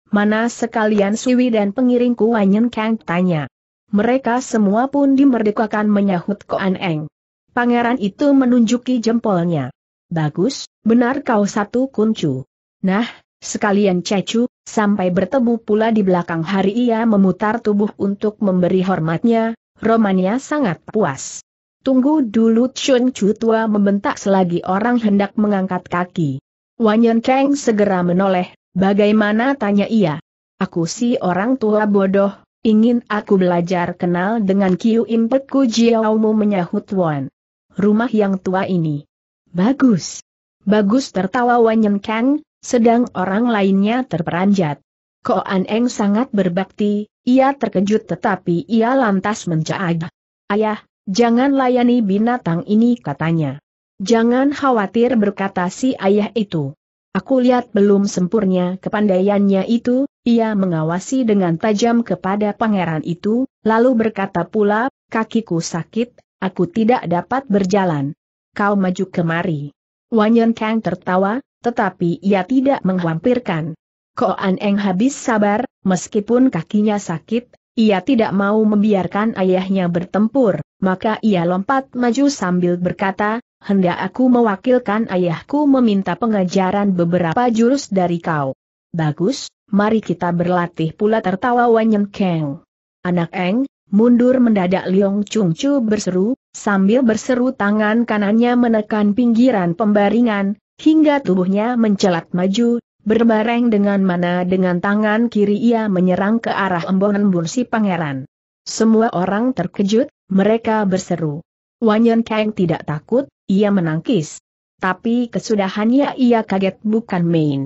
Mana sekalian suwi dan pengiringku Wanyen Kang tanya. Mereka semua pun dimerdekakan menyahut Koan Eng. Pangeran itu menunjuki jempolnya. Bagus, benar kau satu kuncu. Nah, sekalian cecu, sampai bertemu pula di belakang hari ia memutar tubuh untuk memberi hormatnya, Romania sangat puas. Tunggu dulu Chun Chu tua membentak selagi orang hendak mengangkat kaki. Wanyan Kang segera menoleh, bagaimana tanya ia. Aku si orang tua bodoh, ingin aku belajar kenal dengan Kiu Impek Ku Jiaomu menyahut Wan. Rumah yang tua ini Bagus. Bagus tertawa Wanyeng Kang, sedang orang lainnya terperanjat. Koan Eng sangat berbakti, ia terkejut tetapi ia lantas mencaag. Ayah, jangan layani binatang ini katanya. Jangan khawatir berkata si ayah itu. Aku lihat belum sempurna kepandaiannya itu, ia mengawasi dengan tajam kepada pangeran itu, lalu berkata pula, kakiku sakit, aku tidak dapat berjalan kau maju kemari. Wanyan Kang tertawa, tetapi ia tidak menghampirkan. Koan Eng habis sabar, meskipun kakinya sakit, ia tidak mau membiarkan ayahnya bertempur, maka ia lompat maju sambil berkata, hendak aku mewakilkan ayahku meminta pengajaran beberapa jurus dari kau. Bagus, mari kita berlatih pula tertawa Wanyan Kang. Anak Eng, mundur mendadak Liong Chung Chu berseru, Sambil berseru tangan kanannya menekan pinggiran pembaringan, hingga tubuhnya mencelat maju, berbareng dengan mana dengan tangan kiri ia menyerang ke arah embun-embun si pangeran. Semua orang terkejut, mereka berseru. Wanyan Kang tidak takut, ia menangkis. Tapi kesudahannya ia kaget bukan main.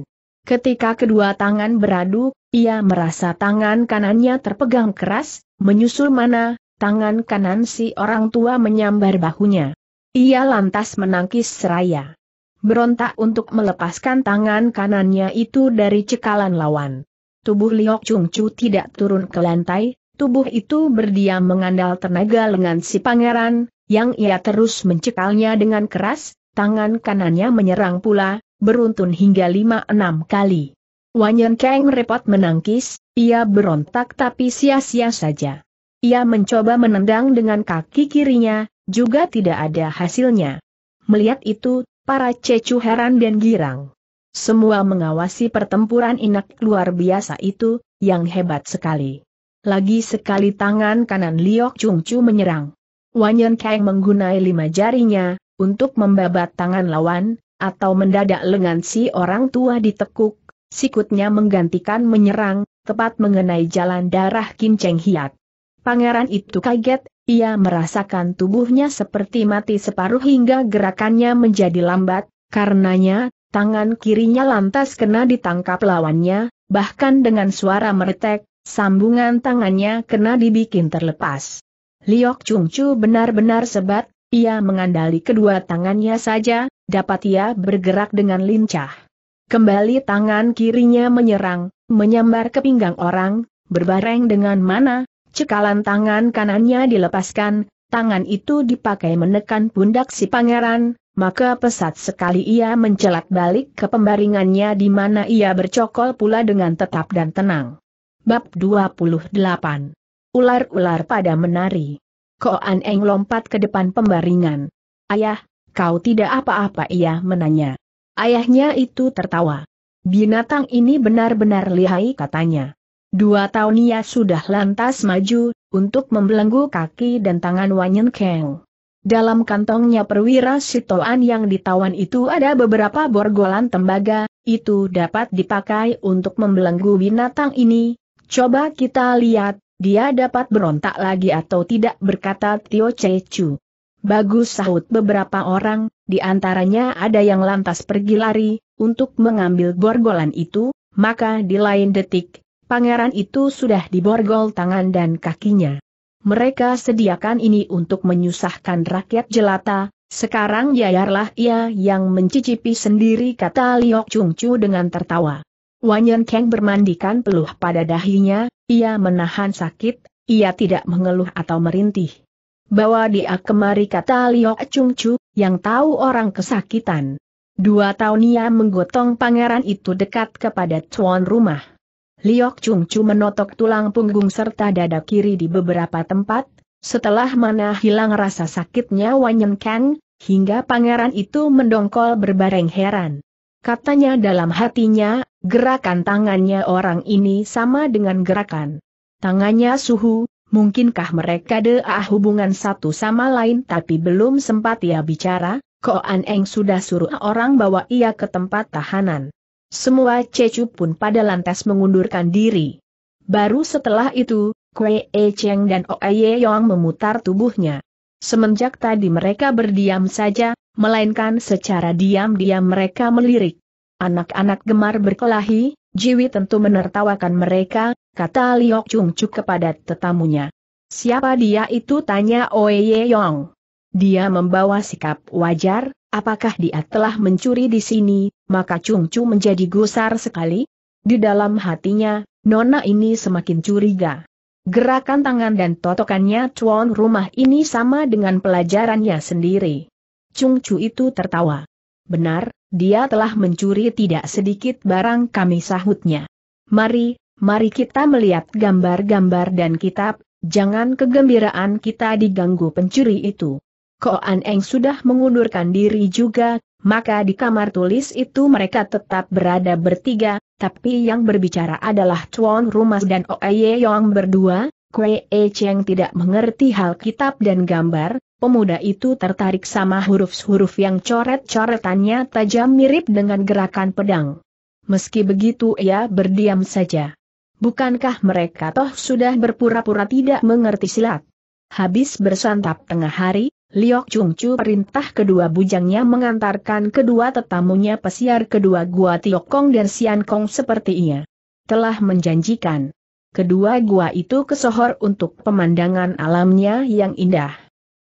Ketika kedua tangan beradu, ia merasa tangan kanannya terpegang keras, menyusul mana, tangan kanan si orang tua menyambar bahunya. Ia lantas menangkis seraya. Berontak untuk melepaskan tangan kanannya itu dari cekalan lawan. Tubuh Liok Chung Chu tidak turun ke lantai, tubuh itu berdiam mengandal tenaga lengan si pangeran, yang ia terus mencekalnya dengan keras, tangan kanannya menyerang pula, beruntun hingga lima enam kali. Wanyan Kang repot menangkis, ia berontak tapi sia-sia saja. Ia mencoba menendang dengan kaki kirinya, juga tidak ada hasilnya. Melihat itu, para cecu heran dan girang. Semua mengawasi pertempuran inak luar biasa itu, yang hebat sekali. Lagi sekali tangan kanan Liok Chung Chu menyerang. Wanyan Kang menggunai lima jarinya, untuk membabat tangan lawan, atau mendadak lengan si orang tua ditekuk, sikutnya menggantikan menyerang, tepat mengenai jalan darah Kim Cheng Hiat. Pangeran itu kaget, ia merasakan tubuhnya seperti mati separuh hingga gerakannya menjadi lambat, karenanya, tangan kirinya lantas kena ditangkap lawannya, bahkan dengan suara meretek, sambungan tangannya kena dibikin terlepas. Liok Chu benar-benar sebat, ia mengandali kedua tangannya saja, dapat ia bergerak dengan lincah. Kembali tangan kirinya menyerang, menyambar ke pinggang orang, berbareng dengan mana, Cekalan tangan kanannya dilepaskan, tangan itu dipakai menekan pundak si pangeran, maka pesat sekali ia mencelat balik ke pembaringannya di mana ia bercokol pula dengan tetap dan tenang. Bab 28 Ular-ular pada menari Koan Eng lompat ke depan pembaringan. Ayah, kau tidak apa-apa ia menanya. Ayahnya itu tertawa. Binatang ini benar-benar lihai katanya. Dua tahun ia sudah lantas maju, untuk membelenggu kaki dan tangan Wanyen Kang. Dalam kantongnya perwira sitoan yang ditawan itu ada beberapa borgolan tembaga, itu dapat dipakai untuk membelenggu binatang ini. Coba kita lihat, dia dapat berontak lagi atau tidak berkata Tio Cecu. Bagus sahut beberapa orang, di antaranya ada yang lantas pergi lari, untuk mengambil borgolan itu, maka di lain detik, pangeran itu sudah diborgol tangan dan kakinya. Mereka sediakan ini untuk menyusahkan rakyat jelata, sekarang yayarlah ia yang mencicipi sendiri kata Liok Chung Chu dengan tertawa. Wanyan Kang bermandikan peluh pada dahinya, ia menahan sakit, ia tidak mengeluh atau merintih. Bawa dia kemari kata Liok Chung Chu, yang tahu orang kesakitan. Dua tahun ia menggotong pangeran itu dekat kepada tuan rumah. Liok Chung Chu menotok tulang punggung serta dada kiri di beberapa tempat, setelah mana hilang rasa sakitnya Wanyen Kang, hingga pangeran itu mendongkol berbareng heran. Katanya dalam hatinya, gerakan tangannya orang ini sama dengan gerakan tangannya suhu, mungkinkah mereka ada hubungan satu sama lain tapi belum sempat ia bicara, Koan Eng sudah suruh orang bawa ia ke tempat tahanan. Semua Cecu pun pada lantas mengundurkan diri. Baru setelah itu, Kwe E Cheng dan Oe Yong memutar tubuhnya. Semenjak tadi mereka berdiam saja, melainkan secara diam-diam mereka melirik. Anak-anak gemar berkelahi, Jiwi tentu menertawakan mereka, kata Liok Chung Chuk kepada tetamunya. Siapa dia itu tanya Oe Yong. Dia membawa sikap wajar, Apakah dia telah mencuri di sini, maka Chung Chu menjadi gusar sekali? Di dalam hatinya, Nona ini semakin curiga. Gerakan tangan dan totokannya cuan rumah ini sama dengan pelajarannya sendiri. Chung Chu itu tertawa. Benar, dia telah mencuri tidak sedikit barang kami sahutnya. Mari, mari kita melihat gambar-gambar dan kitab, jangan kegembiraan kita diganggu pencuri itu. Ko An Eng sudah mengundurkan diri juga, maka di kamar tulis itu mereka tetap berada bertiga, tapi yang berbicara adalah Chuan Rumas dan Oe Yong berdua, Kwe E Cheng tidak mengerti hal kitab dan gambar, pemuda itu tertarik sama huruf-huruf yang coret-coretannya tajam mirip dengan gerakan pedang. Meski begitu ia berdiam saja. Bukankah mereka toh sudah berpura-pura tidak mengerti silat? Habis bersantap tengah hari, Liok Chung Chu perintah kedua bujangnya mengantarkan kedua tetamunya pesiar kedua gua Kong dan Sian Kong seperti ia telah menjanjikan. Kedua gua itu kesohor untuk pemandangan alamnya yang indah.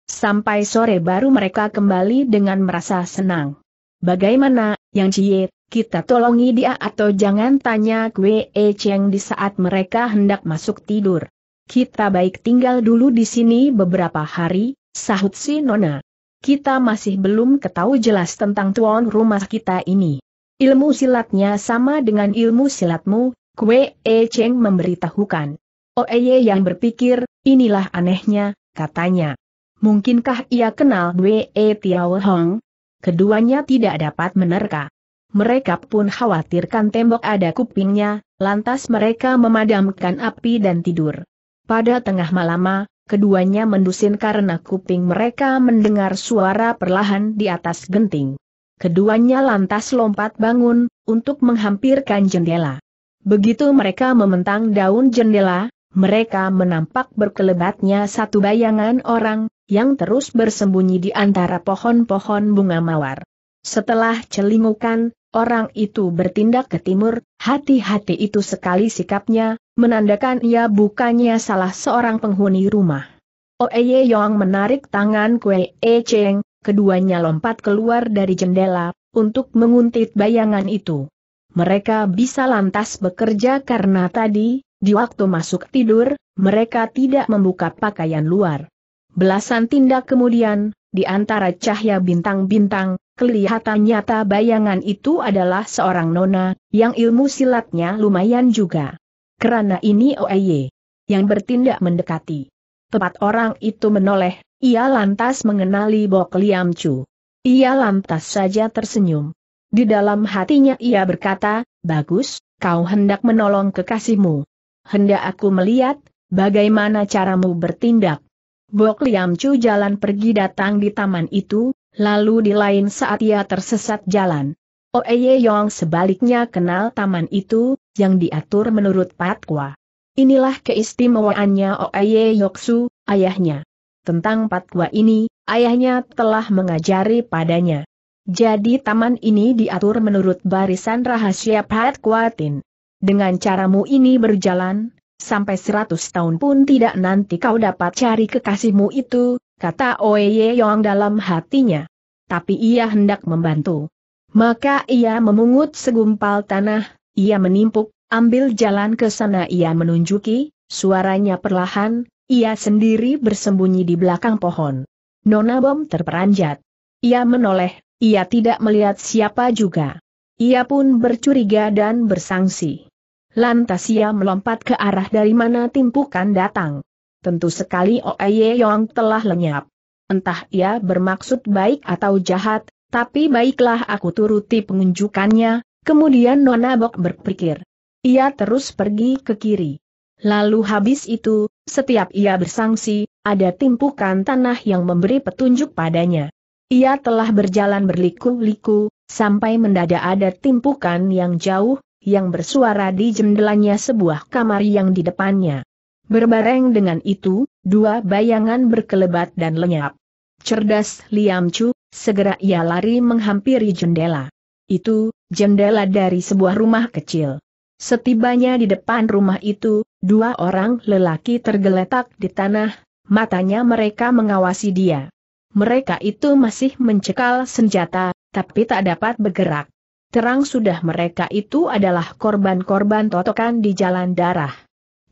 Sampai sore baru mereka kembali dengan merasa senang. Bagaimana, Yang Cie, kita tolongi dia atau jangan tanya Kwe E Cheng di saat mereka hendak masuk tidur. Kita baik tinggal dulu di sini beberapa hari, Sahut si Nona. Kita masih belum ketahui jelas tentang tuan rumah kita ini. Ilmu silatnya sama dengan ilmu silatmu, Kwe E Cheng memberitahukan. Oeye yang berpikir, inilah anehnya, katanya. Mungkinkah ia kenal Kwe E Tiao Hong? Keduanya tidak dapat menerka. Mereka pun khawatirkan tembok ada kupingnya, lantas mereka memadamkan api dan tidur. Pada tengah malam keduanya mendusin karena kuping mereka mendengar suara perlahan di atas genting. Keduanya lantas lompat bangun, untuk menghampirkan jendela. Begitu mereka mementang daun jendela, mereka menampak berkelebatnya satu bayangan orang, yang terus bersembunyi di antara pohon-pohon bunga mawar. Setelah celingukan, Orang itu bertindak ke timur, hati-hati itu sekali sikapnya, menandakan ia bukannya salah seorang penghuni rumah. Oeye Yong menarik tangan Kue E Cheng, keduanya lompat keluar dari jendela, untuk menguntit bayangan itu. Mereka bisa lantas bekerja karena tadi, di waktu masuk tidur, mereka tidak membuka pakaian luar. Belasan tindak kemudian, di antara cahaya bintang-bintang, Kelihatan nyata bayangan itu adalah seorang nona, yang ilmu silatnya lumayan juga. Kerana ini Oeye, yang bertindak mendekati. Tepat orang itu menoleh, ia lantas mengenali Bok Liam Chu. Ia lantas saja tersenyum. Di dalam hatinya ia berkata, Bagus, kau hendak menolong kekasihmu. Hendak aku melihat, bagaimana caramu bertindak. Bok Liam Chu jalan pergi datang di taman itu, Lalu di lain saat ia tersesat jalan. Oeye oh, Yong sebaliknya kenal taman itu, yang diatur menurut patwa. Inilah keistimewaannya Oeye oh, Yoksu, ayahnya. Tentang patwa ini, ayahnya telah mengajari padanya. Jadi taman ini diatur menurut barisan rahasia patwatin. Dengan caramu ini berjalan, sampai seratus tahun pun tidak nanti kau dapat cari kekasihmu itu, kata Oye Yong dalam hatinya. Tapi ia hendak membantu. Maka ia memungut segumpal tanah, ia menimpuk, ambil jalan ke sana ia menunjuki, suaranya perlahan, ia sendiri bersembunyi di belakang pohon. Nona Bom terperanjat. Ia menoleh, ia tidak melihat siapa juga. Ia pun bercuriga dan bersangsi. Lantas ia melompat ke arah dari mana timpukan datang tentu sekali Oe Yong telah lenyap. Entah ia bermaksud baik atau jahat, tapi baiklah aku turuti pengunjukannya, kemudian Nona Bok berpikir. Ia terus pergi ke kiri. Lalu habis itu, setiap ia bersangsi, ada timpukan tanah yang memberi petunjuk padanya. Ia telah berjalan berliku-liku, sampai mendadak ada timpukan yang jauh, yang bersuara di jendelanya sebuah kamar yang di depannya. Berbareng dengan itu, dua bayangan berkelebat dan lenyap. Cerdas Liam Chu, segera ia lari menghampiri jendela. Itu, jendela dari sebuah rumah kecil. Setibanya di depan rumah itu, dua orang lelaki tergeletak di tanah, matanya mereka mengawasi dia. Mereka itu masih mencekal senjata, tapi tak dapat bergerak. Terang sudah mereka itu adalah korban-korban totokan di jalan darah.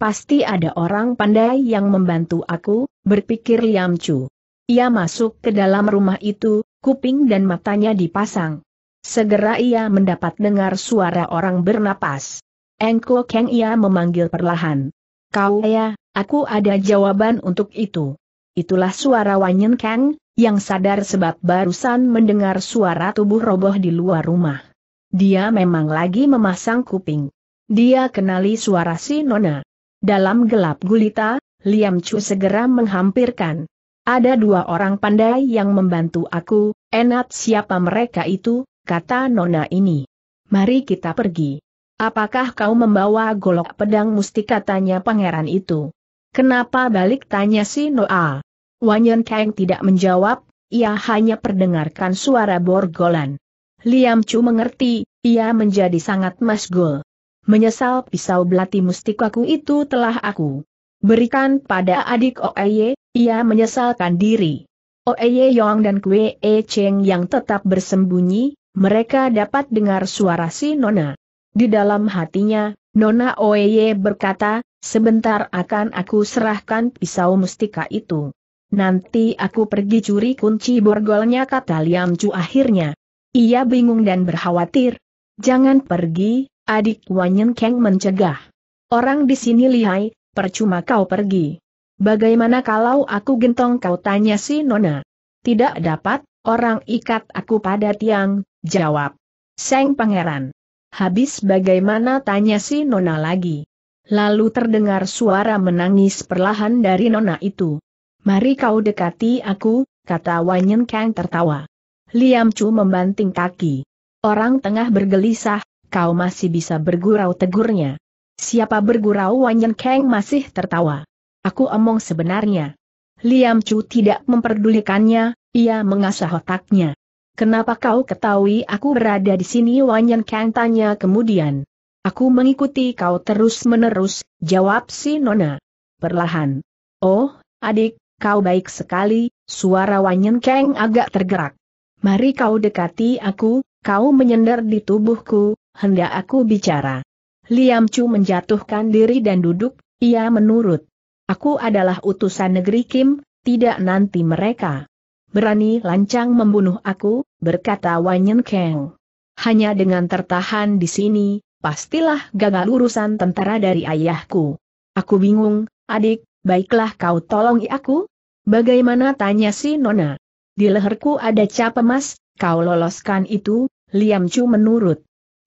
Pasti ada orang pandai yang membantu aku, berpikir Liam Chu. Ia masuk ke dalam rumah itu, kuping dan matanya dipasang. Segera ia mendapat dengar suara orang bernapas. Engko Kang ia memanggil perlahan. Kau ya, aku ada jawaban untuk itu. Itulah suara Wanyen Kang, yang sadar sebab barusan mendengar suara tubuh roboh di luar rumah. Dia memang lagi memasang kuping. Dia kenali suara si Nona. Dalam gelap gulita, Liam Chu segera menghampirkan. Ada dua orang pandai yang membantu aku, enak siapa mereka itu, kata Nona ini. Mari kita pergi. Apakah kau membawa golok pedang musti katanya pangeran itu? Kenapa balik tanya si Noa? Wanyan Kang tidak menjawab, ia hanya perdengarkan suara borgolan. Liam Chu mengerti, ia menjadi sangat masgul menyesal pisau belati mustikaku itu telah aku berikan pada adik Oeye, ia menyesalkan diri. Oeye Yong dan Kwe E Cheng yang tetap bersembunyi, mereka dapat dengar suara si Nona. Di dalam hatinya, Nona Oeye berkata, sebentar akan aku serahkan pisau mustika itu. Nanti aku pergi curi kunci borgolnya kata Liam Chu akhirnya. Ia bingung dan berkhawatir. Jangan pergi, Adik Wanyen Keng mencegah. Orang di sini lihai, percuma kau pergi. Bagaimana kalau aku gentong kau tanya si Nona? Tidak dapat, orang ikat aku pada tiang, jawab. Seng pangeran. Habis bagaimana tanya si Nona lagi. Lalu terdengar suara menangis perlahan dari Nona itu. Mari kau dekati aku, kata Wanyen Kang tertawa. Liam Chu membanting kaki. Orang tengah bergelisah, kau masih bisa bergurau tegurnya. Siapa bergurau Wanyan Kang masih tertawa. Aku omong sebenarnya. Liam Chu tidak memperdulikannya, ia mengasah otaknya. Kenapa kau ketahui aku berada di sini Wanyan Kang tanya kemudian. Aku mengikuti kau terus-menerus, jawab si Nona. Perlahan. Oh, adik, kau baik sekali, suara Wanyan Kang agak tergerak. Mari kau dekati aku, kau menyender di tubuhku, hendak aku bicara. Liam Chu menjatuhkan diri dan duduk, ia menurut. Aku adalah utusan negeri Kim, tidak nanti mereka. Berani lancang membunuh aku, berkata Wanyan Kang. Hanya dengan tertahan di sini, pastilah gagal urusan tentara dari ayahku. Aku bingung, adik, baiklah kau tolongi aku? Bagaimana tanya si Nona? Di leherku ada cap emas, kau loloskan itu, Liam Chu menurut.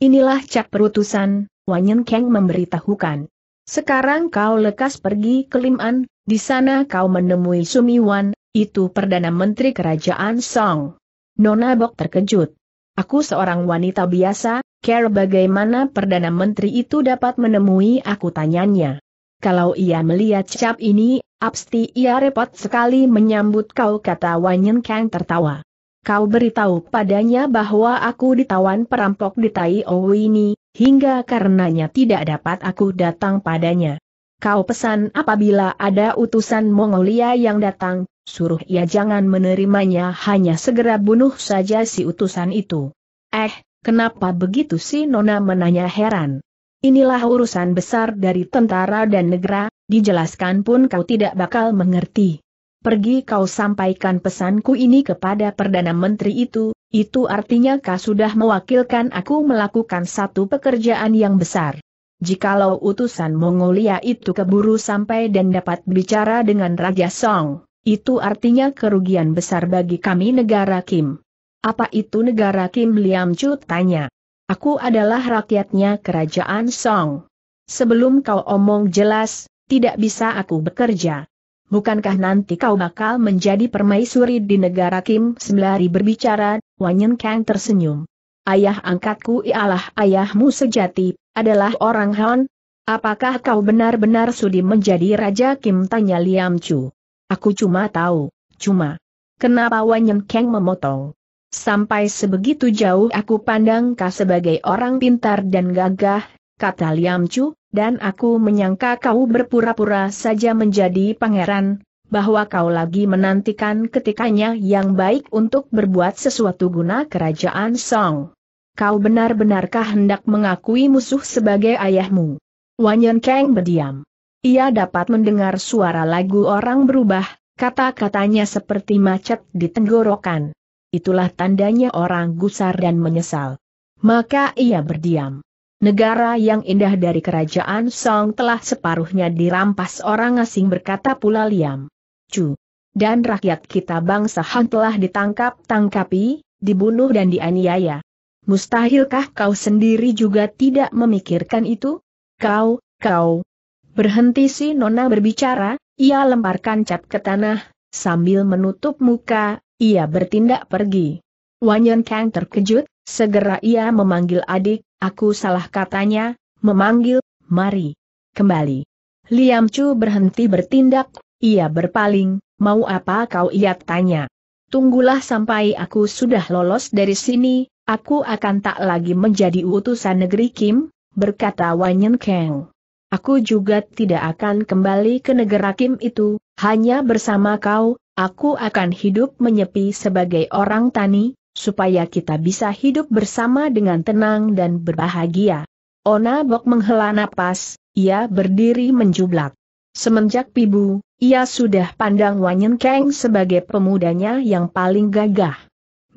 Inilah cap perutusan, Wanyen Kang memberitahukan. Sekarang kau lekas pergi ke Liman, di sana kau menemui Sumiwan, itu Perdana Menteri Kerajaan Song. Nona Bok terkejut. Aku seorang wanita biasa, care bagaimana Perdana Menteri itu dapat menemui aku tanyanya. Kalau ia melihat cap ini, Absti ia repot sekali menyambut kau kata Wanyen Kang tertawa. Kau beritahu padanya bahwa aku ditawan perampok di Tai ini, hingga karenanya tidak dapat aku datang padanya. Kau pesan apabila ada utusan Mongolia yang datang, suruh ia jangan menerimanya hanya segera bunuh saja si utusan itu. Eh, kenapa begitu si Nona menanya heran. Inilah urusan besar dari tentara dan negara, dijelaskan pun kau tidak bakal mengerti pergi kau sampaikan pesanku ini kepada Perdana Menteri itu, itu artinya kau sudah mewakilkan aku melakukan satu pekerjaan yang besar. Jikalau utusan Mongolia itu keburu sampai dan dapat bicara dengan Raja Song, itu artinya kerugian besar bagi kami negara Kim. Apa itu negara Kim Liam Chu tanya. Aku adalah rakyatnya kerajaan Song. Sebelum kau omong jelas, tidak bisa aku bekerja bukankah nanti kau bakal menjadi permaisuri di negara Kim sembari berbicara, Wanyen Kang tersenyum. Ayah angkatku ialah ayahmu sejati, adalah orang Han. Apakah kau benar-benar sudi menjadi Raja Kim? Tanya Liam Chu. Aku cuma tahu, cuma. Kenapa Wanyen Kang memotong? Sampai sebegitu jauh aku pandang kau sebagai orang pintar dan gagah, kata Liam Chu, dan aku menyangka kau berpura-pura saja menjadi pangeran, bahwa kau lagi menantikan ketikanya yang baik untuk berbuat sesuatu guna kerajaan Song. Kau benar-benarkah hendak mengakui musuh sebagai ayahmu? Wan Yen Kang berdiam. Ia dapat mendengar suara lagu orang berubah, kata-katanya seperti macet di tenggorokan. Itulah tandanya orang gusar dan menyesal. Maka ia berdiam. Negara yang indah dari kerajaan Song telah separuhnya dirampas orang asing berkata pula Liam. Chu. Dan rakyat kita bangsa Han telah ditangkap-tangkapi, dibunuh dan dianiaya. Mustahilkah kau sendiri juga tidak memikirkan itu? Kau, kau. Berhenti si Nona berbicara, ia lemparkan cat ke tanah, sambil menutup muka, ia bertindak pergi. Wanyan Kang terkejut, Segera ia memanggil adik, aku salah katanya, memanggil, mari. Kembali. Liam Chu berhenti bertindak, ia berpaling, mau apa kau ia tanya. Tunggulah sampai aku sudah lolos dari sini, aku akan tak lagi menjadi utusan negeri Kim, berkata Wanyan Kang. Aku juga tidak akan kembali ke negara Kim itu, hanya bersama kau, aku akan hidup menyepi sebagai orang tani, supaya kita bisa hidup bersama dengan tenang dan berbahagia. Ona Bok menghela napas, ia berdiri menjublak. Semenjak pibu, ia sudah pandang Wanyen Kang sebagai pemudanya yang paling gagah.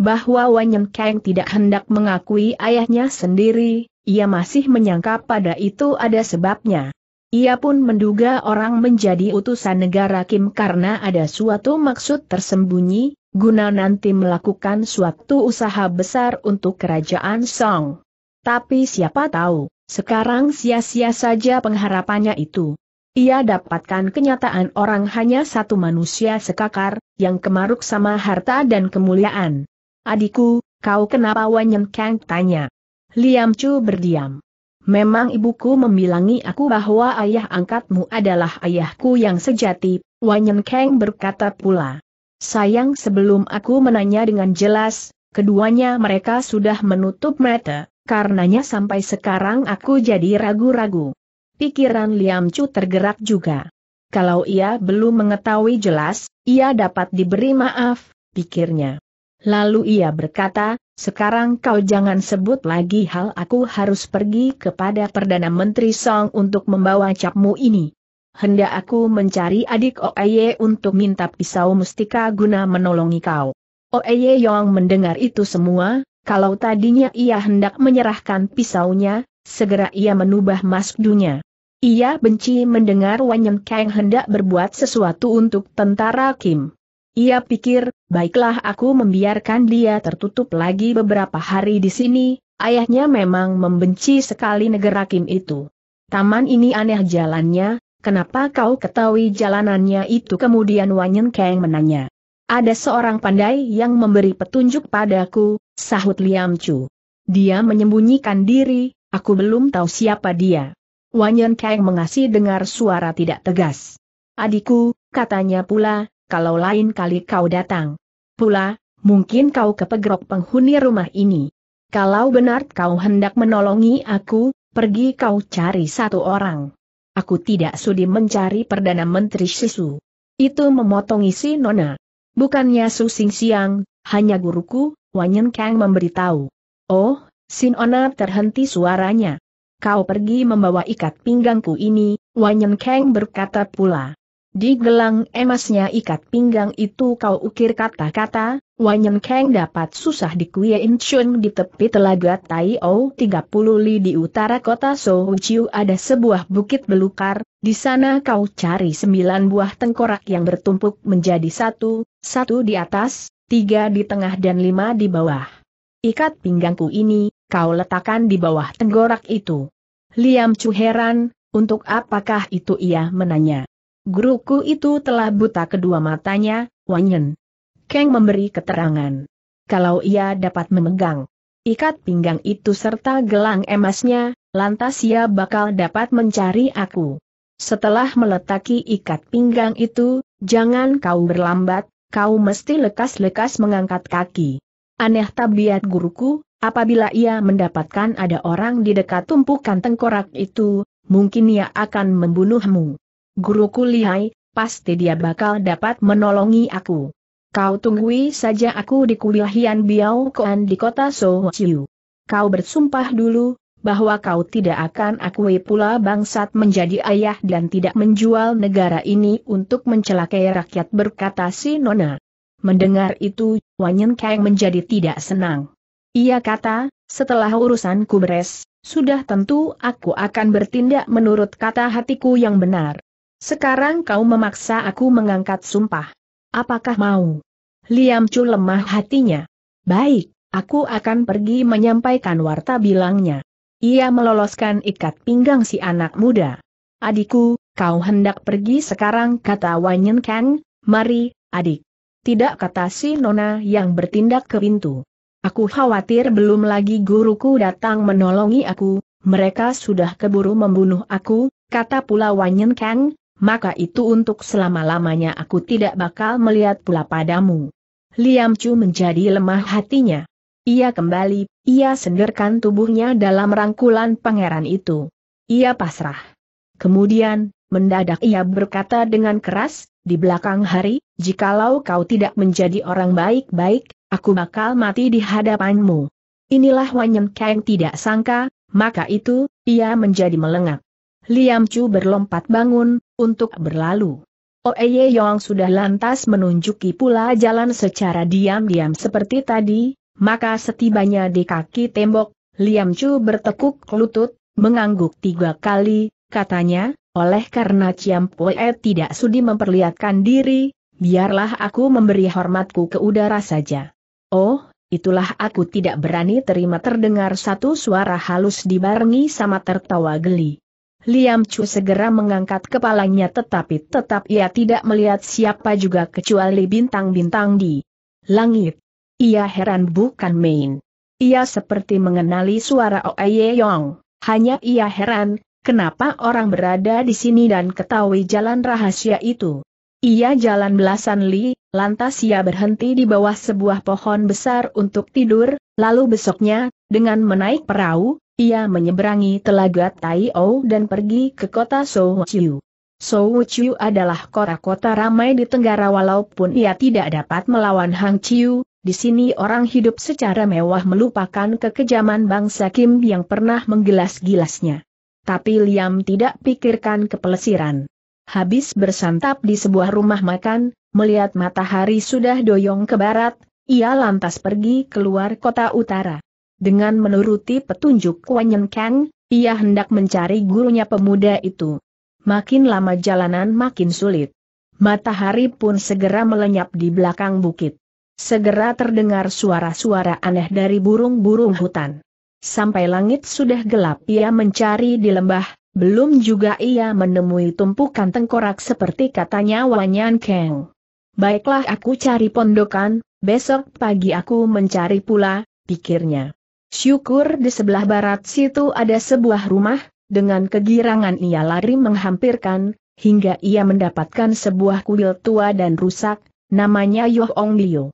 Bahwa Wanyen Kang tidak hendak mengakui ayahnya sendiri, ia masih menyangka pada itu ada sebabnya. Ia pun menduga orang menjadi utusan negara Kim karena ada suatu maksud tersembunyi, guna nanti melakukan suatu usaha besar untuk kerajaan Song. Tapi siapa tahu, sekarang sia-sia saja pengharapannya itu. Ia dapatkan kenyataan orang hanya satu manusia sekakar, yang kemaruk sama harta dan kemuliaan. Adikku, kau kenapa Wanyan Kang tanya. Liam Chu berdiam. Memang ibuku membilangi aku bahwa ayah angkatmu adalah ayahku yang sejati, Wanyan Kang berkata pula. Sayang sebelum aku menanya dengan jelas, keduanya mereka sudah menutup mata, karenanya sampai sekarang aku jadi ragu-ragu. Pikiran Liam Chu tergerak juga. Kalau ia belum mengetahui jelas, ia dapat diberi maaf, pikirnya. Lalu ia berkata, sekarang kau jangan sebut lagi hal aku harus pergi kepada Perdana Menteri Song untuk membawa capmu ini hendak aku mencari adik Oeye untuk minta pisau mustika guna menolongi kau. Oeye Yong mendengar itu semua, kalau tadinya ia hendak menyerahkan pisaunya, segera ia menubah masdunya. Ia benci mendengar Wanyan Kang hendak berbuat sesuatu untuk tentara Kim. Ia pikir, baiklah aku membiarkan dia tertutup lagi beberapa hari di sini, ayahnya memang membenci sekali negara Kim itu. Taman ini aneh jalannya, kenapa kau ketahui jalanannya itu kemudian Wanyen Kang menanya. Ada seorang pandai yang memberi petunjuk padaku, sahut Liam Chu. Dia menyembunyikan diri, aku belum tahu siapa dia. Wanyen Kang mengasih dengar suara tidak tegas. Adikku, katanya pula, kalau lain kali kau datang. Pula, mungkin kau kepegrok penghuni rumah ini. Kalau benar kau hendak menolongi aku, pergi kau cari satu orang aku tidak sudi mencari Perdana Menteri Sisu. Itu memotong isi Nona. Bukannya Su Sing Siang, hanya guruku, Wanyan Kang memberitahu. Oh, Sin Sinona terhenti suaranya. Kau pergi membawa ikat pinggangku ini, Wanyan Kang berkata pula. Di gelang emasnya ikat pinggang itu kau ukir kata-kata, Wanyan Kang dapat susah di Chun di tepi telaga Tai O 30 li di utara kota Chiu ada sebuah bukit belukar, di sana kau cari sembilan buah tengkorak yang bertumpuk menjadi satu, satu di atas, tiga di tengah dan lima di bawah. Ikat pinggangku ini, kau letakkan di bawah tenggorak itu. Liam Chu heran, untuk apakah itu ia menanya. Guruku itu telah buta kedua matanya, Wanyen. Kang memberi keterangan. Kalau ia dapat memegang ikat pinggang itu serta gelang emasnya, lantas ia bakal dapat mencari aku. Setelah meletaki ikat pinggang itu, jangan kau berlambat, kau mesti lekas-lekas mengangkat kaki. Aneh tabiat guruku, apabila ia mendapatkan ada orang di dekat tumpukan tengkorak itu, mungkin ia akan membunuhmu. Guru lihai, pasti dia bakal dapat menolongi aku. Kau tunggui saja aku di kuil Hian Biao Koan di kota Sochiu. Kau bersumpah dulu, bahwa kau tidak akan akui pula bangsat menjadi ayah dan tidak menjual negara ini untuk mencelakai rakyat berkata si Nona. Mendengar itu, Wanyen Kang menjadi tidak senang. Ia kata, setelah urusanku beres, sudah tentu aku akan bertindak menurut kata hatiku yang benar. Sekarang kau memaksa aku mengangkat sumpah. Apakah mau? Liam Chu lemah hatinya. Baik, aku akan pergi menyampaikan warta bilangnya. Ia meloloskan ikat pinggang si anak muda. Adikku, kau hendak pergi sekarang kata Wanyen Kang, mari, adik. Tidak kata si Nona yang bertindak ke pintu. Aku khawatir belum lagi guruku datang menolongi aku, mereka sudah keburu membunuh aku, kata pula Wanyen Kang, maka itu untuk selama-lamanya aku tidak bakal melihat pula padamu. Liam Chu menjadi lemah hatinya. Ia kembali, ia senderkan tubuhnya dalam rangkulan pangeran itu. Ia pasrah. Kemudian, mendadak ia berkata dengan keras, di belakang hari, jikalau kau tidak menjadi orang baik-baik, aku bakal mati di hadapanmu. Inilah Wanyan Kang tidak sangka, maka itu, ia menjadi melengak. Liam Chu berlompat bangun, untuk berlalu. Oeye oh, Yong sudah lantas menunjuki pula jalan secara diam-diam seperti tadi, maka setibanya di kaki tembok, Liam Chu bertekuk lutut, mengangguk tiga kali, katanya, oleh karena Ciam Poe tidak sudi memperlihatkan diri, biarlah aku memberi hormatku ke udara saja. Oh, itulah aku tidak berani terima terdengar satu suara halus dibarengi sama tertawa geli. Liam Chu segera mengangkat kepalanya tetapi tetap ia tidak melihat siapa juga kecuali bintang-bintang di langit. Ia heran bukan main. Ia seperti mengenali suara Oye Yong. Hanya ia heran, kenapa orang berada di sini dan ketahui jalan rahasia itu. Ia jalan belasan li, lantas ia berhenti di bawah sebuah pohon besar untuk tidur, lalu besoknya, dengan menaik perahu, ia menyeberangi telaga Tai O dan pergi ke kota Souchiu. Souchiu adalah kota-kota ramai di Tenggara walaupun ia tidak dapat melawan Hang Chiu, di sini orang hidup secara mewah melupakan kekejaman bangsa Kim yang pernah menggilas-gilasnya. Tapi Liam tidak pikirkan kepelesiran. Habis bersantap di sebuah rumah makan, melihat matahari sudah doyong ke barat, ia lantas pergi keluar kota utara. Dengan menuruti petunjuk Kuan Kang, ia hendak mencari gurunya pemuda itu. Makin lama jalanan makin sulit. Matahari pun segera melenyap di belakang bukit. Segera terdengar suara-suara aneh dari burung-burung hutan. Sampai langit sudah gelap ia mencari di lembah, belum juga ia menemui tumpukan tengkorak seperti katanya Wanyan Kang. Baiklah aku cari pondokan, besok pagi aku mencari pula, pikirnya. Syukur di sebelah barat situ ada sebuah rumah, dengan kegirangan ia lari menghampirkan, hingga ia mendapatkan sebuah kuil tua dan rusak, namanya Yoh Ong Liu.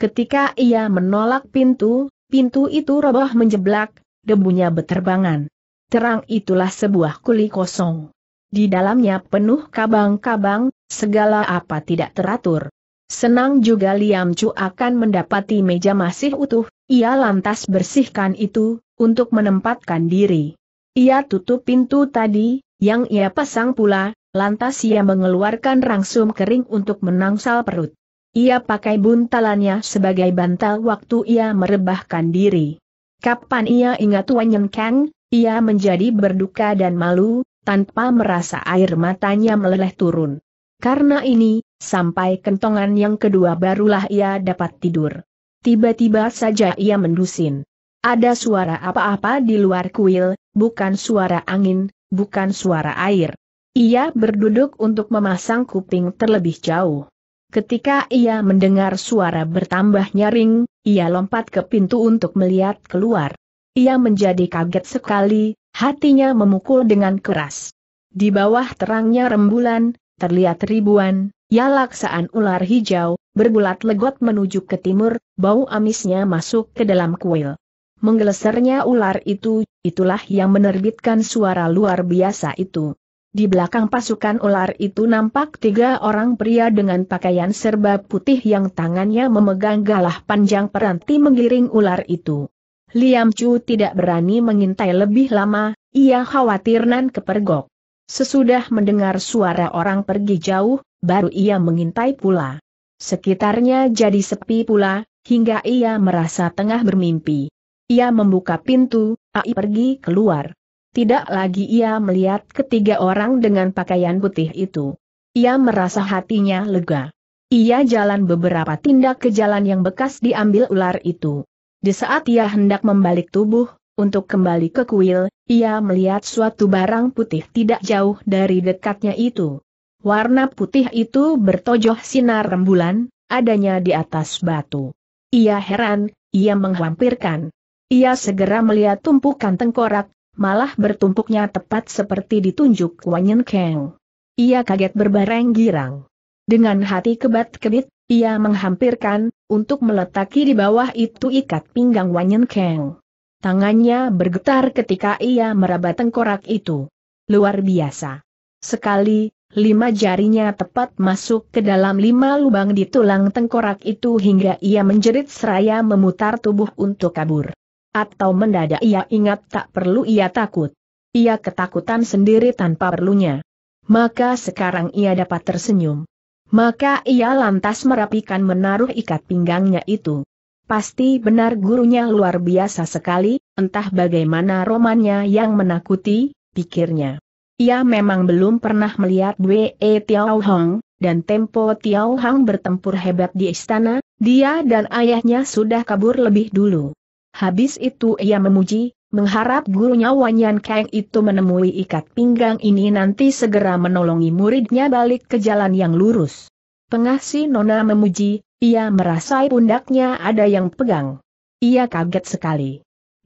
Ketika ia menolak pintu, pintu itu roboh menjeblak, debunya beterbangan. Terang itulah sebuah kuli kosong. Di dalamnya penuh kabang-kabang, segala apa tidak teratur. Senang juga Liam Chu akan mendapati meja masih utuh, ia lantas bersihkan itu, untuk menempatkan diri. Ia tutup pintu tadi, yang ia pasang pula, lantas ia mengeluarkan rangsum kering untuk menangsal perut. Ia pakai buntalannya sebagai bantal waktu ia merebahkan diri. Kapan ia ingat Wanyan Kang, ia menjadi berduka dan malu, tanpa merasa air matanya meleleh turun. Karena ini, sampai kentongan yang kedua barulah ia dapat tidur. Tiba-tiba saja ia mendusin. Ada suara apa-apa di luar kuil, bukan suara angin, bukan suara air. Ia berduduk untuk memasang kuping terlebih jauh. Ketika ia mendengar suara bertambah nyaring, ia lompat ke pintu untuk melihat keluar. Ia menjadi kaget sekali, hatinya memukul dengan keras. Di bawah terangnya rembulan, terlihat ribuan, ya laksaan ular hijau, bergulat legot menuju ke timur, bau amisnya masuk ke dalam kuil. Menggelesernya ular itu, itulah yang menerbitkan suara luar biasa itu. Di belakang pasukan ular itu nampak tiga orang pria dengan pakaian serba putih yang tangannya memegang galah panjang peranti menggiring ular itu. Liam Chu tidak berani mengintai lebih lama, ia khawatir Nan kepergok. Sesudah mendengar suara orang pergi jauh, baru ia mengintai pula. Sekitarnya jadi sepi pula, hingga ia merasa tengah bermimpi. Ia membuka pintu, Ai pergi keluar. Tidak lagi ia melihat ketiga orang dengan pakaian putih itu. Ia merasa hatinya lega. Ia jalan beberapa tindak ke jalan yang bekas diambil ular itu. Di saat ia hendak membalik tubuh, untuk kembali ke kuil, ia melihat suatu barang putih tidak jauh dari dekatnya itu. Warna putih itu bertojoh sinar rembulan, adanya di atas batu. Ia heran, ia menghampirkan. Ia segera melihat tumpukan tengkorak, malah bertumpuknya tepat seperti ditunjuk Wanyen Kang. Ia kaget berbareng girang. Dengan hati kebat-kebit, ia menghampirkan, untuk meletaki di bawah itu ikat pinggang Wanyen Kang. Tangannya bergetar ketika ia meraba tengkorak itu. Luar biasa. Sekali, lima jarinya tepat masuk ke dalam lima lubang di tulang tengkorak itu hingga ia menjerit seraya memutar tubuh untuk kabur. Atau mendadak ia ingat tak perlu ia takut. Ia ketakutan sendiri tanpa perlunya. Maka sekarang ia dapat tersenyum. Maka ia lantas merapikan menaruh ikat pinggangnya itu. Pasti benar gurunya luar biasa sekali, entah bagaimana romannya yang menakuti, pikirnya. Ia memang belum pernah melihat Wei Tiao Hong, dan Tempo Tiao Hong bertempur hebat di istana, dia dan ayahnya sudah kabur lebih dulu. Habis itu ia memuji, mengharap gurunya Wanyan Kang itu menemui ikat pinggang ini nanti segera menolongi muridnya balik ke jalan yang lurus. Pengasih Nona memuji, ia merasa pundaknya ada yang pegang. Ia kaget sekali.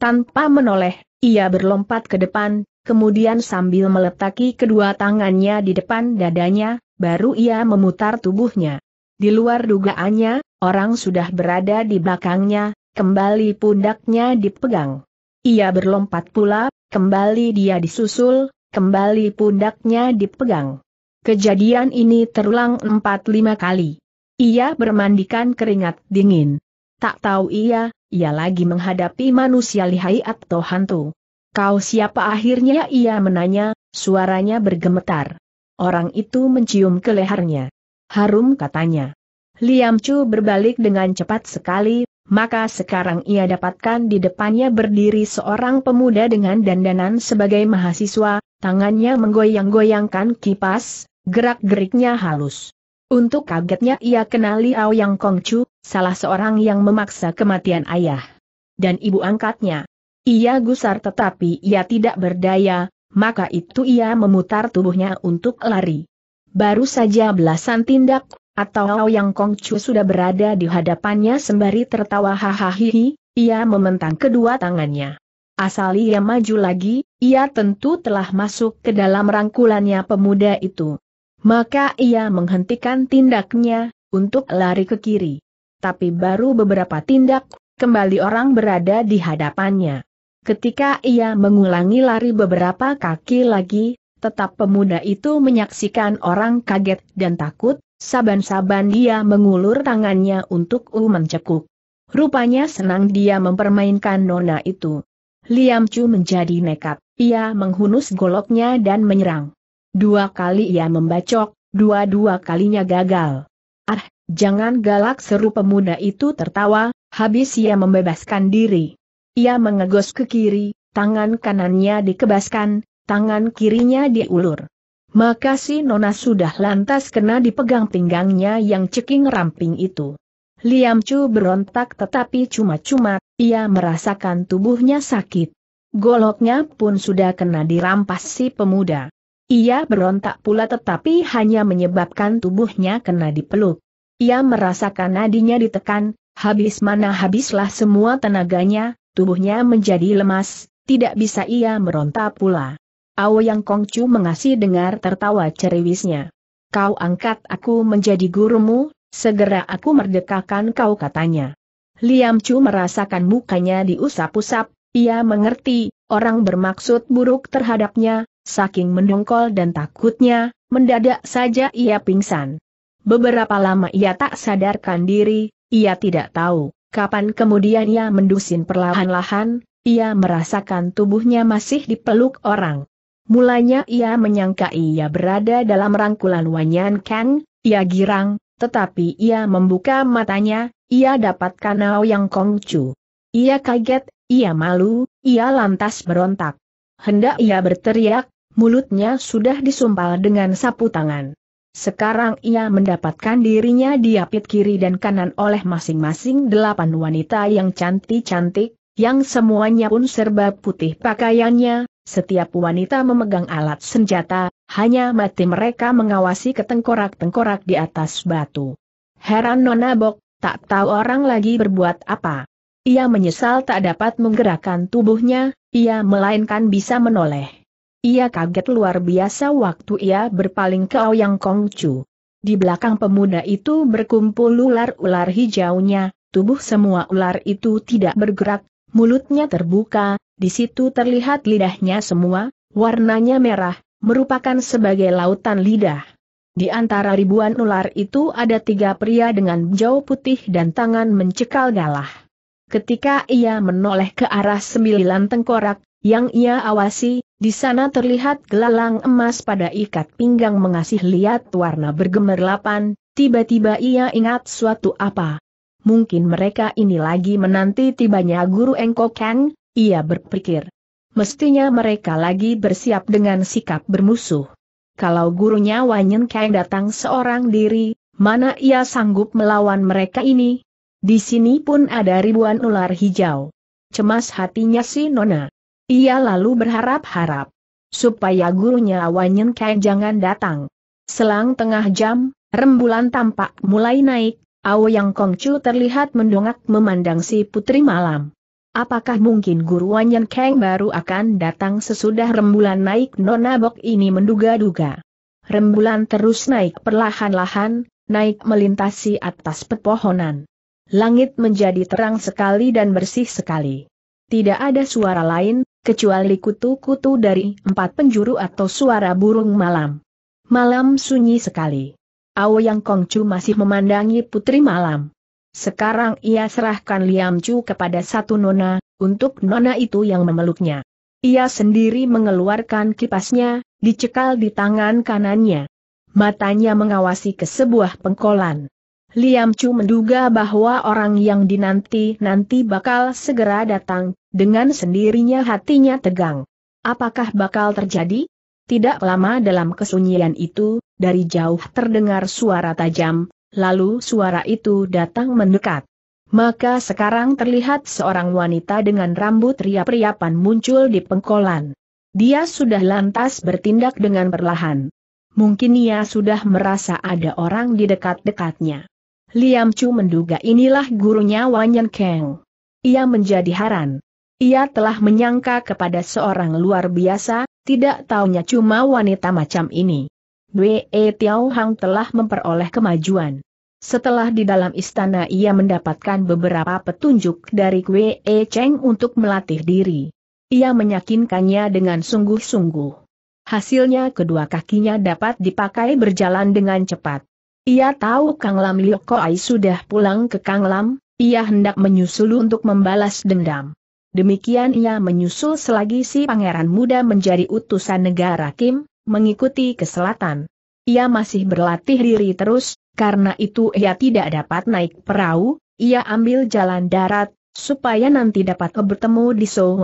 Tanpa menoleh, ia berlompat ke depan, kemudian sambil meletaki kedua tangannya di depan dadanya, baru ia memutar tubuhnya. Di luar dugaannya, orang sudah berada di belakangnya, kembali pundaknya dipegang. Ia berlompat pula, kembali dia disusul, kembali pundaknya dipegang. Kejadian ini terulang empat lima kali. Ia bermandikan keringat dingin. Tak tahu ia, ia lagi menghadapi manusia lihai atau hantu. Kau siapa akhirnya ia menanya, suaranya bergemetar. Orang itu mencium ke lehernya. Harum katanya. Liam Chu berbalik dengan cepat sekali, maka sekarang ia dapatkan di depannya berdiri seorang pemuda dengan dandanan sebagai mahasiswa, tangannya menggoyang-goyangkan kipas, gerak-geriknya halus. Untuk kagetnya ia kenali Ao Yang Kong Chu, salah seorang yang memaksa kematian ayah. Dan ibu angkatnya. Ia gusar tetapi ia tidak berdaya, maka itu ia memutar tubuhnya untuk lari. Baru saja belasan tindak, atau yang Kongcu sudah berada di hadapannya sembari tertawa hahaha, ia mementang kedua tangannya. Asal ia maju lagi, ia tentu telah masuk ke dalam rangkulannya pemuda itu. Maka ia menghentikan tindaknya, untuk lari ke kiri. Tapi baru beberapa tindak, kembali orang berada di hadapannya. Ketika ia mengulangi lari beberapa kaki lagi, tetap pemuda itu menyaksikan orang kaget dan takut, saban-saban dia mengulur tangannya untuk U mencekuk. Rupanya senang dia mempermainkan nona itu. Liam Chu menjadi nekat, ia menghunus goloknya dan menyerang. Dua kali ia membacok, dua-dua kalinya gagal. Ah, jangan galak seru pemuda itu tertawa, habis ia membebaskan diri. Ia mengegos ke kiri, tangan kanannya dikebaskan, tangan kirinya diulur. Maka si Nona sudah lantas kena dipegang pinggangnya yang ceking ramping itu. Liam Chu berontak tetapi cuma-cuma, ia merasakan tubuhnya sakit. Goloknya pun sudah kena dirampas si pemuda. Ia berontak pula tetapi hanya menyebabkan tubuhnya kena dipeluk. Ia merasakan nadinya ditekan, habis mana habislah semua tenaganya, tubuhnya menjadi lemas, tidak bisa ia meronta pula. Ao Yang Kongcu mengasih dengar tertawa ceriwisnya. Kau angkat aku menjadi gurumu, segera aku merdekakan kau katanya. Liam Chu merasakan mukanya diusap-usap, ia mengerti, orang bermaksud buruk terhadapnya, saking mendongkol dan takutnya, mendadak saja ia pingsan. Beberapa lama ia tak sadarkan diri, ia tidak tahu Kapan kemudian ia mendusin perlahan-lahan, ia merasakan tubuhnya masih dipeluk orang. Mulanya ia menyangka ia berada dalam rangkulan Wanyan Kang, ia girang, tetapi ia membuka matanya, ia dapat kanau yang kongcu. Ia kaget, ia malu, ia lantas berontak. Hendak ia berteriak, mulutnya sudah disumpal dengan sapu tangan. Sekarang ia mendapatkan dirinya diapit kiri dan kanan oleh masing-masing delapan wanita yang cantik-cantik, yang semuanya pun serba putih pakaiannya, setiap wanita memegang alat senjata, hanya mati mereka mengawasi ketengkorak-tengkorak di atas batu. Heran nona Bok, tak tahu orang lagi berbuat apa. Ia menyesal tak dapat menggerakkan tubuhnya, ia melainkan bisa menoleh. Ia kaget luar biasa waktu ia berpaling ke Ouyang Kongcu. Di belakang pemuda itu berkumpul ular-ular hijaunya, tubuh semua ular itu tidak bergerak, mulutnya terbuka, di situ terlihat lidahnya semua, warnanya merah, merupakan sebagai lautan lidah. Di antara ribuan ular itu ada tiga pria dengan jauh putih dan tangan mencekal galah. Ketika ia menoleh ke arah sembilan tengkorak, yang ia awasi, di sana terlihat gelalang emas pada ikat pinggang mengasih lihat warna bergemerlapan, tiba-tiba ia ingat suatu apa. Mungkin mereka ini lagi menanti tibanya Guru Engko Kang, ia berpikir. Mestinya mereka lagi bersiap dengan sikap bermusuh. Kalau gurunya Wanyen Kang datang seorang diri, mana ia sanggup melawan mereka ini? Di sini pun ada ribuan ular hijau. Cemas hatinya si Nona. Ia lalu berharap-harap supaya gurunya Wanyen Kai jangan datang. Selang tengah jam, rembulan tampak mulai naik, Ao Yang Kongcu terlihat mendongak memandang si putri malam. Apakah mungkin guru Wanyen Kang baru akan datang sesudah rembulan naik Nona Bok ini menduga-duga. Rembulan terus naik perlahan-lahan, naik melintasi atas pepohonan. Langit menjadi terang sekali dan bersih sekali. Tidak ada suara lain, kecuali kutu-kutu dari empat penjuru atau suara burung malam. Malam sunyi sekali. ao Kong Kongcu masih memandangi putri malam. Sekarang ia serahkan Liam Chu kepada satu nona, untuk nona itu yang memeluknya. Ia sendiri mengeluarkan kipasnya, dicekal di tangan kanannya. Matanya mengawasi ke sebuah pengkolan. Liam Chu menduga bahwa orang yang dinanti-nanti bakal segera datang, dengan sendirinya hatinya tegang. Apakah bakal terjadi? Tidak lama dalam kesunyian itu, dari jauh terdengar suara tajam, lalu suara itu datang mendekat. Maka sekarang terlihat seorang wanita dengan rambut riap-riapan muncul di pengkolan. Dia sudah lantas bertindak dengan perlahan. Mungkin ia sudah merasa ada orang di dekat-dekatnya. Liam Chu menduga inilah gurunya Yan Kang. Ia menjadi heran. Ia telah menyangka kepada seorang luar biasa, tidak taunya cuma wanita macam ini. Wei e Tiao Hang telah memperoleh kemajuan. Setelah di dalam istana ia mendapatkan beberapa petunjuk dari Wei e Cheng untuk melatih diri. Ia meyakinkannya dengan sungguh-sungguh. Hasilnya kedua kakinya dapat dipakai berjalan dengan cepat. Ia tahu Kang Lam Koai sudah pulang ke Kang Lam, ia hendak menyusul untuk membalas dendam. Demikian ia menyusul selagi si pangeran muda menjadi utusan negara Kim, mengikuti ke selatan. Ia masih berlatih diri terus, karena itu ia tidak dapat naik perahu, ia ambil jalan darat, supaya nanti dapat bertemu di Soo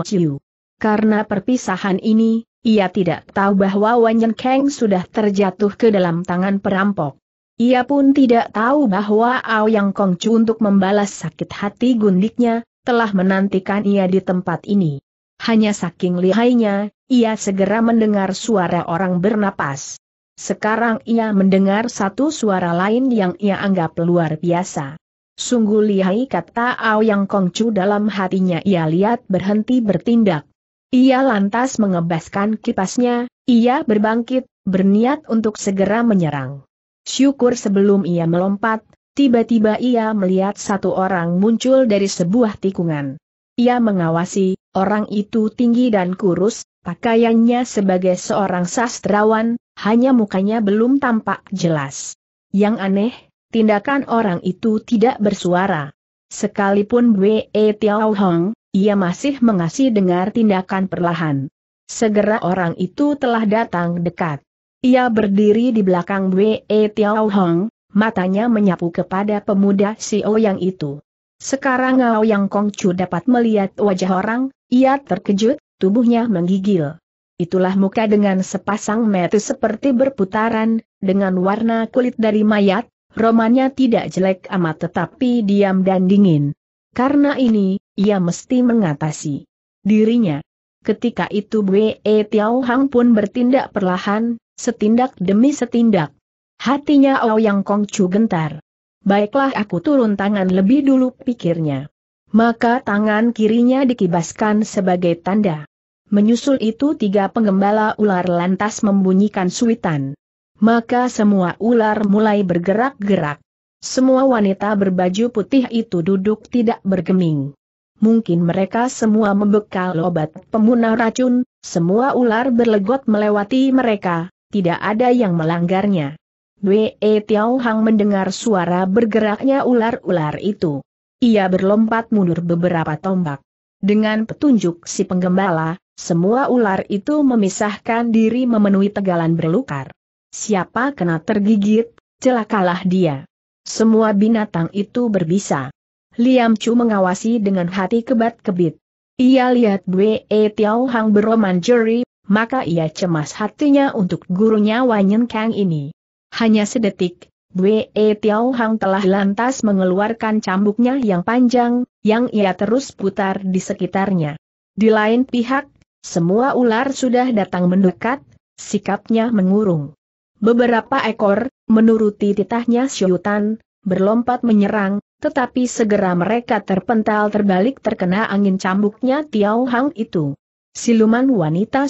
Karena perpisahan ini, ia tidak tahu bahwa Wanyan Kang sudah terjatuh ke dalam tangan perampok. Ia pun tidak tahu bahwa Ao Yang Kongcu untuk membalas sakit hati gundiknya, telah menantikan ia di tempat ini. Hanya saking lihainya, ia segera mendengar suara orang bernapas. Sekarang ia mendengar satu suara lain yang ia anggap luar biasa. Sungguh lihai kata Ao Yang Kongcu dalam hatinya ia lihat berhenti bertindak. Ia lantas mengebaskan kipasnya, ia berbangkit, berniat untuk segera menyerang. Syukur sebelum ia melompat, tiba-tiba ia melihat satu orang muncul dari sebuah tikungan. Ia mengawasi, orang itu tinggi dan kurus, pakaiannya sebagai seorang sastrawan, hanya mukanya belum tampak jelas. Yang aneh, tindakan orang itu tidak bersuara. Sekalipun Wei Tiao Hong, ia masih mengasih dengar tindakan perlahan. Segera orang itu telah datang dekat. Ia berdiri di belakang Wei Tiao Hong, matanya menyapu kepada pemuda Xiao yang itu. Sekarang Ngao Yang Kongcu dapat melihat wajah orang, ia terkejut, tubuhnya menggigil. Itulah muka dengan sepasang mata seperti berputaran, dengan warna kulit dari mayat, romannya tidak jelek amat tetapi diam dan dingin. Karena ini, ia mesti mengatasi dirinya. Ketika itu Bwe Tiao Hang pun bertindak perlahan, Setindak demi setindak. Hatinya Ao Kong Kongcu gentar. Baiklah aku turun tangan lebih dulu pikirnya. Maka tangan kirinya dikibaskan sebagai tanda. Menyusul itu tiga penggembala ular lantas membunyikan suitan. Maka semua ular mulai bergerak-gerak. Semua wanita berbaju putih itu duduk tidak bergeming. Mungkin mereka semua membekal obat pemunah racun, semua ular berlegot melewati mereka, tidak ada yang melanggarnya. Wei Tiao Hang mendengar suara bergeraknya ular-ular itu. Ia berlompat mundur beberapa tombak. Dengan petunjuk si penggembala, semua ular itu memisahkan diri memenuhi tegalan berlukar. Siapa kena tergigit, celakalah dia. Semua binatang itu berbisa. Liam Chu mengawasi dengan hati kebat-kebit. Ia lihat Wei Tiao Hang beroman jeri maka ia cemas hatinya untuk gurunya Wanyen Kang ini. Hanya sedetik, Bwe e Tiao Hang telah lantas mengeluarkan cambuknya yang panjang, yang ia terus putar di sekitarnya. Di lain pihak, semua ular sudah datang mendekat, sikapnya mengurung. Beberapa ekor, menuruti titahnya Syutan, berlompat menyerang, tetapi segera mereka terpental terbalik terkena angin cambuknya Tiao Hang itu. Siluman wanita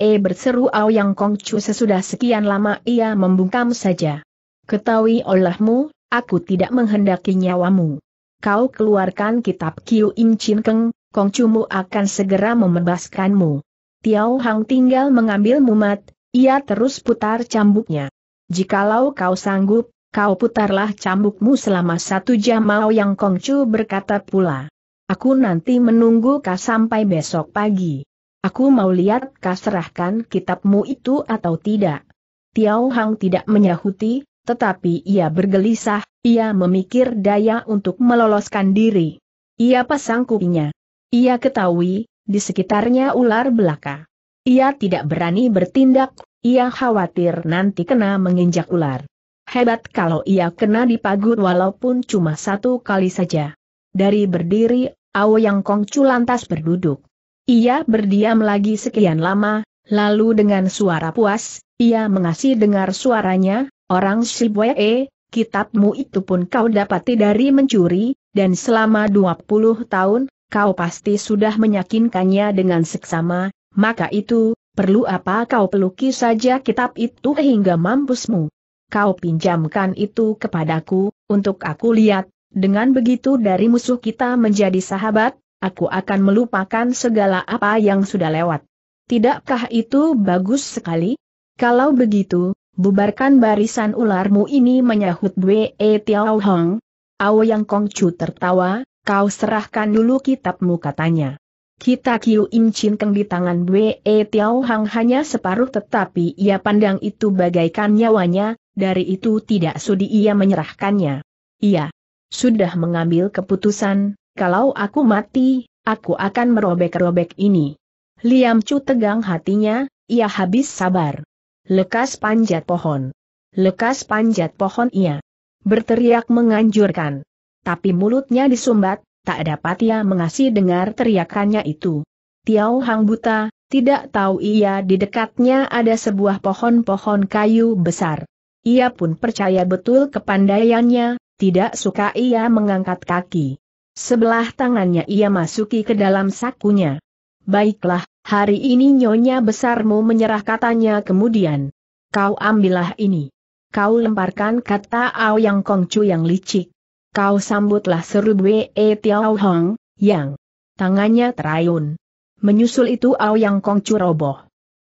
E berseru Yang Kongcu sesudah sekian lama ia membungkam saja. Ketahui olehmu, aku tidak menghendaki nyawamu. Kau keluarkan kitab Kiu Im Chin Keng, Kongcumu akan segera membebaskanmu. Tiao Hang tinggal mengambil mumat, ia terus putar cambuknya. Jikalau kau sanggup, kau putarlah cambukmu selama satu jam Ao Yang Kongcu berkata pula. Aku nanti menunggu kau sampai besok pagi. Aku mau lihat kau serahkan kitabmu itu atau tidak. Tiao Hang tidak menyahuti, tetapi ia bergelisah, ia memikir daya untuk meloloskan diri. Ia pasang kupinya. Ia ketahui, di sekitarnya ular belaka. Ia tidak berani bertindak, ia khawatir nanti kena menginjak ular. Hebat kalau ia kena dipagut walaupun cuma satu kali saja. Dari berdiri Aoyang Kongcu lantas berduduk. Ia berdiam lagi sekian lama, lalu dengan suara puas, ia mengasih dengar suaranya, orang Shibwe, kitabmu itu pun kau dapati dari mencuri, dan selama 20 tahun, kau pasti sudah menyakinkannya dengan seksama, maka itu, perlu apa kau peluki saja kitab itu hingga mampusmu. Kau pinjamkan itu kepadaku, untuk aku lihat, dengan begitu dari musuh kita menjadi sahabat, aku akan melupakan segala apa yang sudah lewat. Tidakkah itu bagus sekali? Kalau begitu, bubarkan barisan ularmu ini menyahut Bwe e Tiao Hong. Yang Kong Chu tertawa, kau serahkan dulu kitabmu katanya. Kita Kiu Im Chin Keng di tangan Bwe E Tiao Hang hanya separuh tetapi ia pandang itu bagaikan nyawanya, dari itu tidak sudi ia menyerahkannya. Iya, sudah mengambil keputusan, kalau aku mati, aku akan merobek-robek ini. Liam Chu tegang hatinya, ia habis sabar. Lekas panjat pohon. Lekas panjat pohon ia. Berteriak menganjurkan. Tapi mulutnya disumbat, tak dapat ia mengasih dengar teriakannya itu. Tiao Hang buta, tidak tahu ia di dekatnya ada sebuah pohon-pohon kayu besar. Ia pun percaya betul kepandaiannya, tidak suka ia mengangkat kaki. Sebelah tangannya ia masuki ke dalam sakunya. Baiklah, hari ini nyonya besarmu menyerah katanya kemudian. Kau ambillah ini. Kau lemparkan kata Ao Yang Kongcu yang licik. Kau sambutlah seru Wei Tiao Hong, yang tangannya terayun. Menyusul itu Ao Yang Kongcu roboh.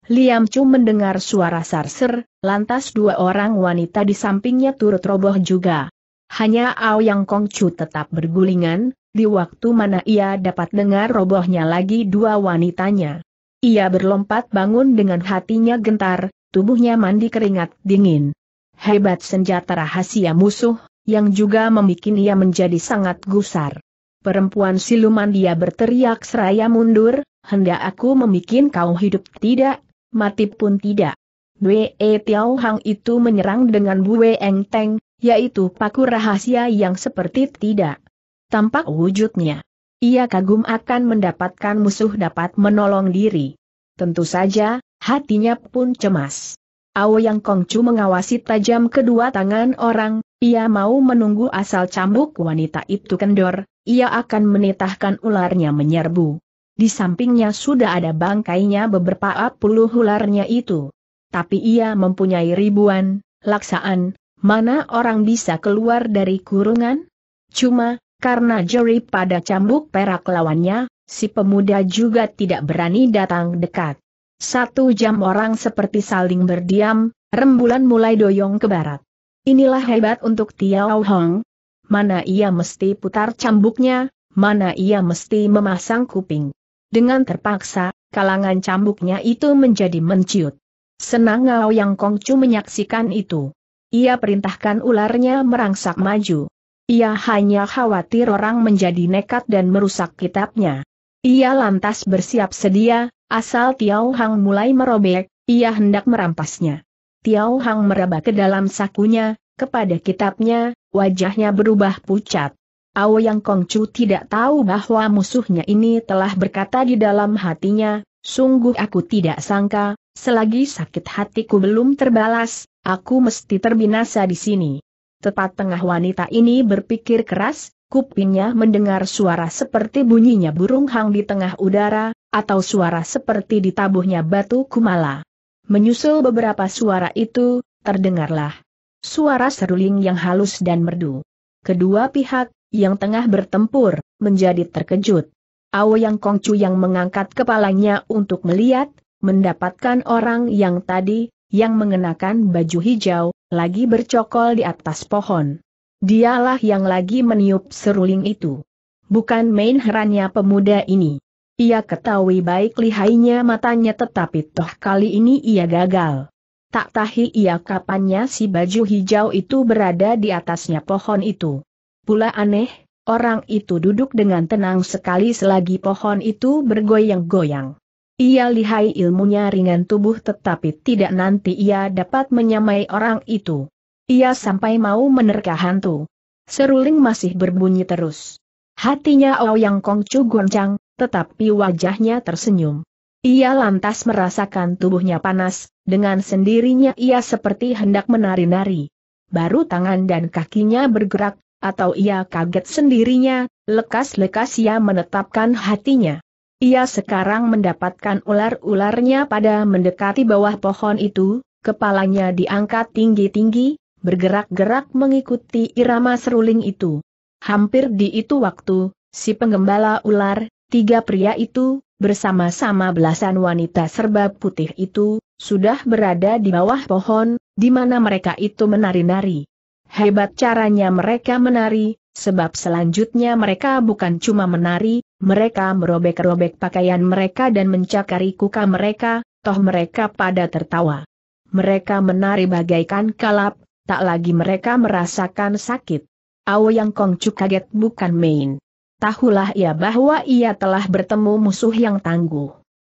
Liam Chu mendengar suara sarser, lantas dua orang wanita di sampingnya turut roboh juga. Hanya Ao Yang Kong Chu tetap bergulingan, di waktu mana ia dapat dengar robohnya lagi dua wanitanya. Ia berlompat bangun dengan hatinya gentar, tubuhnya mandi keringat dingin. Hebat senjata rahasia musuh, yang juga membuat ia menjadi sangat gusar. Perempuan siluman dia berteriak seraya mundur, hendak aku membuat kau hidup tidak, mati pun tidak. Bue Tiao Hang itu menyerang dengan Bue Eng Teng, yaitu paku rahasia yang seperti tidak tampak wujudnya. Ia kagum akan mendapatkan musuh dapat menolong diri. Tentu saja, hatinya pun cemas. Ao Yang Kongcu mengawasi tajam kedua tangan orang, ia mau menunggu asal cambuk wanita itu kendor, ia akan menitahkan ularnya menyerbu. Di sampingnya sudah ada bangkainya beberapa puluh ularnya itu. Tapi ia mempunyai ribuan, laksaan, mana orang bisa keluar dari kurungan? Cuma, karena jeri pada cambuk perak lawannya, si pemuda juga tidak berani datang dekat. Satu jam orang seperti saling berdiam, rembulan mulai doyong ke barat. Inilah hebat untuk Tiao Hong. Mana ia mesti putar cambuknya, mana ia mesti memasang kuping. Dengan terpaksa, kalangan cambuknya itu menjadi menciut. Senang Ngao Yang Kongcu menyaksikan itu. Ia perintahkan ularnya merangsak maju. Ia hanya khawatir orang menjadi nekat dan merusak kitabnya. Ia lantas bersiap sedia, asal Tiao Hang mulai merobek, ia hendak merampasnya. Tiao Hang meraba ke dalam sakunya, kepada kitabnya, wajahnya berubah pucat. Yang Kongcu tidak tahu bahwa musuhnya ini telah berkata di dalam hatinya, sungguh aku tidak sangka, selagi sakit hatiku belum terbalas, Aku mesti terbinasa di sini. Tepat tengah wanita ini berpikir keras, kupingnya mendengar suara seperti bunyinya burung hang di tengah udara, atau suara seperti ditabuhnya batu kumala. Menyusul beberapa suara itu, terdengarlah suara seruling yang halus dan merdu. Kedua pihak, yang tengah bertempur, menjadi terkejut. Yang Kongcu yang mengangkat kepalanya untuk melihat, mendapatkan orang yang tadi, yang mengenakan baju hijau, lagi bercokol di atas pohon. Dialah yang lagi meniup seruling itu. Bukan main herannya pemuda ini. Ia ketahui baik lihainya matanya tetapi toh kali ini ia gagal. Tak tahi ia kapannya si baju hijau itu berada di atasnya pohon itu. Pula aneh, Orang itu duduk dengan tenang sekali selagi pohon itu bergoyang-goyang. Ia lihai ilmunya ringan tubuh tetapi tidak nanti ia dapat menyamai orang itu. Ia sampai mau menerka hantu. Seruling masih berbunyi terus. Hatinya Ouyang Kongcu goncang, tetapi wajahnya tersenyum. Ia lantas merasakan tubuhnya panas, dengan sendirinya ia seperti hendak menari-nari. Baru tangan dan kakinya bergerak, atau ia kaget sendirinya, lekas-lekas ia menetapkan hatinya. Ia sekarang mendapatkan ular-ularnya pada mendekati bawah pohon itu, kepalanya diangkat tinggi-tinggi, bergerak-gerak mengikuti irama seruling itu. Hampir di itu waktu, si penggembala ular, tiga pria itu, bersama-sama belasan wanita serba putih itu, sudah berada di bawah pohon, di mana mereka itu menari-nari. Hebat caranya mereka menari, sebab selanjutnya mereka bukan cuma menari, mereka merobek-robek pakaian mereka dan mencakari kuka mereka, toh mereka pada tertawa. Mereka menari bagaikan kalap, tak lagi mereka merasakan sakit. yang Kongcu kaget bukan main. Tahulah ia ya bahwa ia telah bertemu musuh yang tangguh.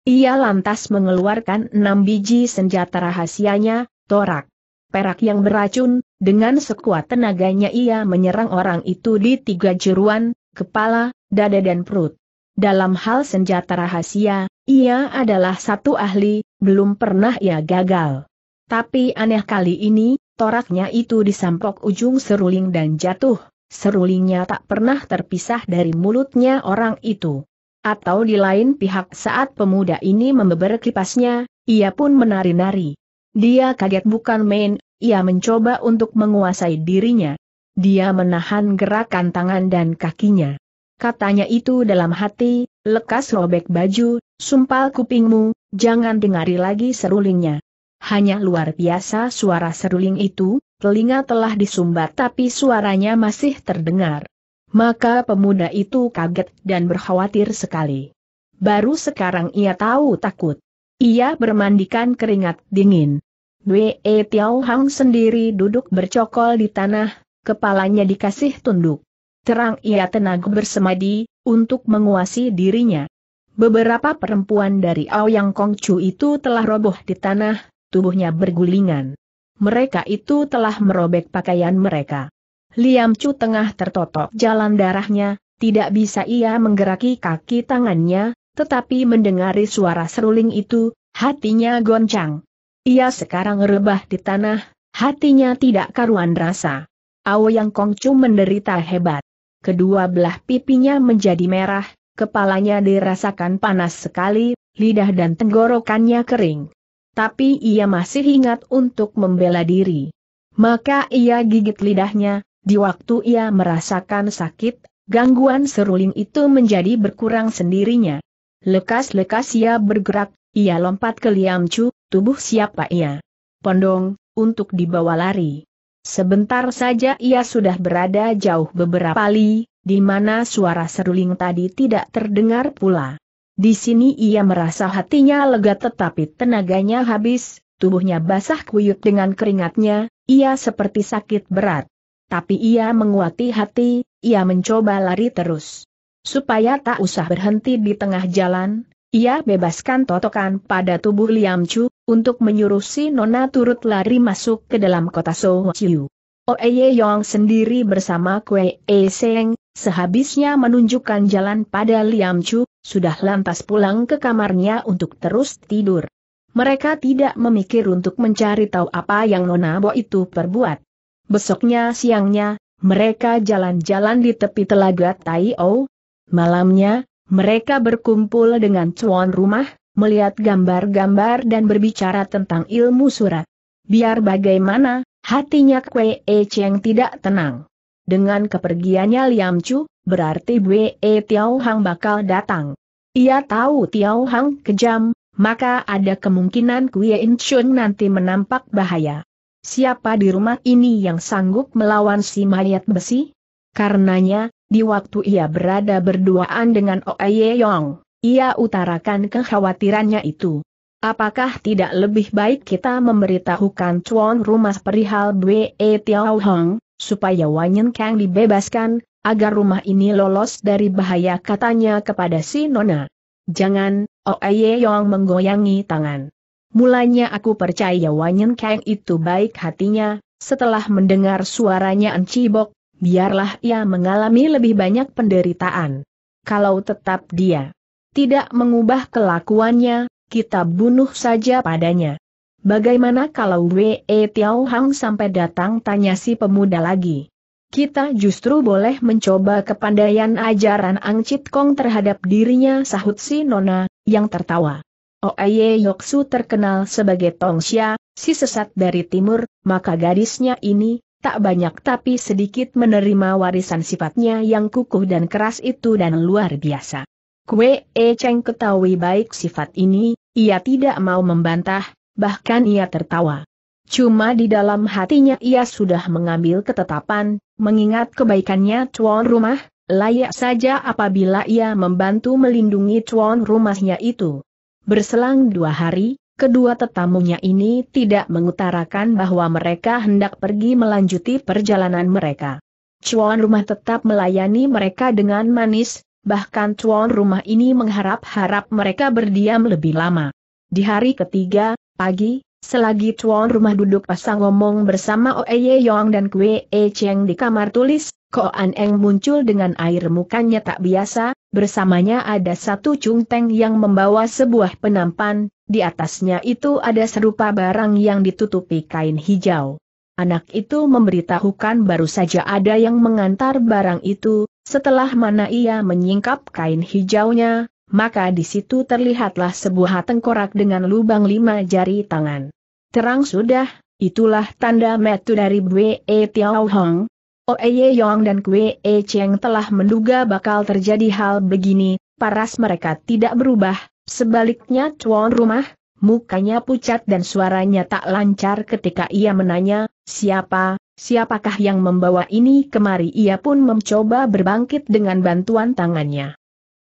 Ia lantas mengeluarkan enam biji senjata rahasianya, torak. Perak yang beracun, dengan sekuat tenaganya ia menyerang orang itu di tiga jeruan, kepala, dada dan perut. Dalam hal senjata rahasia, ia adalah satu ahli, belum pernah ia gagal. Tapi aneh kali ini, toraknya itu disampok ujung seruling dan jatuh, serulingnya tak pernah terpisah dari mulutnya orang itu. Atau di lain pihak saat pemuda ini membeber kipasnya, ia pun menari-nari. Dia kaget bukan main, ia mencoba untuk menguasai dirinya. Dia menahan gerakan tangan dan kakinya katanya itu dalam hati, lekas robek baju, sumpal kupingmu, jangan dengari lagi serulingnya. Hanya luar biasa suara seruling itu, telinga telah disumbat tapi suaranya masih terdengar. Maka pemuda itu kaget dan berkhawatir sekali. Baru sekarang ia tahu takut. Ia bermandikan keringat dingin. Wei Tiao Hang sendiri duduk bercokol di tanah, kepalanya dikasih tunduk terang ia tenaga bersemadi, untuk menguasai dirinya. Beberapa perempuan dari Aoyang Kongcu itu telah roboh di tanah, tubuhnya bergulingan. Mereka itu telah merobek pakaian mereka. Liam Chu tengah tertotok jalan darahnya, tidak bisa ia menggeraki kaki tangannya, tetapi mendengari suara seruling itu, hatinya goncang. Ia sekarang rebah di tanah, hatinya tidak karuan rasa. Aoyang Kongcu menderita hebat kedua belah pipinya menjadi merah, kepalanya dirasakan panas sekali, lidah dan tenggorokannya kering. Tapi ia masih ingat untuk membela diri. Maka ia gigit lidahnya, di waktu ia merasakan sakit, gangguan seruling itu menjadi berkurang sendirinya. Lekas-lekas ia bergerak, ia lompat ke Liamcu, tubuh siapa ia? Pondong, untuk dibawa lari. Sebentar saja ia sudah berada jauh beberapa li, di mana suara seruling tadi tidak terdengar pula. Di sini ia merasa hatinya lega tetapi tenaganya habis, tubuhnya basah kuyup dengan keringatnya, ia seperti sakit berat. Tapi ia menguati hati, ia mencoba lari terus. Supaya tak usah berhenti di tengah jalan, ia bebaskan totokan pada tubuh Liam Chu, untuk menyuruh si Nona turut lari masuk ke dalam kota Sochiu. Oeye Yong sendiri bersama Kue E Seng, sehabisnya menunjukkan jalan pada Liam Chu, sudah lantas pulang ke kamarnya untuk terus tidur. Mereka tidak memikir untuk mencari tahu apa yang Nona Bo itu perbuat. Besoknya siangnya, mereka jalan-jalan di tepi telaga Tai O. Malamnya, mereka berkumpul dengan cuan rumah, melihat gambar-gambar dan berbicara tentang ilmu surat. Biar bagaimana, hatinya Kwe E Cheng tidak tenang. Dengan kepergiannya Liam Chu, berarti Bwe E Tiao Hang bakal datang. Ia tahu Tiao Hang kejam, maka ada kemungkinan Kwe In Chun nanti menampak bahaya. Siapa di rumah ini yang sanggup melawan si mayat besi? Karenanya, di waktu ia berada berduaan dengan Oye Yong, ia utarakan kekhawatirannya itu. Apakah tidak lebih baik kita memberitahukan Chuan rumah perihal Bwe Tiao Hong, supaya Wanyen Kang dibebaskan, agar rumah ini lolos dari bahaya katanya kepada si Nona. Jangan, Oh Oeye Yong menggoyangi tangan. Mulanya aku percaya Wanyen Kang itu baik hatinya, setelah mendengar suaranya bok, biarlah ia mengalami lebih banyak penderitaan. Kalau tetap dia tidak mengubah kelakuannya, kita bunuh saja padanya. Bagaimana kalau Wei Tiao Hang sampai datang tanya si pemuda lagi? Kita justru boleh mencoba kepandaian ajaran Ang Chit Kong terhadap dirinya sahut si Nona, yang tertawa. Oaye Yoksu terkenal sebagai Tong Xia, si sesat dari timur, maka gadisnya ini, tak banyak tapi sedikit menerima warisan sifatnya yang kukuh dan keras itu dan luar biasa. Kue E Cheng ketahui baik sifat ini, ia tidak mau membantah, bahkan ia tertawa. Cuma di dalam hatinya ia sudah mengambil ketetapan, mengingat kebaikannya tuan rumah, layak saja apabila ia membantu melindungi tuan rumahnya itu. Berselang dua hari, kedua tetamunya ini tidak mengutarakan bahwa mereka hendak pergi melanjuti perjalanan mereka. Cuan rumah tetap melayani mereka dengan manis, bahkan tuan rumah ini mengharap-harap mereka berdiam lebih lama. Di hari ketiga, pagi, selagi tuan rumah duduk pasang ngomong bersama Oeye Yong dan Kwe E Cheng di kamar tulis, Ko An Eng muncul dengan air mukanya tak biasa, bersamanya ada satu cungteng yang membawa sebuah penampan, di atasnya itu ada serupa barang yang ditutupi kain hijau. Anak itu memberitahukan baru saja ada yang mengantar barang itu, setelah mana ia menyingkap kain hijaunya, maka di situ terlihatlah sebuah tengkorak dengan lubang lima jari tangan. Terang sudah, itulah tanda metu dari Bwe Tiao Hong. ye Yong dan Kwe E Cheng telah menduga bakal terjadi hal begini, paras mereka tidak berubah, sebaliknya tuan rumah, mukanya pucat dan suaranya tak lancar ketika ia menanya, siapa, Siapakah yang membawa ini kemari ia pun mencoba berbangkit dengan bantuan tangannya.